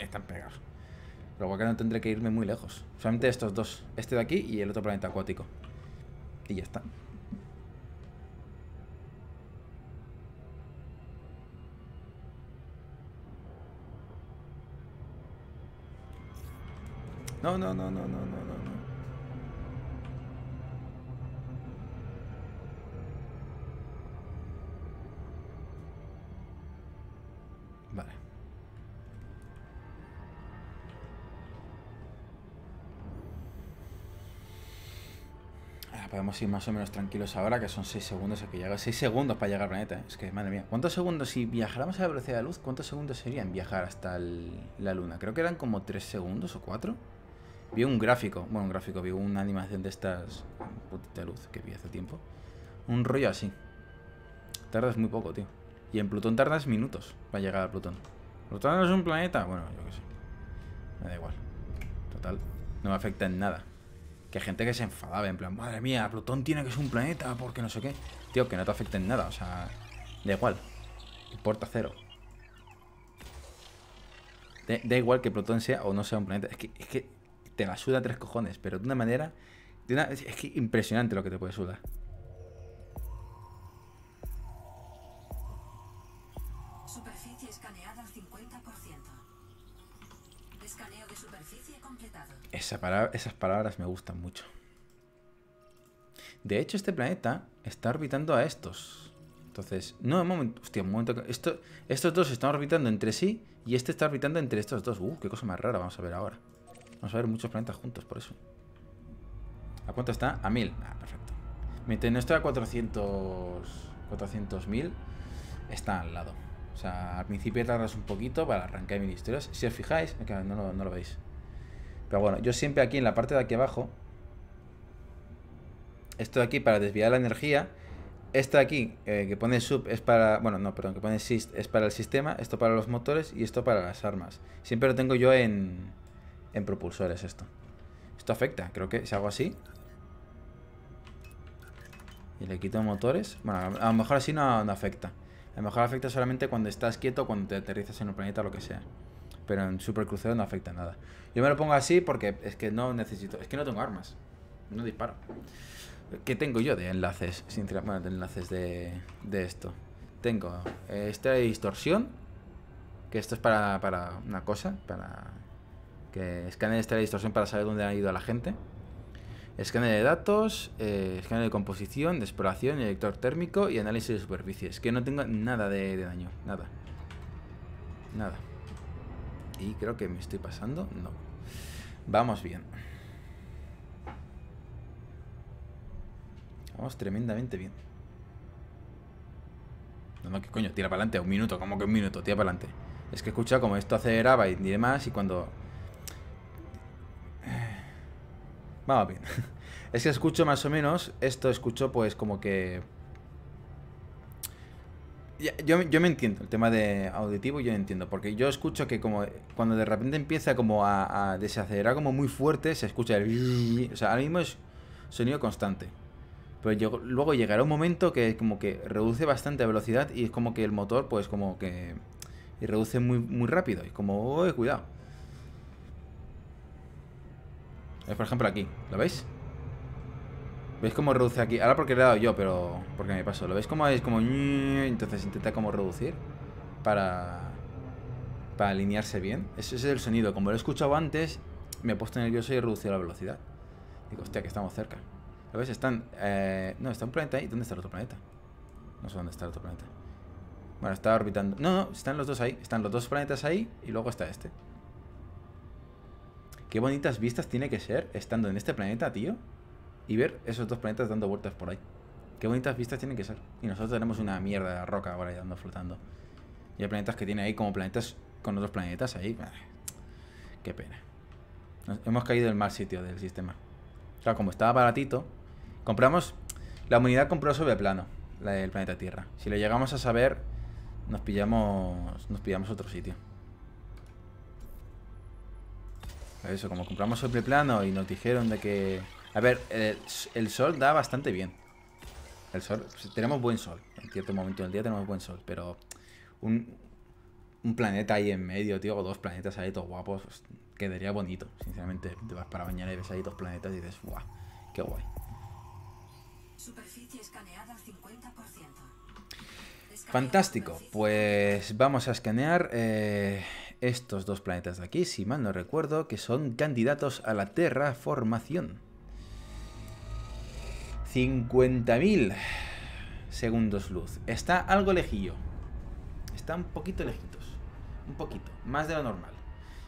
están pegados. Pero cual no tendré que irme muy lejos. Solamente estos dos. Este de aquí y el otro planeta acuático. Y ya está. No, no, no, no, no, no, no. podemos ir más o menos tranquilos ahora, que son 6 segundos a que llega. 6 segundos para llegar al planeta. Es que, madre mía. ¿Cuántos segundos? Si viajáramos a la velocidad de la luz, ¿cuántos segundos serían viajar hasta la Luna? Creo que eran como 3 segundos o 4. Vi un gráfico. Bueno, un gráfico. Vi una animación de estas... Putita luz que vi hace tiempo. Un rollo así. Tardas muy poco, tío. Y en Plutón tardas minutos para llegar a Plutón. ¿Plutón no es un planeta? Bueno, yo qué sé. Me da igual. Total. No me afecta en nada. Que gente que se enfadaba, en plan, madre mía, Plutón tiene que ser un planeta, porque no sé qué. Tío, que no te afecten nada, o sea, da igual. Importa cero. da igual que Plutón sea o no sea un planeta. Es que, te la suda tres cojones, pero de una manera. De es que impresionante lo que te puede sudar. esas palabras me gustan mucho. De hecho, este planeta está orbitando a estos. Entonces, no, un momento. Hostia, un momento. Esto, estos dos están orbitando entre sí y este está orbitando entre estos dos. Uh, qué cosa más rara. Vamos a ver ahora. Vamos a ver muchos planetas juntos, por eso. ¿A cuánto está? A 1000. Ah, perfecto. Mientras no está a 400... 400.000, está al lado. O sea, al principio tardas un poquito para arrancar mi historias. Si os fijáis, no lo veis. Pero bueno, yo siempre aquí en la parte de aquí abajo, esto de aquí para desviar la energía, esto de aquí eh, que pone sub es para, bueno, no, perdón, que pone sist es para el sistema, esto para los motores y esto para las armas. Siempre lo tengo yo en, en propulsores esto. Esto afecta, creo que si hago así, y le quito motores. Bueno, a lo mejor así no, afecta. A lo mejor afecta solamente cuando estás quieto, cuando te aterrizas en un planeta o lo que sea pero en Super Crucero no afecta nada. Yo me lo pongo así porque es que no necesito, es que no tengo armas, no disparo. ¿Qué tengo yo de enlaces? Sinceramente, bueno, de enlaces de, esto. Tengo eh, esta distorsión, que esto es para, una cosa, para que escanee esta distorsión para saber dónde ha ido la gente. Escáner de datos, eh, de composición, de exploración, detector térmico y análisis de superficies. Que no tengo nada de daño, nada. Nada. Y creo que me estoy pasando. No. Vamos bien. Vamos tremendamente bien. No, no, ¿qué coño? Tira para adelante. Un minuto. Como que un minuto? Tira para adelante. Es que escucha como esto aceleraba y demás y cuando... Vamos bien. Es que escucho más o menos... Esto escucho pues como que... Yo, yo, me entiendo, el tema de auditivo yo entiendo, porque yo escucho que como cuando de repente empieza como a, desacelerar como muy fuerte, se escucha el... O sea, ahora mismo es sonido constante. Pero luego llegará un momento que es como que reduce bastante velocidad y es como que el motor pues como que y reduce muy, muy rápido. Y como, oh, cuidado. Por ejemplo aquí, ¿lo veis? ¿Veis cómo reduce aquí? Ahora porque le he dado yo, pero porque me pasó. ¿Lo veis cómo es como... Entonces intenta como reducir para... Para alinearse bien. Ese es el sonido. Como lo he escuchado antes, me he puesto nervioso y he reducido la velocidad. Digo, hostia, que estamos cerca. ¿Lo ves? Están... Eh, no, está un planeta ahí. ¿Dónde está el otro planeta? No sé dónde está el otro planeta. Bueno, está orbitando. No, no, están los dos ahí. Están los dos planetas ahí y luego está este. Qué bonitas vistas tiene que ser estando en este planeta, tío y ver esos dos planetas dando vueltas por ahí. Qué bonitas vistas tienen que ser. Y nosotros tenemos una mierda de roca ahora ahí dando flotando. Y hay planetas que tiene ahí como planetas con otros planetas ahí. Qué pena. hemos caído en el mal sitio del sistema. O sea, como estaba baratito, compramos. La humanidad compró sobre plano, la del planeta Tierra. Si lo llegamos a saber, nos pillamos. Nos pillamos otro sitio. Eso, como compramos sobre plano y nos dijeron de que a ver, eh, el, sol da bastante bien. El sol, pues, tenemos buen sol. En cierto momento del día tenemos buen sol, pero un, planeta ahí en medio, tío, o dos planetas ahí todos guapos, pues, quedaría bonito. Sinceramente, te vas para bañar y ves ahí dos planetas y dices, guau, qué guay. Superficie escaneada al 50%. Fantástico, pues vamos a escanear eh, estos dos planetas de aquí, si mal no recuerdo, que son candidatos a la terraformación. 50.000 segundos luz. Está algo lejillo. Está un poquito lejitos. Un poquito. Más de lo normal.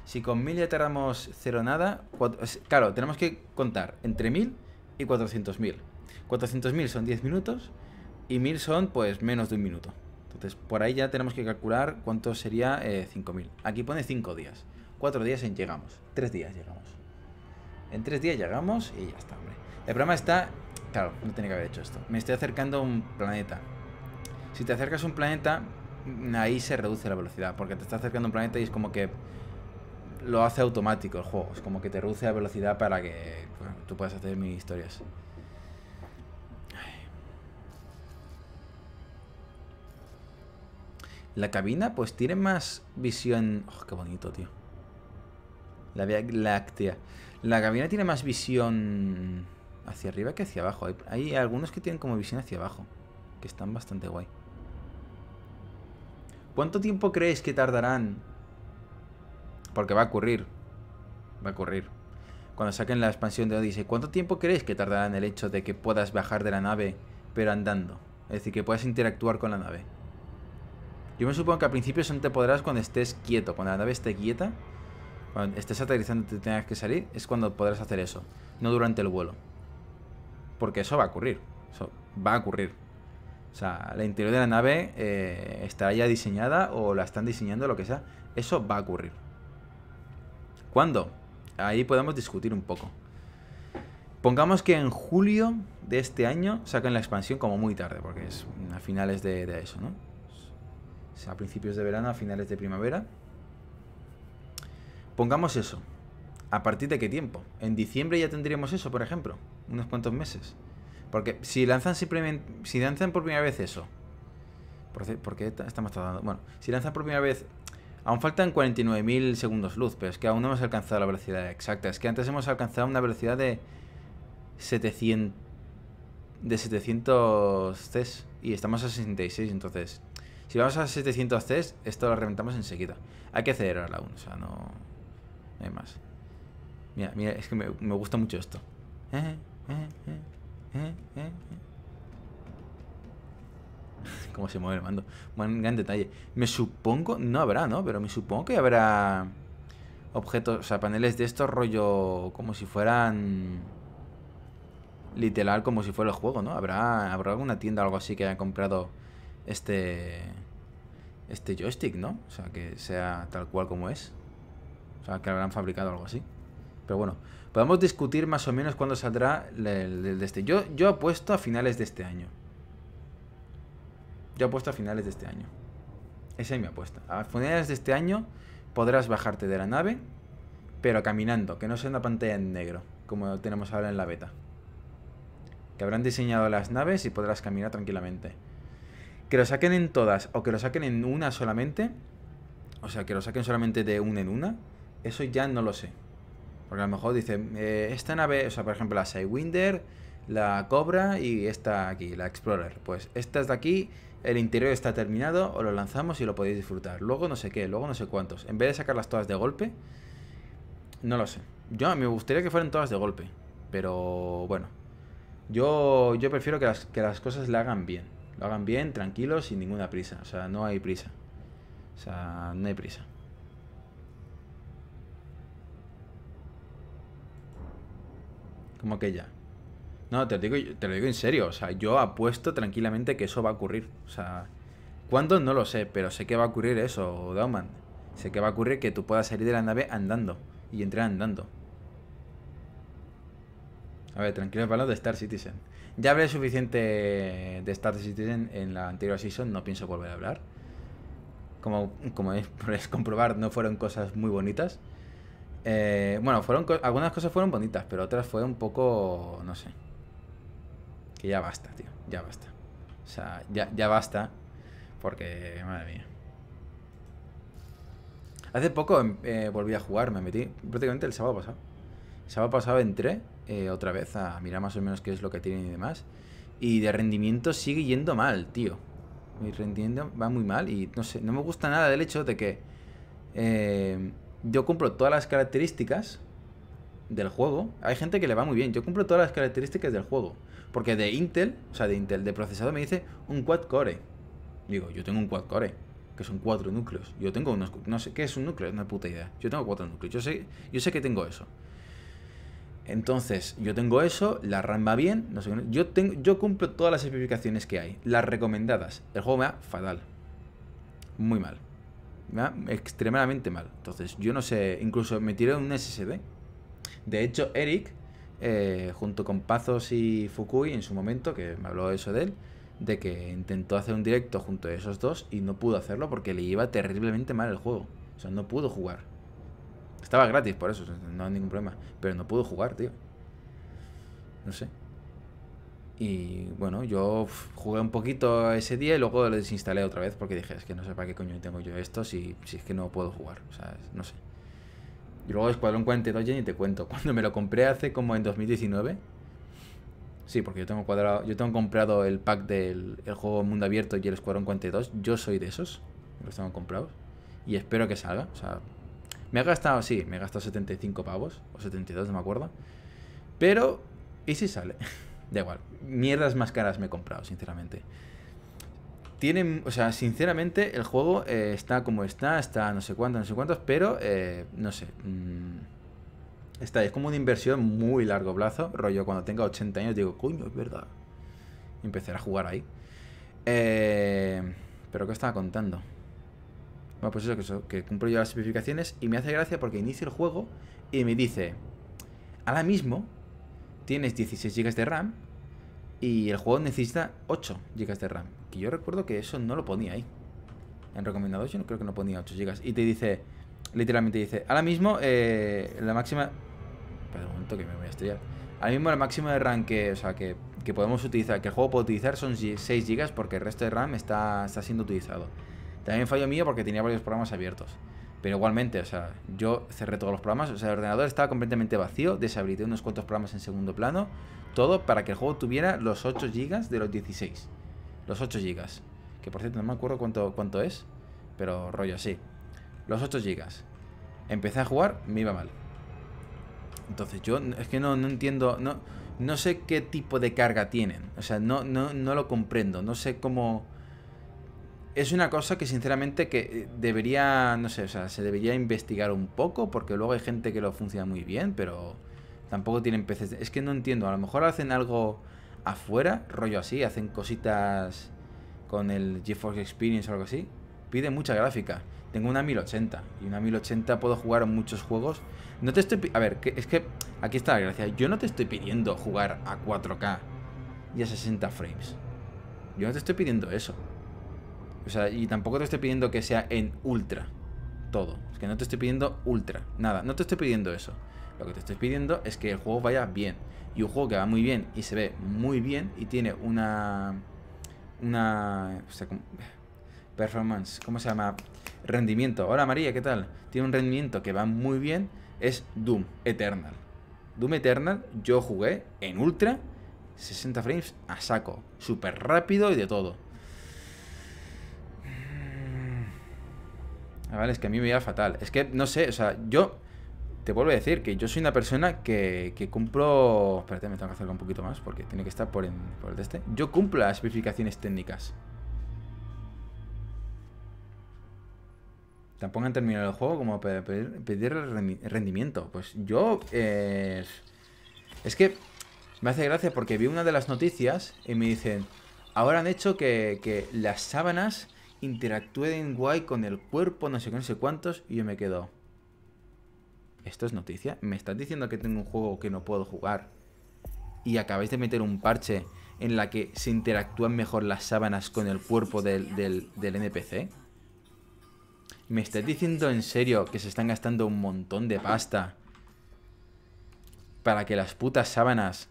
Si con 1000 ya tardamos cero nada... claro, tenemos que contar entre 1000 y 400.000. 400.000 son 10 minutos y 1000 son pues menos de un minuto. Entonces por ahí ya tenemos que calcular cuánto sería 5.000. Eh, Aquí pone 5 días. 4 días en llegamos. 3 días llegamos. En 3 días llegamos y ya está, hombre. El problema está Claro, no tenía que haber hecho esto. Me estoy acercando a un planeta. Si te acercas a un planeta, mm, ahí se reduce la velocidad, porque te está acercando a un planeta y es como que lo hace automático el juego. Es como que te reduce la velocidad para que tú puedas hacer mis historias. La cabina, pues tiene más visión... Oh, qué bonito, tío. La Vía Láctea. La cabina tiene más visión hacia arriba que hacia abajo. Hay, algunos que tienen como visión hacia abajo, que están bastante guay. ¿Cuánto tiempo creéis que tardarán? Porque va a ocurrir. Va a ocurrir. Cuando saquen la expansión de Odyssey, ¿cuánto tiempo creéis que tardarán el hecho de que puedas bajar de la nave, pero andando? Es decir, que puedas interactuar con la nave. Yo me supongo que al principio son te podrás cuando estés quieto. Cuando la nave esté quieta, cuando estés aterrizando y te tengas que salir, es cuando podrás hacer eso. No durante el vuelo. Porque eso va a ocurrir. Eso va a ocurrir. O sea, la interior de la nave eh, estará ya diseñada o la están diseñando, lo que sea. Eso va a ocurrir. ¿Cuándo? Ahí podemos discutir un poco. Pongamos que en julio de este año sacan la expansión como muy tarde, porque es a finales de, eso, ¿no? O sea, a principios de verano, a finales de primavera. Pongamos eso. ¿A partir de qué tiempo? ¿En diciembre ya tendríamos eso, por ejemplo? unos cuantos meses. Porque si lanzan simplemente. Si lanzan por primera vez eso. ¿Por qué estamos tardando. Bueno, si lanzan por primera vez. Aún faltan 49.000 segundos luz, pero es que aún no hemos alcanzado la velocidad exacta. Es que antes hemos alcanzado una velocidad de 700 de 700 Cs y estamos a 66, entonces si vamos a 700 Cs, esto lo reventamos enseguida. Hay que acelerarla aún, o sea, no, no hay más. Mira, mira, es que me, me gusta mucho esto. ¿Eh? ¿Cómo se mueve el mando? Un gran detalle. Me supongo, no habrá, ¿no? Pero me supongo que habrá objetos, o sea, paneles de estos rollo como si fueran literal como si fuera el juego, ¿no? Habrá habrá alguna tienda o algo así que haya comprado este este joystick, ¿no? O sea, que sea tal cual como es. O sea, que habrán fabricado algo así. Pero bueno, Podemos discutir más o menos cuándo saldrá el, de este. Yo, yo apuesto a finales de este año. Yo apuesto a finales de este año. Esa es mi apuesta. A finales de este año podrás bajarte de la nave, pero caminando, que no sea una pantalla en negro, como tenemos ahora en la beta. Que habrán diseñado las naves y podrás caminar tranquilamente. Que lo saquen en todas o que lo saquen en una solamente, o sea, que lo saquen solamente de una en una, eso ya no lo sé. Porque a lo mejor dice, eh, esta nave, o sea, por ejemplo, la Sidewinder, la Cobra y esta aquí, la Explorer. Pues esta es de aquí, el interior está terminado, os lo lanzamos y lo podéis disfrutar. Luego no sé qué, luego no sé cuántos. En vez de sacarlas todas de golpe, no lo sé. Yo me gustaría que fueran todas de golpe, pero bueno. Yo, yo prefiero que las, que las cosas la hagan bien. Lo hagan bien, tranquilo, sin ninguna prisa. O sea, no hay prisa. O sea, no hay prisa. como aquella. No, te lo, digo, te lo digo en serio, o sea, yo apuesto tranquilamente que eso va a ocurrir. O sea, ¿cuándo? No lo sé, pero sé que va a ocurrir eso, Dauman. Sé que va a ocurrir que tú puedas salir de la nave andando y entrar andando. A ver, tranquilos hablando de Star Citizen. Ya hablé suficiente de Star Citizen en la anterior season, no pienso volver a hablar. Como, como comprobar, no fueron cosas muy bonitas. Eh, bueno, fueron algunas cosas fueron bonitas, pero otras fue un poco, no sé. Que ya basta, tío, ya basta. O sea, ya, ya basta, porque, madre mía. Hace poco em, eh, volví a jugar, me metí prácticamente el sábado pasado. El sábado pasado entré eh, otra vez a mirar más o menos qué es lo que tienen y demás. Y de rendimiento sigue yendo mal, tío. Mi rendimiento va muy mal y no sé, no me gusta nada del hecho de que yo cumplo todas las características del juego. Hay gente que le va muy bien. Yo cumplo todas las características del juego. Porque de Intel, o sea, de Intel, de procesador me dice un quad core. Digo, yo tengo un quad core, que son cuatro núcleos. Yo tengo unos... No sé qué es un núcleo, una puta idea. Yo tengo cuatro núcleos. Yo sé, yo sé que tengo eso. Entonces, yo tengo eso, la RAM va bien, no sé yo, tengo, yo cumplo todas las especificaciones que hay, las recomendadas. El juego me va fatal. Muy mal extremadamente mal. Entonces, yo no sé, incluso me tiré un SSD. De hecho, Eric, eh, junto con Pazos y Fukui en su momento, que me habló eso de él, de que intentó hacer un directo junto a esos dos y no pudo hacerlo porque le iba terriblemente mal el juego. O sea, no pudo jugar. Estaba gratis por eso, no hay ningún problema. Pero no pudo jugar, tío. No sé. Y bueno, yo jugué un poquito ese día y luego lo desinstalé otra vez porque dije, es que no sé para qué coño tengo yo esto si, si es que no puedo jugar, o sea, no sé. Y luego el Escuadrón 42 ya ni te cuento, cuando me lo compré hace como en 2019. Sí, porque yo tengo cuadrado, yo tengo comprado el pack del juego Mundo Abierto y el Squadron 42, yo soy de esos, los tengo comprados y espero que salga, o sea, me ha gastado, sí, me he gastado 75 pavos o 72, no me acuerdo. Pero ¿y si sale? Da igual. Mierdas más caras me he comprado, sinceramente. Tienen, o sea, sinceramente el juego eh, está como está, está no sé cuánto, no sé cuántos, pero eh, no sé. Mm, está, es como una inversión muy largo plazo. Rollo, cuando tenga 80 años digo, coño, es verdad. empezar a jugar ahí. Eh, pero ¿qué estaba contando? Bueno, pues eso que, cumplo yo las especificaciones y me hace gracia porque inicio el juego y me dice, ahora mismo tienes 16 GB de RAM y el juego necesita 8 GB de RAM. Que yo recuerdo que eso no lo ponía ahí. En recomendados yo no creo que no ponía 8 GB. Y te dice, literalmente dice, ahora mismo eh, la máxima... Espera un momento que me voy a estrellar. Ahora mismo la máxima de RAM que, o sea, que, podemos utilizar, que el juego puede utilizar son 6 GB porque el resto de RAM está, siendo utilizado. También fallo mío porque tenía varios programas abiertos. Pero igualmente, o sea, yo cerré todos los programas, o sea, el ordenador estaba completamente vacío, deshabilité unos cuantos programas en segundo plano, todo para que el juego tuviera los 8 GB de los 16. Los 8 GB. Que por cierto, no me acuerdo cuánto, cuánto es, pero rollo así. Los 8 GB. Empecé a jugar, me iba mal. Entonces yo es que no, no entiendo, no, no sé qué tipo de carga tienen. O sea, no, no, no lo comprendo, no sé cómo... Es una cosa que sinceramente que eh, debería, no sé, o sea, se debería investigar un poco porque luego hay gente que lo funciona muy bien, pero Tampoco tienen peces. Es que no entiendo. A lo mejor hacen algo afuera, rollo así. Hacen cositas con el GeForce Experience o algo así. Pide mucha gráfica. Tengo una 1080 y una 1080 puedo jugar muchos juegos. No te estoy. A ver, es que aquí está la gracia. Yo no te estoy pidiendo jugar a 4K y a 60 frames. Yo no te estoy pidiendo eso. O sea, y tampoco te estoy pidiendo que sea en ultra todo. Es que no te estoy pidiendo ultra. Nada, no te estoy pidiendo eso. Lo que te estoy pidiendo es que el juego vaya bien. Y un juego que va muy bien y se ve muy bien y tiene una... Una... performance, ¿cómo se llama? Rendimiento. Hola María, ¿qué tal? Tiene un rendimiento que va muy bien. Es Doom Eternal. Doom Eternal yo jugué en Ultra, 60 frames a saco. Súper rápido y de todo. Mm. Ah, vale, es que a mí me iba fatal. Es que, no sé, o sea, yo te vuelvo a decir que yo soy una persona que, cumplo. Espérate, me tengo que acercar un poquito más porque tiene que estar por, el de este. Yo cumplo las especificaciones técnicas. Tampoco han terminado el juego como para pedir rendimiento. Pues yo. Eh, es que me hace gracia porque vi una de las noticias y me dicen. Ahora han hecho que, que las sábanas interactúen guay con el cuerpo, no sé qué, no sé cuántos. Y yo me quedo. ¿esto es noticia? ¿Me estás diciendo que tengo un juego que no puedo jugar? Y acabáis de meter un parche en la que se interactúan mejor las sábanas con el cuerpo del, NPC. ¿Me estás diciendo en serio que se están gastando un montón de pasta para que las putas sábanas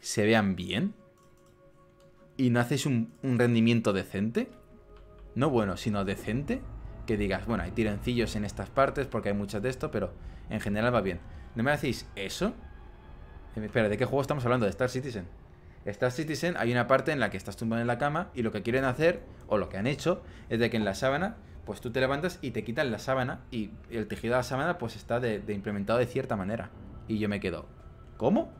se vean bien? ¿Y no haces un, rendimiento decente? No bueno, sino decente. Que digas, bueno, hay tironcillos en estas partes porque hay muchas de esto, pero en general va bien. ¿No me decís eso? Eh, espera, ¿de qué juego estamos hablando? ¿De Star Citizen? Star Citizen hay una parte en la que estás tumbado en la cama y lo que quieren hacer, o lo que han hecho, es de que en la sábana, pues tú te levantas y te quitan la sábana y el tejido de la sábana pues está de, de implementado de cierta manera. Y yo me quedo, ¿cómo?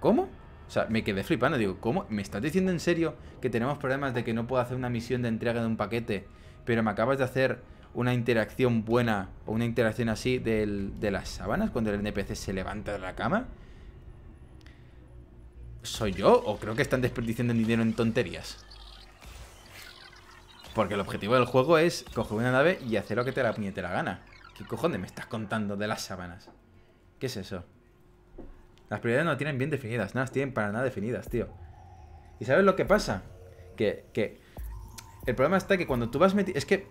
¿Cómo? O sea, me quedé flipando, digo, ¿cómo? ¿Me estás diciendo en serio que tenemos problemas de que no puedo hacer una misión de entrega de un paquete, pero me acabas de hacer una interacción buena o una interacción así de las sábanas cuando el NPC se levanta de la cama? ¿Soy yo o creo que están desperdiciando dinero en tonterías? Porque el objetivo del juego es coger una nave y hacer lo que te la la gana. ¿Qué cojones me estás contando de las sábanas? ¿Qué es eso? Las prioridades no tienen bien definidas, nada las tienen para nada definidas, tío. ¿Y sabes lo que pasa? Que, que el problema está que cuando tú vas metiendo... Es que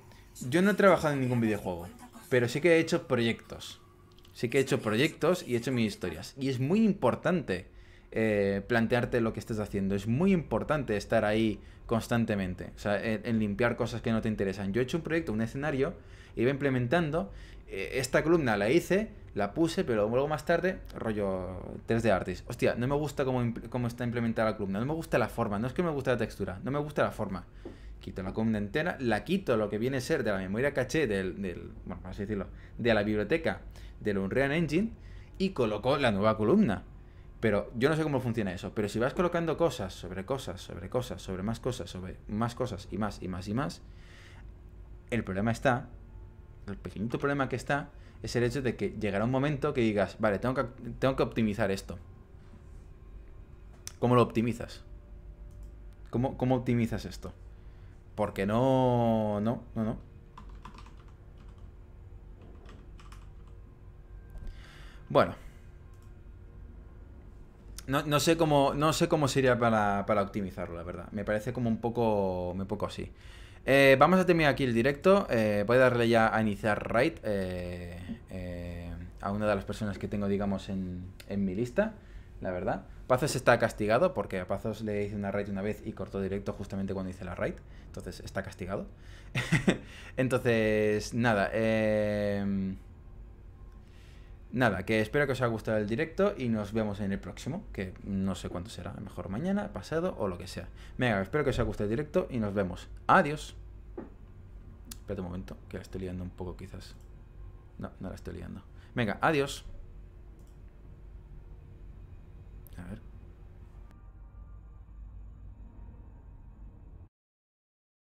yo no he trabajado en ningún videojuego, pero sí que he hecho proyectos. Sí que he hecho proyectos y he hecho mis historias. Y es muy importante eh, plantearte lo que estás haciendo. Es muy importante estar ahí constantemente. O sea, en, limpiar cosas que no te interesan. Yo he hecho un proyecto, un escenario, y iba implementando. Eh, esta columna la hice, la puse, pero luego más tarde, rollo 3D Artist. Hostia, no me gusta cómo, está implementada la columna. No me gusta la forma. No es que me guste la textura. No me gusta la forma quito la columna entera, la quito lo que viene a ser de la memoria caché del, del así decirlo, de la biblioteca del Unreal Engine y coloco la nueva columna. Pero yo no sé cómo funciona eso, pero si vas colocando cosas sobre cosas, sobre cosas, sobre más cosas, sobre más cosas y más y más y más, el problema está, el pequeñito problema que está, es el hecho de que llegará un momento que digas, vale, tengo que, tengo que optimizar esto. ¿Cómo lo optimizas? ¿Cómo, ¿Cómo optimizas esto? Porque no... No, no, no. Bueno. No, sé cómo, no sé cómo sería para, para, optimizarlo, la verdad. Me parece como un poco, poco así. Eh, vamos a terminar aquí el directo. Eh, voy a darle ya a iniciar raid eh, a una de las personas que tengo, digamos, en, en mi lista la verdad. Pazos está castigado porque a Pazos le hice una raid una vez y cortó directo justamente cuando hice la raid. Entonces está castigado. Entonces, nada. Em, nada, que espero que os haya gustado el directo y nos vemos en el próximo, que no sé cuánto será, mejor mañana, pasado o lo que sea. Venga, espero que os haya gustado el directo y nos vemos. Adiós. Espérate un momento, que la estoy liando un poco quizás. No, no la estoy liando. Venga, adiós.